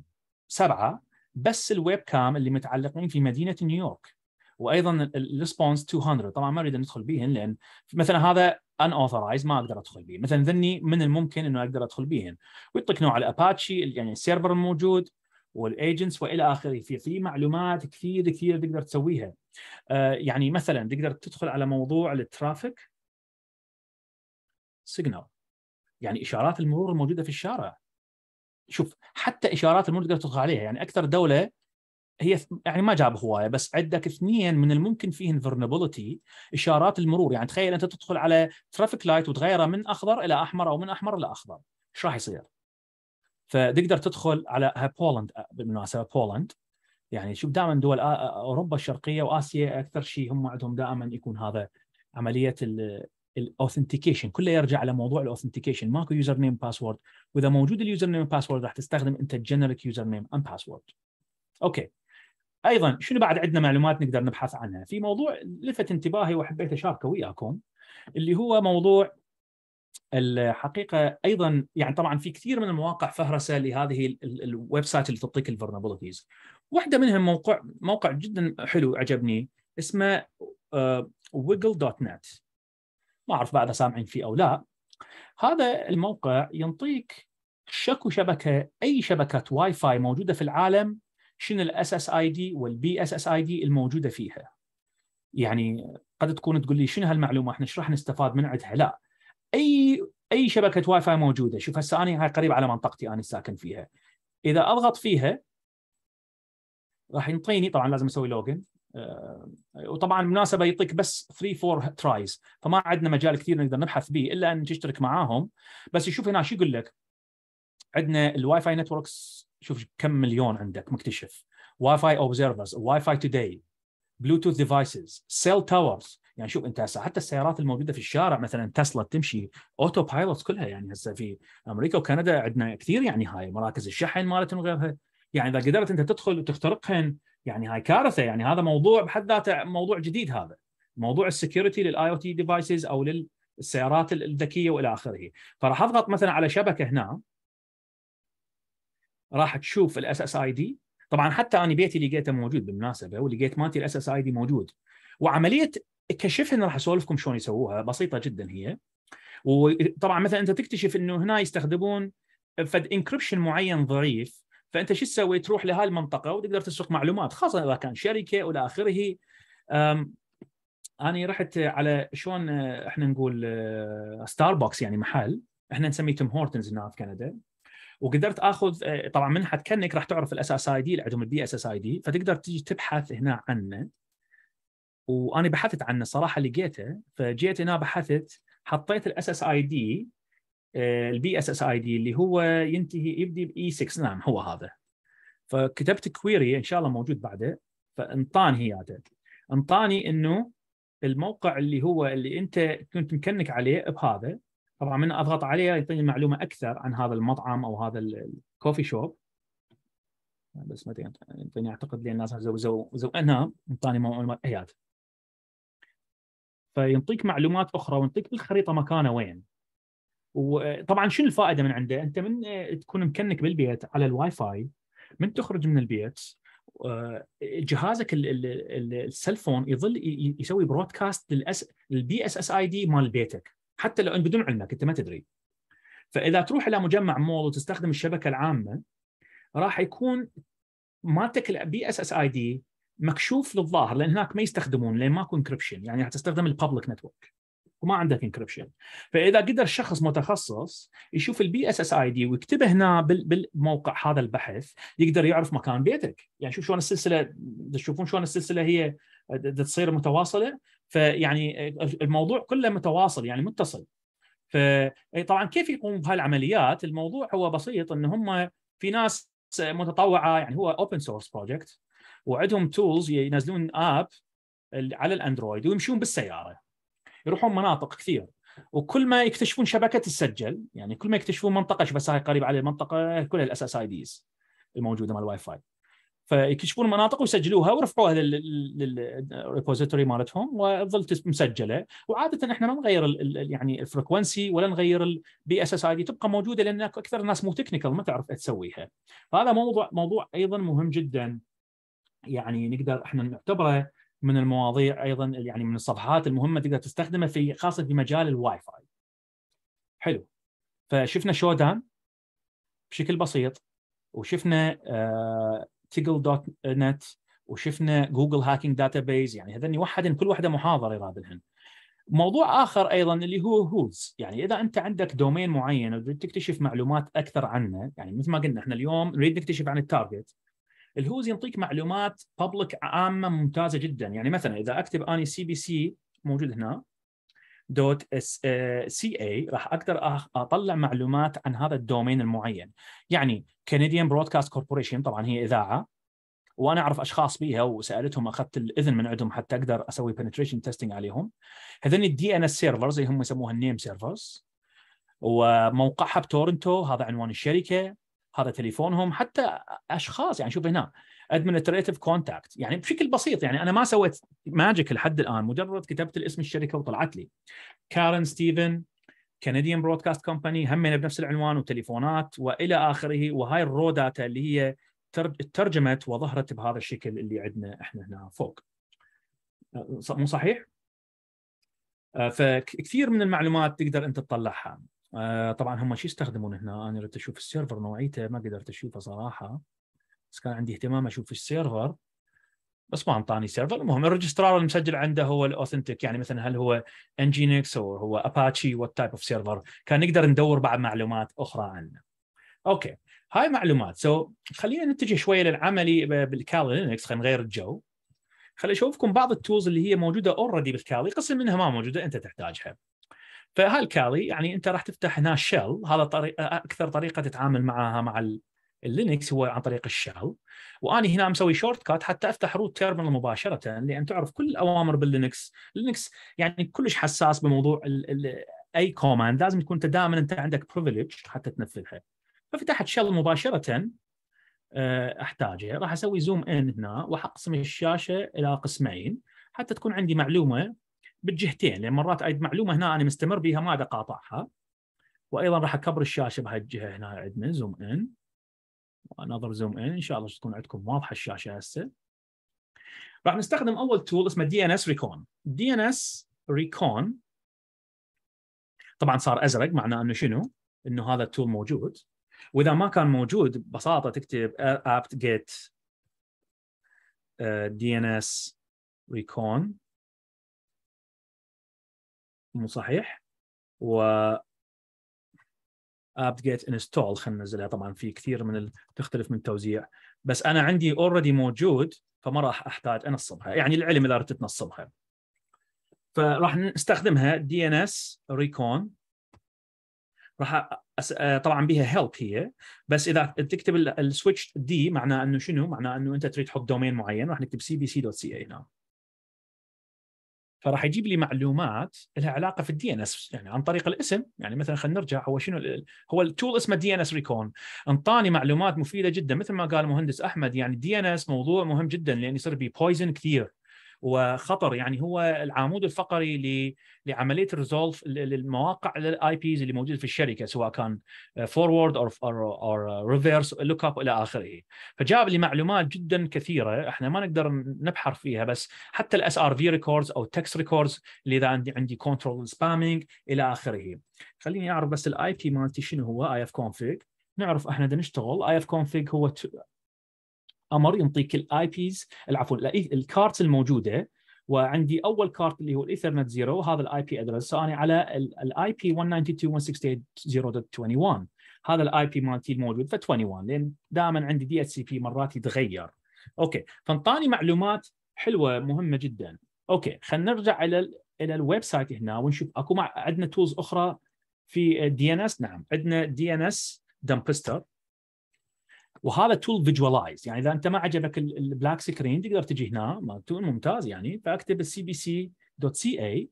سبعه بس الويب كام اللي متعلقين في مدينه نيويورك وايضا الريسبونس 200 طبعا ما اريد ندخل ادخل بيهن لان مثلا هذا ان اوثرايز ما اقدر ادخل بيه مثلا ذني من الممكن انه اقدر ادخل بيهن ويعطيك نوع الاباتشي يعني السيرفر الموجود والايجنتس والى اخره في في معلومات كثير كثير تقدر تسويها آه يعني مثلا تقدر تدخل على موضوع الترافيك سيجنال يعني اشارات المرور الموجوده في الشارع شوف حتى اشارات المرور تقدر تدخل عليها يعني اكثر دوله هي يعني ما جاب هوايه بس عندك اثنين من الممكن فيهن فيرنبلتي اشارات المرور يعني تخيل انت تدخل على ترافيك لايت وتغيره من اخضر الى احمر او من احمر الى اخضر ايش راح يصير؟ فتقدر تدخل على بولند بالمناسبه بولند يعني شوف دائما دول اوروبا الشرقيه واسيا اكثر شيء هم عندهم دائما يكون هذا عمليه الاوثنتيكيشن كله يرجع لموضوع الاوثنتيكيشن ماكو يوزر نيم باسورد واذا موجود اليوزر نيم باسورد راح تستخدم انت الجنريك يوزر نيم اند باسورد اوكي ايضا شنو بعد عندنا معلومات نقدر نبحث عنها في موضوع لفت انتباهي وحبيت اشاركه وياكم اللي هو موضوع الحقيقه ايضا يعني طبعا في كثير من المواقع فهرسه لهذه الويب سايت اللي تعطيك الفرنابيلتيز واحده منهم موقع موقع جدا حلو عجبني اسمه ويجل دوت نت ما أعرف بعدها سامعين فيه أو لا هذا الموقع ينطيك شكو شبكة أي شبكه واي فاي موجودة في العالم شنو الاس اس اي دي والبي اس اس اي دي الموجوده فيها يعني قد تكون تقول لي شنو هالمعلومه احنا ايش راح نستفاد من عندها لا اي اي شبكه واي فاي موجوده شوف هسه انا هاي قريب على منطقتي انا ساكن فيها اذا اضغط فيها راح ينطيني طبعا لازم اسوي لوجن آه، وطبعا المناسبه يعطيك بس 3 4 ترايز فما عندنا مجال كثير نقدر نبحث به الا ان تشترك معاهم بس يشوف هنا شو يقول لك عندنا الواي فاي نتوركس شوف كم مليون عندك مكتشف واي فاي اوبزرفرز واي فاي توداي بلوتوث ديفايسز سيل تاورز يعني شوف انت حتى السيارات الموجوده في الشارع مثلا تسلا تمشي اوتو بايلوتس كلها يعني هسه في امريكا وكندا عندنا كثير يعني هاي مراكز الشحن مالتهم وغيرها يعني اذا قدرت انت تدخل وتخترقهن يعني هاي كارثه يعني هذا موضوع بحد ذاته موضوع جديد هذا موضوع السكيورتي للاي او تي ديفايسز او للسيارات الذكيه والى اخره فراح اضغط مثلا على شبكه هنا راح تشوف الاس اس اي دي طبعا حتى انا بيتي لقيته موجود بالمناسبه ولقيت مالتي الاس اس اي دي موجود وعمليه كشفها راح اسولفكم شلون يسووها بسيطه جدا هي وطبعا مثلا انت تكتشف انه هنا يستخدمون فد انكربشن معين ضعيف فانت شو تسوي؟ تروح لهالمنطقه وتقدر تسوق معلومات خاصه اذا كان شركه والى اخره انا رحت على شلون آه، احنا نقول ستاربكس آه، يعني محل احنا نسميه توم هورتنز هنا في كندا وقدرت اخذ آه، طبعا منحه كنك راح تعرف الاس اس اي دي اللي عندهم البي اس اس اي دي فتقدر تجي تبحث هنا عنه وانا بحثت عنه صراحه لقيته فجيت هنا بحثت حطيت الاس اس اي دي آه، البي اس اس اي دي اللي هو ينتهي يبدي باي 6 نعم هو هذا فكتبت كويري ان شاء الله موجود بعده فانطاني هياته انطاني انه الموقع اللي هو اللي انت كنت مكنك عليه بهذا طبعا من اضغط عليه يعطيني معلومه اكثر عن هذا المطعم او هذا الكوفي شوب بس ما ادري اعتقد لان الناس زو زو زو انها انطاني معلومات ايات فينطيك معلومات اخرى وينطيك بالخريطه مكانه وين وطبعا شنو الفائده من عنده؟ انت من آه، تكون مكنك بالبيت على الواي فاي من تخرج من البيت آه، جهازك السلفون يظل يسوي برودكاست للأس... للبي اس اس اي دي مال بيتك حتى لو بدون علمك انت ما تدري فاذا تروح الى مجمع مول وتستخدم الشبكه العامه راح يكون مالتك البي اس اس اي دي مكشوف للظاهر لان هناك ما يستخدمون لان ماكو انكربشن يعني راح تستخدم الببليك نتورك وما عندك انكربشن فاذا قدر شخص متخصص يشوف البي اس اس اي دي ويكتبه هنا بالموقع هذا البحث يقدر يعرف مكان بيتك يعني شوف شلون السلسله تشوفون شلون السلسله هي تصير متواصله فيعني الموضوع كله متواصل يعني متصل فطبعا كيف يقومون بهالعمليات الموضوع هو بسيط ان هم في ناس متطوعه يعني هو اوبن سورس بروجكت وعندهم تولز ينزلون اب على الاندرويد ويمشون بالسياره يروحون مناطق كثير وكل ما يكتشفون شبكه تسجل يعني كل ما يكتشفون منطقه شبكه قريبه على المنطقه كل الاس اس اي ديز الموجوده مال الواي فاي فيكتشفون مناطق ويسجلوها ويرفعوها للريبوزيتوري مالتهم وتظل مسجله وعاده احنا ما نغير يعني الفريكونسي ولا نغير البي اس اس اي دي تبقى موجوده لان اكثر الناس مو تكنيكال ما تعرف تسويها فهذا موضوع موضوع ايضا مهم جدا يعني نقدر احنا نعتبره من المواضيع ايضا يعني من الصفحات المهمه تقدر تستخدمها في خاصه في مجال الواي فاي. حلو. فشفنا شودان بشكل بسيط وشفنا تيجل دوت نت وشفنا جوجل هاكينج داتا بيز يعني هذني وحدين كل واحده محاضره يرادلهن. موضوع اخر ايضا اللي هو هوز يعني اذا انت عندك دومين معين وتريد تكتشف معلومات اكثر عنه يعني مثل ما قلنا احنا اليوم نريد نكتشف عن التارجت الهوز ينطيك معلومات بابليك عامه ممتازه جدا يعني مثلا اذا اكتب اني سي بي سي موجود هنا دوت سي اي آه، راح اقدر اطلع معلومات عن هذا الدومين المعين يعني كنديان برودكاست كوربوريشن طبعا هي اذاعه وانا اعرف اشخاص بيها وسالتهم اخذت الاذن من عندهم حتى اقدر اسوي بنتريشن تيستنج عليهم هذين الدي ان اس سيرفرز اللي هم يسموها النيم سيرفرز وموقعها بتورنتو هذا عنوان الشركه هذا تليفونهم حتى اشخاص يعني شوف هنا ادمنستريتف كونتاكت يعني بشكل بسيط يعني انا ما سويت ماجيك لحد الان مجرد كتبت الاسم الشركه وطلعت لي كارن ستيفن كنديان برودكاست كومباني همين بنفس العنوان وتليفونات والى اخره وهاي الرو داتا اللي هي ترجمت وظهرت بهذا الشكل اللي عندنا احنا هنا فوق مو صحيح؟ آه، فكثير من المعلومات تقدر انت تطلعها آه، طبعا هم شو يستخدمون هنا انا ردت اشوف السيرفر نوعيته ما قدرت اشوفه صراحه بس كان عندي اهتمام اشوف السيرفر بس ما انطاني سيرفر المهم الريجسترار المسجل عنده هو الاوثنتيك يعني مثلا هل هو انجينكس او هو اباتشي وات تايب اوف سيرفر كان نقدر ندور بعد معلومات اخرى عنه اوكي هاي معلومات سو so, خلينا نتجه شويه للعملي بالكالي لينكس خلينا نغير الجو خليني اشوفكم بعض التولز اللي هي موجوده اوريدي بالكالي قسم منها ما موجوده انت تحتاجها فهالكالي يعني انت راح تفتح هنا شيل هذا طريق اكثر طريقه تتعامل معها مع اللينكس هو عن طريق الشيل واني هنا مسوي شورت كات حتى افتح روت تيرمينال مباشره لان تعرف كل الاوامر باللينكس لينكس يعني كلش حساس بموضوع الـ الـ اي كوماند لازم تكون انت دائما انت عندك بريفليج حتى تنفذها ففتحت شيل مباشره احتاجه راح اسوي زوم ان هنا واحقسم الشاشه الى قسمين حتى تكون عندي معلومه بالجهتين لان مرات معلومه هنا انا مستمر بها ما اقاطعها وايضا راح اكبر الشاشه بهالجهه هنا عندنا زوم ان ونظر زوم ان ان شاء الله تكون عندكم واضحه الشاشه هسه راح نستخدم اول تول اسمه دي ان اس ريكون دي ان اس ريكون طبعا صار ازرق معناه انه شنو؟ انه هذا التول موجود واذا ما كان موجود ببساطه تكتب apt get آه، dns recon مو صحيح و apt get install خلينا ننزلها طبعا في كثير من ال... تختلف من توزيع بس انا عندي اوريدي موجود فما راح احتاج انصبها يعني العلم اذا اردت تنصبها فراح نستخدمها دي ان اس ريكون راح أس... آه، طبعا بها هيلب هي بس اذا تكتب السويتش دي معناه انه شنو؟ معناه انه انت تريد تحط دومين معين راح نكتب سي بي سي دوت سي اي هنا فراح يجيب لي معلومات لها علاقه في الدي ان اس يعني عن طريق الاسم يعني مثلا خلينا نرجع هو شنو هو التول اسمه دي ان اس ريكون انطاني معلومات مفيده جدا مثل ما قال المهندس احمد يعني الدي ان اس موضوع مهم جدا لان يصير بي بويزن كثير وخطر يعني هو العمود الفقري لعمليه الريزولف للمواقع للاي بيز اللي موجوده في الشركه سواء كان فورورد او او ريفيرس لوك اب الى اخره فجاب لي معلومات جدا كثيره احنا ما نقدر نبحر فيها بس حتى الاس ار في ريكوردز او التكست ريكوردز اللي اذا عندي عندي كنترول سبامينج الى اخره خليني اعرف بس الاي بي مالتي شنو هو اي اف كونفيج نعرف احنا بدنا نشتغل اي اف كونفيج هو امر ينطيك الاي بيز عفوا إيه، الكارت الموجوده وعندي اول كارت اللي هو الايثرنت زيرو هذا الاي بي ادرس انا على الاي بي 192.168.0.21 هذا الاي بي مالتي الموجود ف 21 لان دائما عندي دي اتش سي بي مرات يتغير اوكي فانطاني معلومات حلوه مهمه جدا اوكي خلينا نرجع الى الـ الى الويب سايت هنا ونشوف اكو عندنا تولز اخرى في الدي ان اس نعم عندنا دي ان اس دمبستر وهذا تول فيجوالايز يعني اذا انت ما عجبك البلاك سكرين تقدر تجي هنا مالتون ممتاز يعني فاكتب السي بي سي دوت سي اي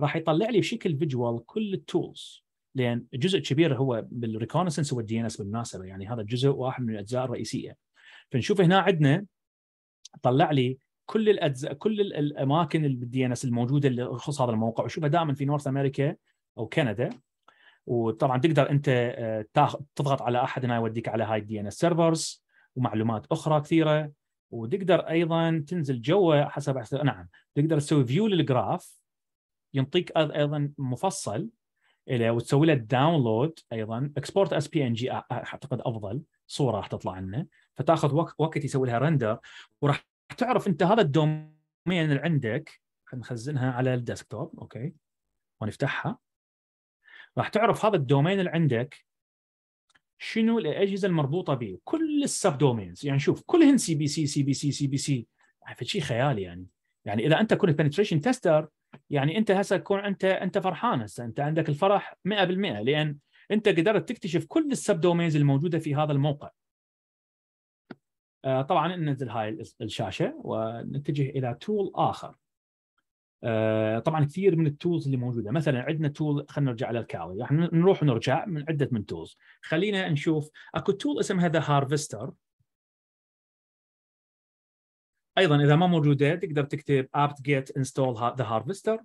راح يطلع لي بشكل فيجوال كل التولز لان جزء كبير هو بالريكونسنس هو الدي ان اس بالمناسبه يعني هذا جزء واحد من الاجزاء الرئيسيه فنشوف هنا عندنا طلع لي كل الاجزاء كل الاماكن اللي بالدي ان اس الموجوده اللي خصوص هذا الموقع وشوفها دائما في نورث امريكا او كندا وطبعا تقدر انت آه، تضغط على احد انه يوديك على هاي الدي ان اس سيرفرز ومعلومات اخرى كثيره وتقدر ايضا تنزل جوا حسب, حسب نعم تقدر تسوي فيو للجراف ينطيك ايضا مفصل وتسوي له داونلود ايضا اكسبورت اس بي ان جي اعتقد افضل صوره راح تطلع لنا فتاخذ وقت وقت يسوي لها رندر وراح تعرف انت هذا الدومين اللي عندك نخزنها على الديسكتوب اوكي ونفتحها راح تعرف هذا الدومين اللي عندك شنو الاجهزه المربوطه به كل السب دومينز يعني شوف كلهن سي بي سي سي بي سي سي بي سي شيء خيالي يعني يعني اذا انت كنت بنتريشن تستر يعني انت هسه تكون انت انت فرحان هسه انت عندك الفرح 100% لان انت قدرت تكتشف كل السب دومينز الموجوده في هذا الموقع آه، طبعا ننزل هاي الشاشه ونتجه الى تول اخر آه، طبعا كثير من التولز اللي موجوده مثلا عندنا تول خلينا نرجع على الكالي احنا نروح ونرجع من عده من تولز خلينا نشوف اكو تول اسمها ذا هارفستر ايضا اذا ما موجوده تقدر تكتب apt get install the harvester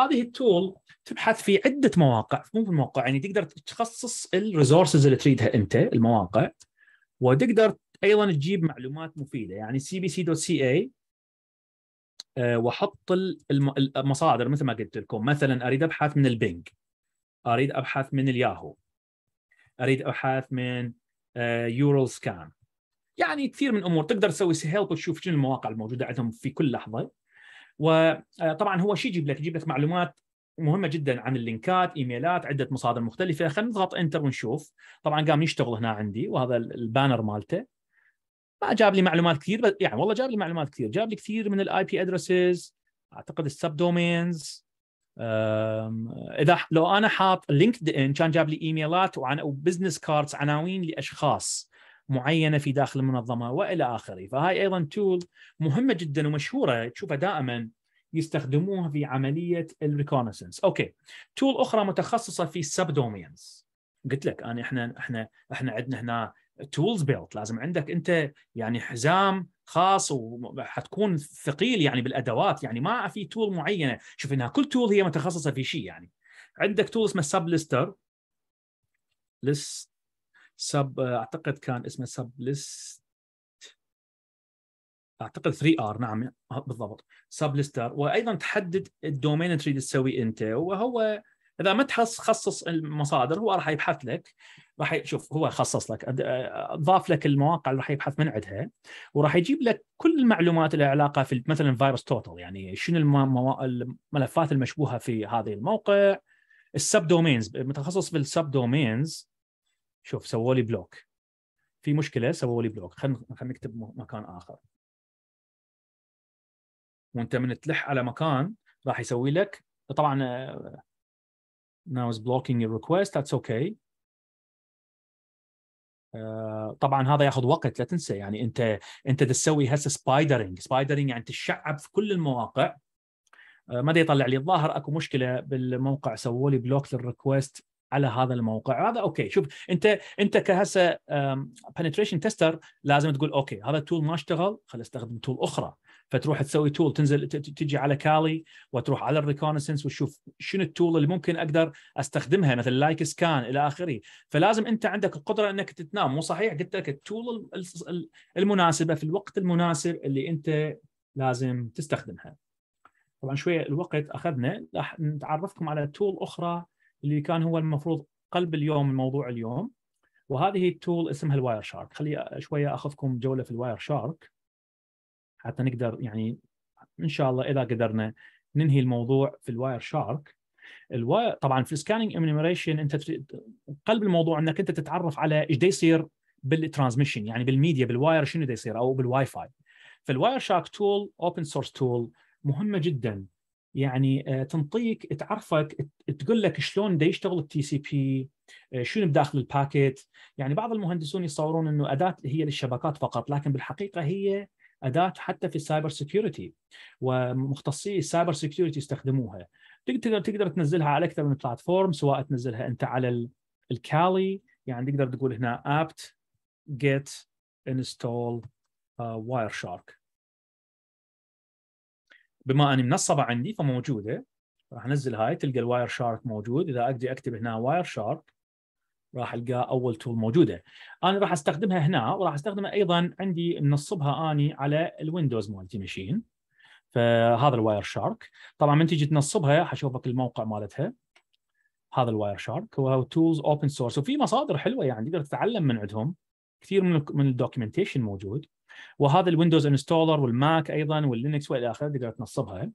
هذه التول تبحث في عده مواقع مو في الموقع يعني تقدر تخصص الريسورسز اللي تريدها انت المواقع وتقدر ايضا تجيب معلومات مفيده يعني cbc.ca آه، واحط المصادر مثل ما قلت لكم مثلا اريد ابحث من البنج اريد ابحث من الياهو اريد ابحث من آه، يورال سكان يعني كثير من امور تقدر تسوي هيلب وتشوف شنو المواقع الموجوده عندهم في كل لحظه وطبعا آه، هو شيء يجيب لك؟ يجيب لك معلومات مهمه جدا عن اللينكات، ايميلات، عده مصادر مختلفه، خلينا نضغط انتر ونشوف، طبعا قام يشتغل هنا عندي وهذا البانر مالته ما جاب لي معلومات كثير يعني والله جاب لي معلومات كثير جاب لي كثير من الاي بي ادرسز اعتقد السب دومينز اذا لو انا حاط لينكد ان كان جاب لي ايميلات وعن او بزنس كاردز عناوين لاشخاص معينه في داخل المنظمه والى اخره، فهاي ايضا تول مهمه جدا ومشهوره تشوفها دائما يستخدموها في عمليه الريكونسنس، اوكي. تول اخرى متخصصه في السب دومينز. قلت لك انا احنا احنا احنا عندنا هنا تولز بيلت لازم عندك انت يعني حزام خاص وحتكون ثقيل يعني بالادوات يعني ما في تول معينه شوف انها كل تول هي متخصصه في شيء يعني عندك تول اسمه سب ليستر لس سب اعتقد كان اسمه سب ليست اعتقد 3 ار نعم بالضبط سب ليستر وايضا تحدد الدومين اللي تريد تسوي انت وهو اذا ما خصص المصادر هو راح يبحث لك راح شوف هو خصص لك آه، ضاف لك المواقع اللي راح يبحث من عندها وراح يجيب لك كل المعلومات اللي علاقه في مثلا فيروس توتال يعني شنو المو... الملفات المشبوهه في هذا الموقع السب دومينز متخصص بالسب دومينز شوف سووا لي بلوك في مشكله سووا لي بلوك خلينا نكتب مكان اخر وانت من تلح على مكان راح يسوي لك طبعا آه، now is blocking your request that's okay uh, طبعا هذا ياخذ وقت لا تنسى يعني انت انت تسوي هسه سبايدرنج سبايدرنج يعني تشعب في كل المواقع uh, ما يطلع لي الظاهر اكو مشكله بالموقع سووا لي بلوك للريكوست على هذا الموقع هذا اوكي شوف انت انت كهسه بنتريشن تيستر لازم تقول اوكي هذا التول ما اشتغل خلي استخدم تول اخرى فتروح تسوي تول تنزل تجي على كالي وتروح على الريكونسنس وتشوف شنو التول اللي ممكن اقدر استخدمها مثل لايك سكان الى اخره فلازم انت عندك القدره انك تتنام مو صحيح قلت لك التول المناسبه في الوقت المناسب اللي انت لازم تستخدمها طبعا شويه الوقت اخذنا راح نتعرفكم على تول اخرى اللي كان هو المفروض قلب اليوم الموضوع اليوم وهذه التول اسمها الواير شارك خلي شويه اخذكم جوله في الواير شارك حتى نقدر يعني ان شاء الله اذا قدرنا ننهي الموضوع في الواير شارك الواير طبعا في السكاننج انيميريشن انت قلب الموضوع انك انت تتعرف على ايش يصير بالترانزميشن يعني بالميديا بالواير شنو يصير او بالواي فاي فالواير شارك تول اوبن سورس تول مهمه جدا يعني آه، تنطيك تعرفك تقول لك شلون دا يشتغل التي سي بي آه، شنو بداخل الباكيت يعني بعض المهندسون يتصورون انه اداه هي للشبكات فقط لكن بالحقيقه هي اداه حتى في السايبر سكيورتي ومختصي السايبر سكيورتي يستخدموها تقدر تقدر تنزلها على اكثر من بلاتفورم سواء تنزلها انت على الكالي يعني تقدر تقول هنا apt get install واير uh, شارك بما اني منصبه عندي فموجوده راح انزل هاي تلقى الواير شارك موجود اذا اجي اكتب هنا واير شارك راح القى اول تول موجوده انا راح استخدمها هنا وراح استخدمها ايضا عندي منصبها اني على الويندوز مالتي ماشين فهذا الواير شارك طبعا من تجي تنصبها حشوفك الموقع مالتها هذا الواير شارك وهو تولز اوبن سورس وفي مصادر حلوه يعني تقدر تتعلم من عندهم كثير من من الدوكيومنتيشن موجود وهذا الويندوز انستولر والماك ايضا واللينكس والى اخره تقدر تنصبها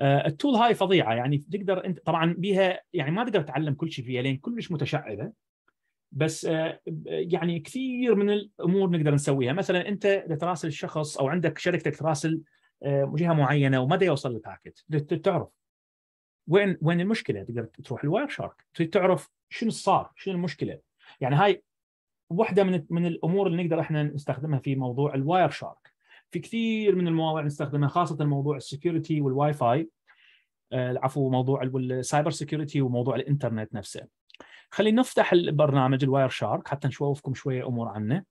آه، التول هاي فظيعه يعني تقدر انت طبعا بيها يعني ما تقدر تعلم كل شيء فيها لان كلش متشعبه بس آه، يعني كثير من الامور نقدر نسويها مثلا انت تراسل الشخص او عندك شركتك تراسل آه، جهه معينه ومدى يوصل الباكت تعرف وين وين المشكله تقدر تروح الواير شارك تريد تعرف شنو صار شنو المشكله يعني هاي واحده من من الامور اللي نقدر احنا نستخدمها في موضوع الواير شارك في كثير من المواضيع نستخدمها خاصه موضوع السكيورتي والواي فاي العفو آه، موضوع السايبر سكيورتي وموضوع الانترنت نفسه خلينا نفتح البرنامج الواير شارك حتى نشوفكم شويه امور عنه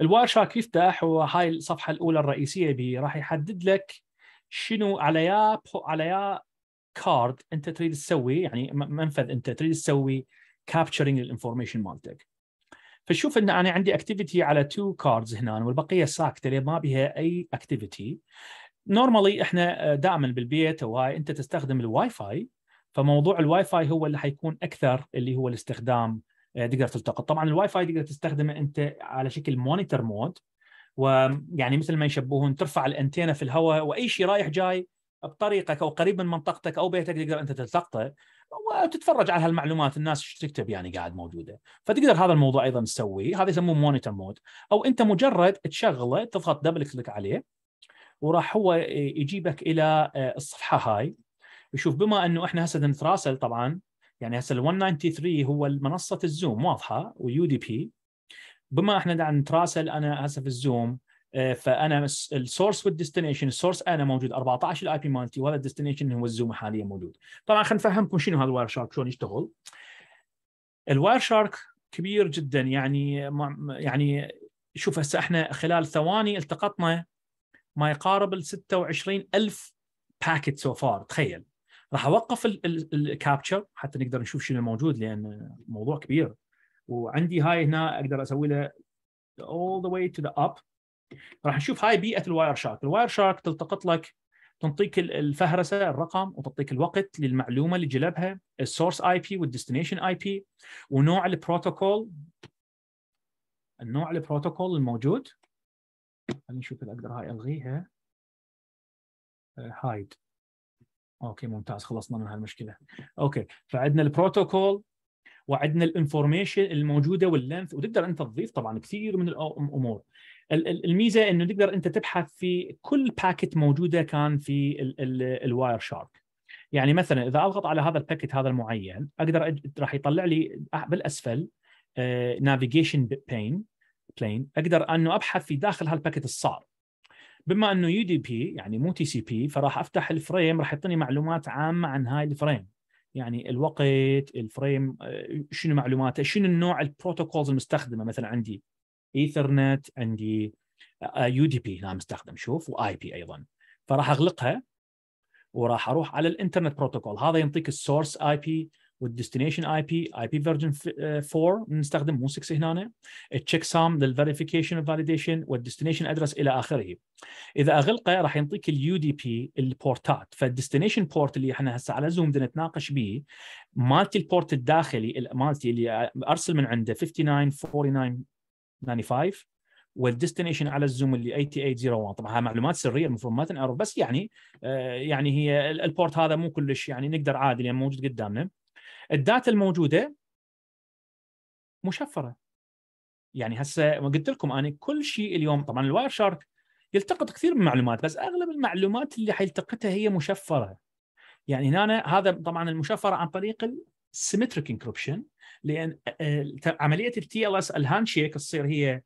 الواير شارك يفتح وهاي الصفحه الاولى الرئيسيه بي راح يحدد لك شنو على يا على يا كارد انت تريد تسوي يعني منفذ انت تريد تسوي كابتشرنج الانفورميشن مالتك فشوف ان انا عندي اكتيفيتي على تو كاردز هنا والبقيه ساكته لان ما بها اي اكتيفيتي نورمالي احنا آه، دائما بالبيت وهاي انت تستخدم الواي فاي فموضوع الواي فاي هو اللي حيكون اكثر اللي هو الاستخدام آه، تقدر تلتقط طبعا الواي فاي تقدر تستخدمه انت على شكل مونيتور مود ويعني مثل ما يشبهون ترفع الانتينا في الهواء واي شيء رايح جاي بطريقك او قريب من منطقتك او بيتك تقدر انت تلتقطه وتتفرج على هالمعلومات الناس ايش تكتب يعني قاعد موجوده فتقدر هذا الموضوع ايضا تسويه هذا يسموه مونيتور مود او انت مجرد تشغله تضغط دبل كليك عليه وراح هو يجيبك الى آه، الصفحه هاي يشوف بما انه احنا هسه نتراسل طبعا يعني هسه ال 193 هو منصه الزوم واضحه ويو دي بي بما احنا قاعد نتراسل انا هسه في الزوم آه، فانا السورس والديستنيشن السورس انا موجود 14 الاي بي مالتي وهذا الديستنيشن هو الزوم حاليا موجود طبعا خلينا نفهمكم شنو هذا الواير شارك شلون يشتغل الواير شارك كبير جدا يعني يعني شوف هسه احنا خلال ثواني التقطنا ما يقارب ال 26 ألف باكت سو فار تخيل راح اوقف الكابتشر حتى نقدر نشوف شنو الموجود لان الموضوع كبير وعندي هاي هنا اقدر اسوي له all the way to the up راح نشوف هاي بيئه الواير شارك الواير شارك تلتقط لك تنطيك الفهرسه الرقم وتعطيك الوقت للمعلومه اللي جلبها السورس اي بي والديستنيشن اي بي ونوع البروتوكول النوع البروتوكول الموجود خلينا نشوف اذا اقدر هاي الغيها هايد آه، اوكي ممتاز خلصنا من هالمشكله اوكي فعندنا البروتوكول وعندنا الانفورميشن الموجوده واللينث وتقدر انت تضيف طبعا كثير من الامور الميزه انه تقدر انت تبحث في كل باكت موجوده كان في الواير شارك يعني مثلا اذا اضغط على هذا الباكت هذا المعين اقدر راح يطلع لي بالاسفل نافيجيشن بين بلين اقدر انه ابحث في داخل هالباكت الصار بما انه يو دي بي يعني مو تي سي بي فراح افتح الفريم راح يعطيني معلومات عامه عن هاي الفريم يعني الوقت الفريم آه، شنو معلوماته شنو النوع البروتوكولز المستخدمه مثلا عندي ايثرنت عندي آه، يو دي بي هنا مستخدم شوف واي بي ايضا فراح اغلقها وراح اروح على الانترنت بروتوكول هذا يعطيك السورس اي بي والديستنيشن اي بي اي بي فيرجن 4 آه، نستخدم مو 6 هنا التشيك سام للفيريفيكيشن والفاليديشن والديستنيشن ادرس الى اخره اذا اغلقه راح يعطيك اليو دي بي البورتات فالديستنيشن بورت اللي احنا هسه على زوم بدنا نتناقش به مالتي البورت الداخلي مالتي اللي ارسل من عنده 59 49 95 والديستنيشن على الزوم اللي 8801 طبعا هاي معلومات سريه المفروض ما تنعرف بس يعني آه، يعني هي البورت هذا مو كلش يعني نقدر عادي يعني موجود قدامنا الداتا الموجوده مشفره يعني هسه ما قلت لكم انا كل شيء اليوم طبعا الواير شارك يلتقط كثير من المعلومات بس اغلب المعلومات اللي حيلتقطها هي مشفره يعني هنا هذا طبعا المشفره عن طريق السيمتريك انكربشن لان آه، عمليه التي ال اس الهاند شيك تصير هي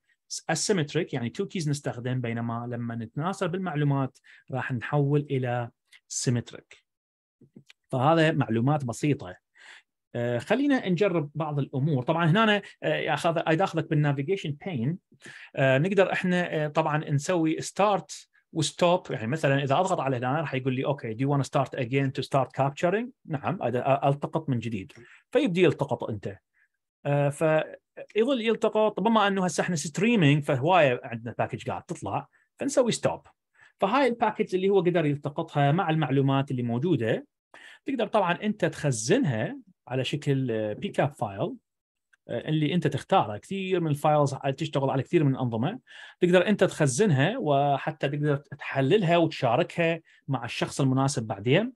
اسيمتريك يعني تو كيز نستخدم بينما لما نتناسب المعلومات راح نحول الى سيمتريك فهذا معلومات بسيطه آه، خلينا نجرب بعض الامور طبعا هنا آه، ياخذ اخذك بالنافيجيشن بين نقدر احنا طبعا نسوي ستارت وستوب يعني مثلا اذا اضغط على هنا راح يقول لي اوكي دو يو ستارت اجين تو ستارت كابتشرنج نعم التقط من جديد فيبدي يلتقط انت آه، فيظل يلتقط بما انه هسه احنا ستريمينج فهوايه عندنا باكج قاعد تطلع فنسوي ستوب فهاي الباكج اللي هو قدر يلتقطها مع المعلومات اللي موجوده تقدر طبعا انت تخزنها على شكل بيك اب فايل اللي انت تختاره كثير من الفايلز تشتغل على كثير من الانظمه تقدر انت تخزنها وحتى تقدر تحللها وتشاركها مع الشخص المناسب بعدين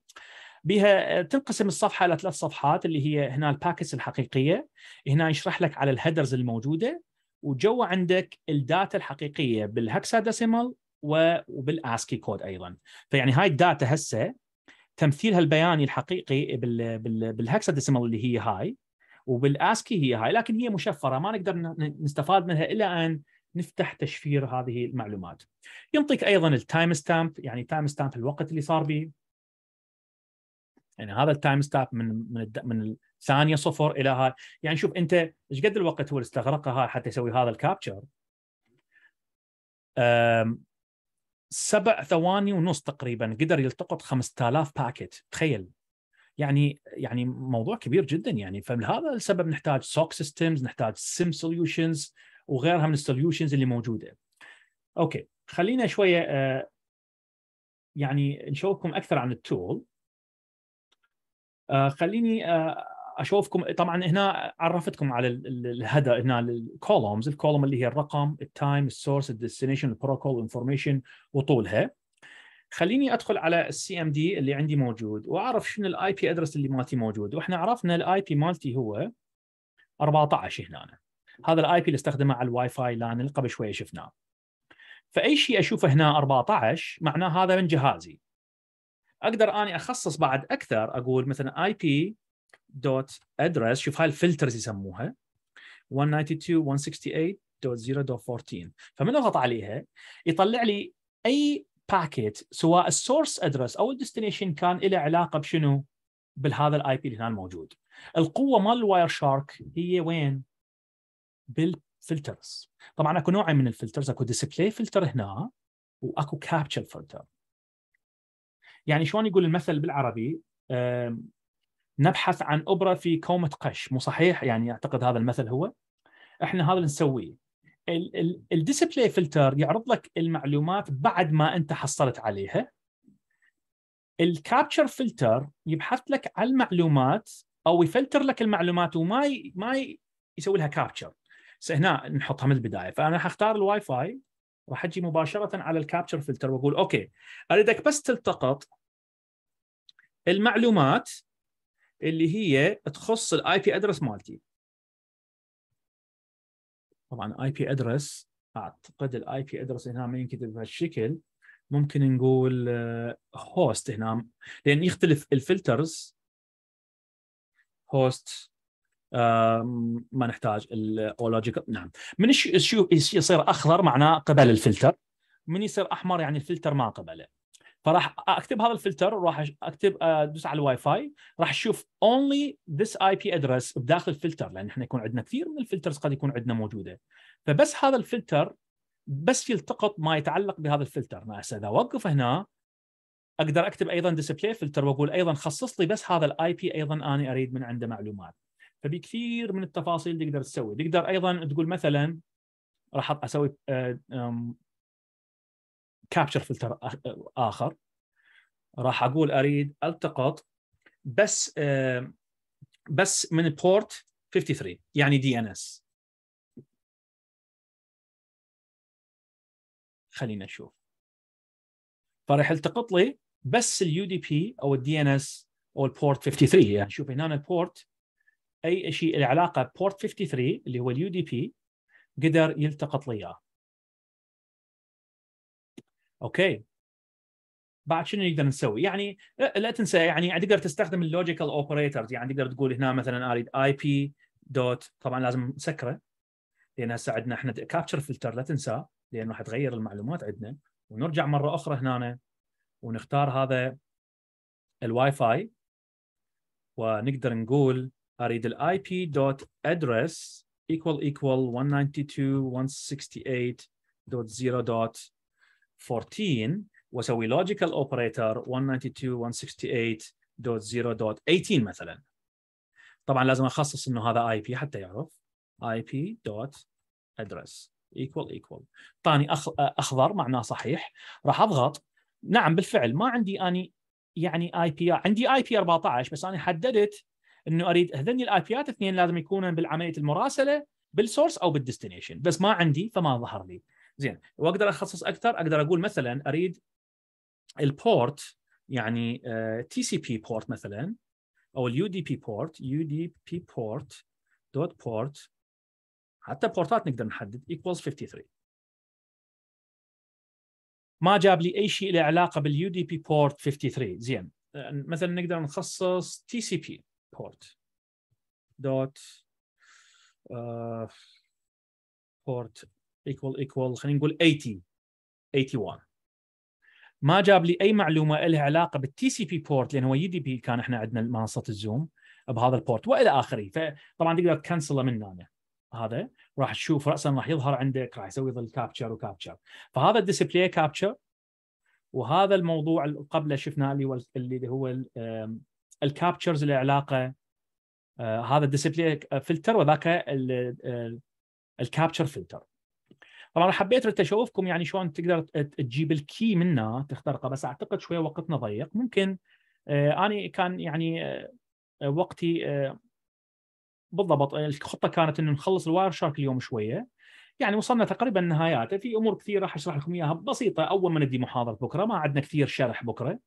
بها آه، تنقسم الصفحه الى ثلاث صفحات اللي هي هنا الباكتس الحقيقيه هنا يشرح لك على الهيدرز الموجوده وجوا عندك الداتا الحقيقيه بالهكسا ديسيمال وبالاسكي كود ايضا فيعني هاي الداتا هسه تمثيلها البياني الحقيقي بالهكسا ديسيمال اللي هي هاي وبالاسكي هي هاي لكن هي مشفره ما نقدر نستفاد منها الا ان نفتح تشفير هذه المعلومات. ينطيك ايضا التايم ستامب يعني تايم ستامب الوقت اللي صار به يعني هذا التايم ستاب من من من الثانيه صفر الى هاي يعني شوف انت ايش قد الوقت هو اللي هاي حتى يسوي هذا الكابتشر سبع ثواني ونص تقريبا قدر يلتقط 5000 باكيت تخيل يعني يعني موضوع كبير جدا يعني فلهذا السبب نحتاج سوك سيستمز نحتاج سيم سوليوشنز وغيرها من السوليوشنز اللي موجوده اوكي خلينا شويه آه، يعني نشوفكم اكثر عن التول آه، خليني آه، اشوفكم طبعا هنا عرفتكم على الهدى هنا الكولومز الكولوم اللي هي الرقم التايم السورس الديستنيشن البروتوكول انفورميشن وطولها خليني ادخل على السي ام دي اللي عندي موجود واعرف شنو الاي بي ادرس اللي مالتي موجود واحنا عرفنا الاي بي مالتي هو 14 هنا هذا الاي بي اللي استخدمه على الواي فاي لان قبل شويه شفناه فاي شيء اشوفه هنا 14 معناه هذا من جهازي اقدر اني اخصص بعد اكثر اقول مثلا اي بي دوت ادرس شوف هاي الفلترز يسموها 192.168.0.14 فمن اضغط عليها يطلع لي اي باكيت سواء السورس ادرس او الديستنيشن كان له علاقه بشنو؟ بهذا الاي بي اللي هنا موجود. القوه مال الواير شارك هي وين؟ بالفلترز. طبعا اكو نوعين من الفلترز اكو ديسبلاي فلتر هنا واكو كابتشر فلتر. يعني شلون يقول المثل بالعربي نبحث عن ابره في كومه قش مو صحيح يعني اعتقد هذا المثل هو احنا هذا اللي نسويه الديسبلاي فلتر يعرض لك المعلومات بعد ما انت حصلت عليها الكابتشر فلتر يبحث لك عن المعلومات او يفلتر لك المعلومات وما ي... ما ي... يسوي لها كابتشر هنا نحطها من البدايه فانا حختار الواي فاي راح اجي مباشره على الكابتشر فلتر واقول اوكي اريدك بس تلتقط المعلومات اللي هي تخص الاي بي ادرس مالتي طبعا اي بي ادرس اعتقد الاي بي ادرس هنا ما ينكتب بهالشكل ممكن نقول هوست آه، هنا لان يختلف الفلترز هوست ما نحتاج الاولوجيكال نعم من يصير اخضر معناه قبل الفلتر من يصير احمر يعني الفلتر ما قبله فراح اكتب هذا الفلتر وراح اكتب آه، ادوس على الواي فاي راح اشوف اونلي ذس اي بي ادرس بداخل الفلتر لان احنا يكون عندنا كثير من الفلترز قد يكون عندنا موجوده فبس هذا الفلتر بس يلتقط ما يتعلق بهذا الفلتر هسه اذا اوقف هنا اقدر اكتب ايضا ديسبلاي فلتر واقول ايضا خصص لي بس هذا الاي بي ايضا انا اريد من عنده معلومات فبكثير من التفاصيل تقدر تسوي تقدر ايضا تقول مثلا راح اسوي كابتشر آه، فلتر آه، اخر راح اقول اريد التقط بس آه، بس من بورت 53 يعني دي ان اس خلينا نشوف فراح يلتقط لي بس اليو دي بي او الدي ان اس او البورت 53 يعني شوف هنا البورت اي شيء له علاقه بورت 53 اللي هو اليو دي بي قدر يلتقط لي اياه. اوكي بعد شنو نقدر نسوي؟ يعني لا تنسى يعني تقدر تستخدم اللوجيكال اوبريتورز يعني تقدر تقول هنا مثلا اريد اي بي دوت طبعا لازم نسكره لان هسه عندنا احنا كابتشر فلتر لا تنسى لانه حتغير المعلومات عندنا ونرجع مره اخرى هنا ونختار هذا الواي فاي ونقدر نقول اريد الاي بي دوت ادرس equal equal 192.168.0.14 واسوي logical operator 192.168.0.18 مثلا طبعا لازم اخصص انه هذا اي بي حتى يعرف اي بي دوت ادرس equal equal طاني اخضر معناه صحيح راح اضغط نعم بالفعل ما عندي اني يعني اي بي عندي اي بي 14 بس انا حددت انه اريد هذني الاي بيات اثنين لازم يكونون بالعمليه المراسله بالسورس او بالديستنيشن بس ما عندي فما ظهر لي زين واقدر اخصص اكثر اقدر اقول مثلا اريد البورت يعني تي سي بي بورت مثلا او اليو دي بي بورت يو دي بي بورت دوت بورت حتى بورتات نقدر نحدد equals 53 ما جاب لي اي شيء له علاقه باليو دي بي بورت 53 زين آه، مثلا نقدر نخصص تي سي بي port dot uh, port equal equal خلينا نقول 80 81 ما جاب لي اي معلومه لها علاقه بالتي سي بي بورت لان هو يو دي بي كان احنا عندنا منصه الزوم بهذا البورت والى اخره فطبعا تقدر تكنسله من هنا هذا راح تشوف راسا راح يظهر عندك راح يسوي ظل كابتشر وكابتشر فهذا الديسبلاي كابتشر وهذا الموضوع اللي قبله شفناه اللي هو اللي هو الكابتشرز اللي علاقه آه، هذا الديسبلي آه، فلتر وذاك الكابتشر آه، فلتر طبعا حبيت رحت اشوفكم يعني شلون تقدر تجيب الكي منه تخترقه بس اعتقد شويه وقتنا ضيق ممكن اني كان يعني وقتي بالضبط الخطه كانت انه نخلص الواير شارك اليوم شويه يعني وصلنا تقريبا نهاياته في امور كثيره راح اشرح لكم اياها بسيطه اول ما ندي محاضره بكره ما عندنا كثير شرح بكره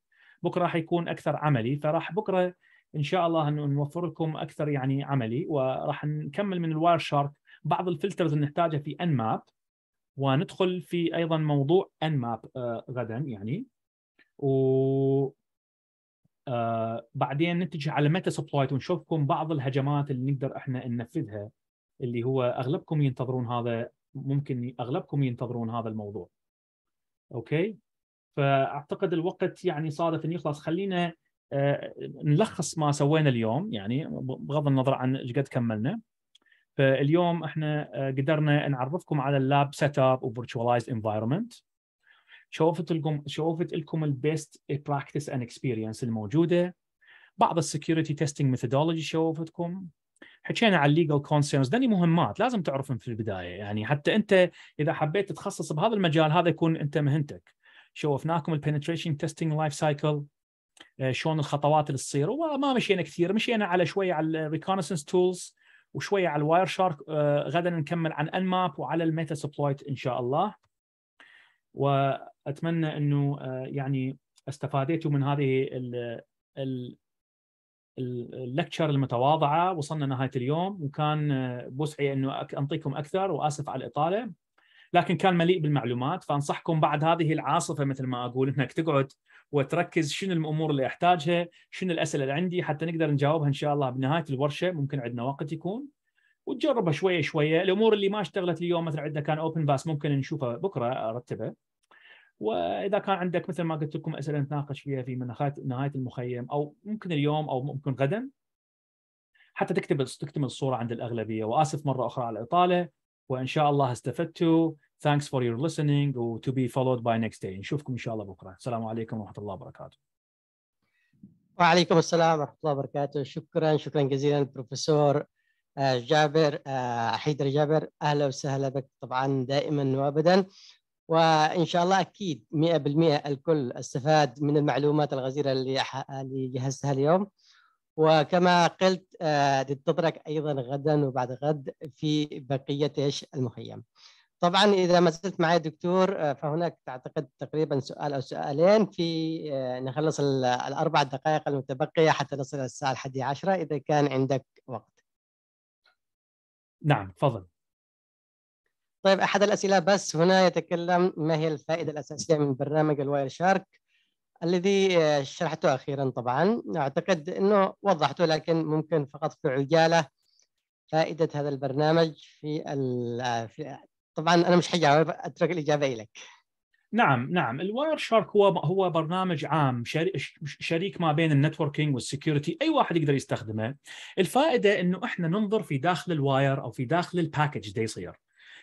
بكره راح يكون اكثر عملي فراح بكره ان شاء الله انه نوفر لكم اكثر يعني عملي وراح نكمل من الواير شارك بعض الفلترز اللي نحتاجها في ان ماب وندخل في ايضا موضوع ان آه، ماب غدا يعني و آه، بعدين نتجه على ميتا سبلايت ونشوفكم بعض الهجمات اللي نقدر احنا ننفذها اللي هو اغلبكم ينتظرون هذا ممكن اغلبكم ينتظرون هذا الموضوع اوكي فاعتقد الوقت يعني صادف انه يخلص خلينا آه، نلخص ما سوينا اليوم يعني بغض النظر عن ايش قد كملنا فاليوم احنا آه، قدرنا نعرفكم على اللاب سيت اب وفيرتشواليزد انفايرمنت شوفت لكم شوفت لكم البيست براكتس اند اكسبيرينس الموجوده بعض السكيورتي تيستنج ميثودولوجي شوفتكم حكينا على الليجل كونسيرنز ذني مهمات لازم تعرفهم في البدايه يعني حتى انت اذا حبيت تتخصص بهذا المجال هذا يكون انت مهنتك شوفناكم البنتريشن تيستنج لايف سايكل شلون الخطوات اللي تصير وما مشينا كثير مشينا على شويه على الريكونسنس تولز وشويه على الواير آه، شارك غدا نكمل عن ماب وعلى الميتا سبلويت ان شاء الله واتمنى انه آه، يعني استفاديتوا من هذه اللكتشر المتواضعه وصلنا نهايه اليوم وكان آه، بوسعي انه انطيكم اكثر واسف على الاطاله لكن كان مليء بالمعلومات فانصحكم بعد هذه العاصفه مثل ما اقول انك تقعد وتركز شنو الامور اللي احتاجها، شنو الاسئله اللي عندي حتى نقدر نجاوبها ان شاء الله بنهايه الورشه ممكن عندنا وقت يكون وتجربها شويه شويه، الامور اللي ما اشتغلت اليوم مثلا عندنا كان اوبن باس ممكن نشوفها بكره ارتبها. واذا كان عندك مثل ما قلت لكم اسئله نتناقش فيها في نهايه المخيم او ممكن اليوم او ممكن غدا حتى تكتب تكتمل الصوره عند الاغلبيه واسف مره اخرى على الاطاله وان شاء الله استفدتوا thanks for your listening or to be followed by next day نشوفكم ان شاء الله بكره السلام عليكم ورحمه الله وبركاته وعليكم السلام ورحمه الله وبركاته شكرا شكرا جزيلا البروفيسور آه، جابر آه، حيدر جابر اهلا وسهلا بك طبعا دائما وابدا وان شاء الله اكيد 100% الكل استفاد من المعلومات الغزيره اللي اللي جهزتها اليوم وكما قلت آه، تنتظرك ايضا غدا وبعد غد في بقيه ايش المخيم. طبعا اذا ما زلت معي دكتور آه، فهناك اعتقد تقريبا سؤال او سؤالين في آه، نخلص الاربع دقائق المتبقيه حتى نصل الى الساعه 11 اذا كان عندك وقت. نعم تفضل. طيب احد الاسئله بس هنا يتكلم ما هي الفائده الاساسيه من برنامج الواير شارك؟ الذي شرحته اخيرا طبعا اعتقد انه وضحته لكن ممكن فقط في عجاله فائده هذا البرنامج في, في طبعا انا مش حجاوب اترك الاجابه لك نعم نعم الواير شارك هو هو برنامج عام شريك ما بين النتوركينج والسكيورتي اي واحد يقدر يستخدمه الفائده انه احنا ننظر في داخل الواير او في داخل الباكج دي يصير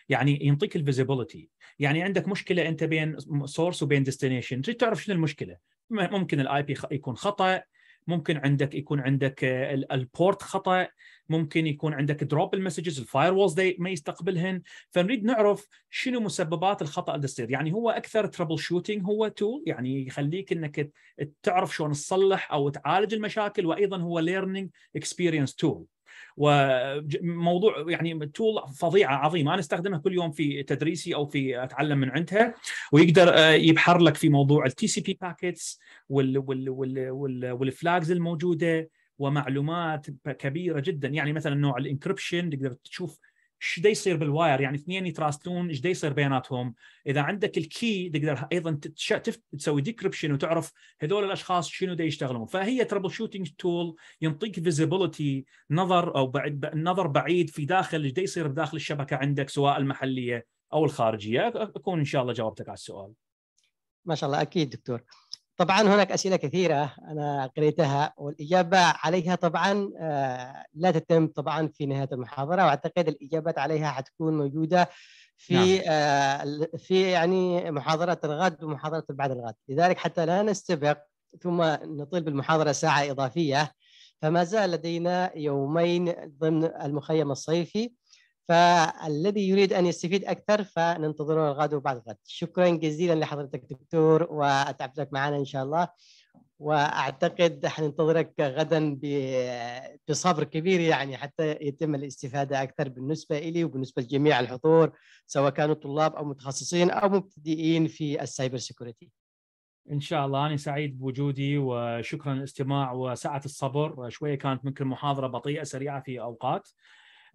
يعني ينطيك الفيزيبيليتي يعني عندك مشكله انت بين سورس وبين ديستنيشن تريد تعرف شنو المشكله ممكن الاي بي يكون خطا ممكن عندك يكون عندك آه، البورت خطا ممكن يكون عندك دروب المسجز الفاير وولز ما يستقبلهن فنريد نعرف شنو مسببات الخطا اللي تصير يعني هو اكثر ترابل شوتنج هو تول يعني يخليك انك تعرف شلون تصلح او تعالج المشاكل وايضا هو ليرنينج اكسبيرينس تول وموضوع يعني تول فظيعه عظيمه انا استخدمها كل يوم في تدريسي او في اتعلم من عندها ويقدر آه، يبحر لك في موضوع التي سي بي باكيتس والفلاجز الموجوده ومعلومات كبيره جدا يعني مثلا نوع الانكربشن تقدر تشوف ايش يصير بالواير يعني اثنين يتراسلون ايش يصير بيناتهم اذا عندك الكي تقدر ايضا تسوي ديكربشن وتعرف هذول الاشخاص شنو دا يشتغلون فهي ترابل شوتنج تول ينطيك فيزيبيليتي نظر او بعد نظر بعيد في داخل ايش يصير بداخل الشبكه عندك سواء المحليه او الخارجيه اكون ان شاء الله جاوبتك على السؤال ما شاء الله اكيد دكتور طبعا هناك اسئله كثيره انا قريتها والاجابه عليها طبعا آه، لا تتم طبعا في نهايه المحاضره واعتقد الاجابات عليها حتكون موجوده في نعم. آه، في يعني محاضره الغد ومحاضره بعد الغد لذلك حتى لا نستبق ثم نطيل بالمحاضره ساعه اضافيه فما زال لدينا يومين ضمن المخيم الصيفي فالذي يريد ان يستفيد اكثر فننتظرنا الغد وبعد الغد شكرا جزيلا لحضرتك دكتور واتعبتك معنا ان شاء الله واعتقد حننتظرك غدا بصبر كبير يعني حتى يتم الاستفاده اكثر بالنسبه لي وبالنسبه لجميع الحضور سواء كانوا طلاب او متخصصين او مبتدئين في السايبر سيكوريتي. ان شاء الله انا سعيد بوجودي وشكرا للاستماع وسعه الصبر شويه كانت ممكن محاضره بطيئه سريعه في اوقات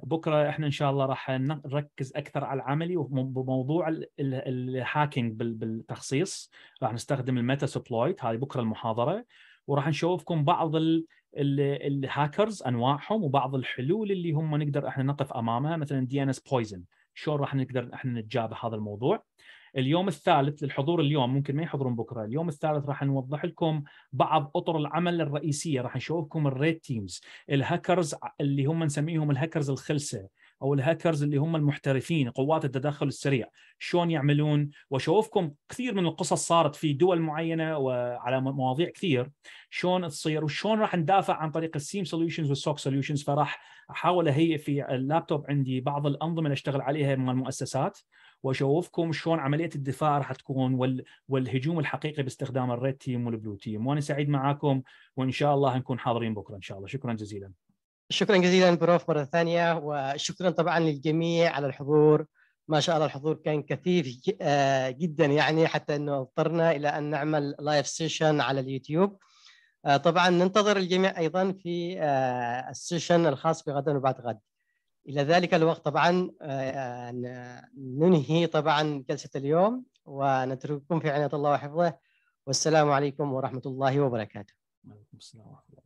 بكره احنا ان شاء الله راح نركز اكثر على العملي وموضوع الهاكينج بالتخصيص راح نستخدم الميتا سبلويت هذه بكره المحاضره وراح نشوفكم بعض الهاكرز انواعهم وبعض الحلول اللي هم نقدر احنا نقف امامها مثلا دي ان اس بويزن شلون راح نقدر احنا نتجابه هذا الموضوع اليوم الثالث للحضور اليوم ممكن ما يحضرون بكره اليوم الثالث راح نوضح لكم بعض اطر العمل الرئيسيه راح نشوفكم الريد تيمز الهاكرز اللي هم نسميهم الهاكرز الخلسه او الهاكرز اللي هم المحترفين قوات التدخل السريع شلون يعملون وشوفكم كثير من القصص صارت في دول معينه وعلى مواضيع كثير شلون تصير وشلون راح ندافع عن طريق السيم سوليوشنز والسوك سوليوشنز فراح احاول اهيئ في اللابتوب عندي بعض الانظمه اللي اشتغل عليها من المؤسسات واشوفكم شلون عمليه الدفاع راح تكون والهجوم الحقيقي باستخدام الريد تيم والبلو تيم وانا سعيد معاكم وان شاء الله نكون حاضرين بكره ان شاء الله شكرا جزيلا شكرا جزيلا بروف مره ثانيه وشكرا طبعا للجميع على الحضور ما شاء الله الحضور كان كثيف آه، جدا يعني حتى انه اضطرنا الى ان نعمل لايف سيشن على اليوتيوب آه، طبعا ننتظر الجميع ايضا في آه، السيشن الخاص بغدا وبعد غد الى ذلك الوقت طبعا ننهي طبعا جلسه اليوم ونترككم في عنايه الله وحفظه والسلام عليكم ورحمه الله وبركاته. وعليكم السلام ورحمه الله.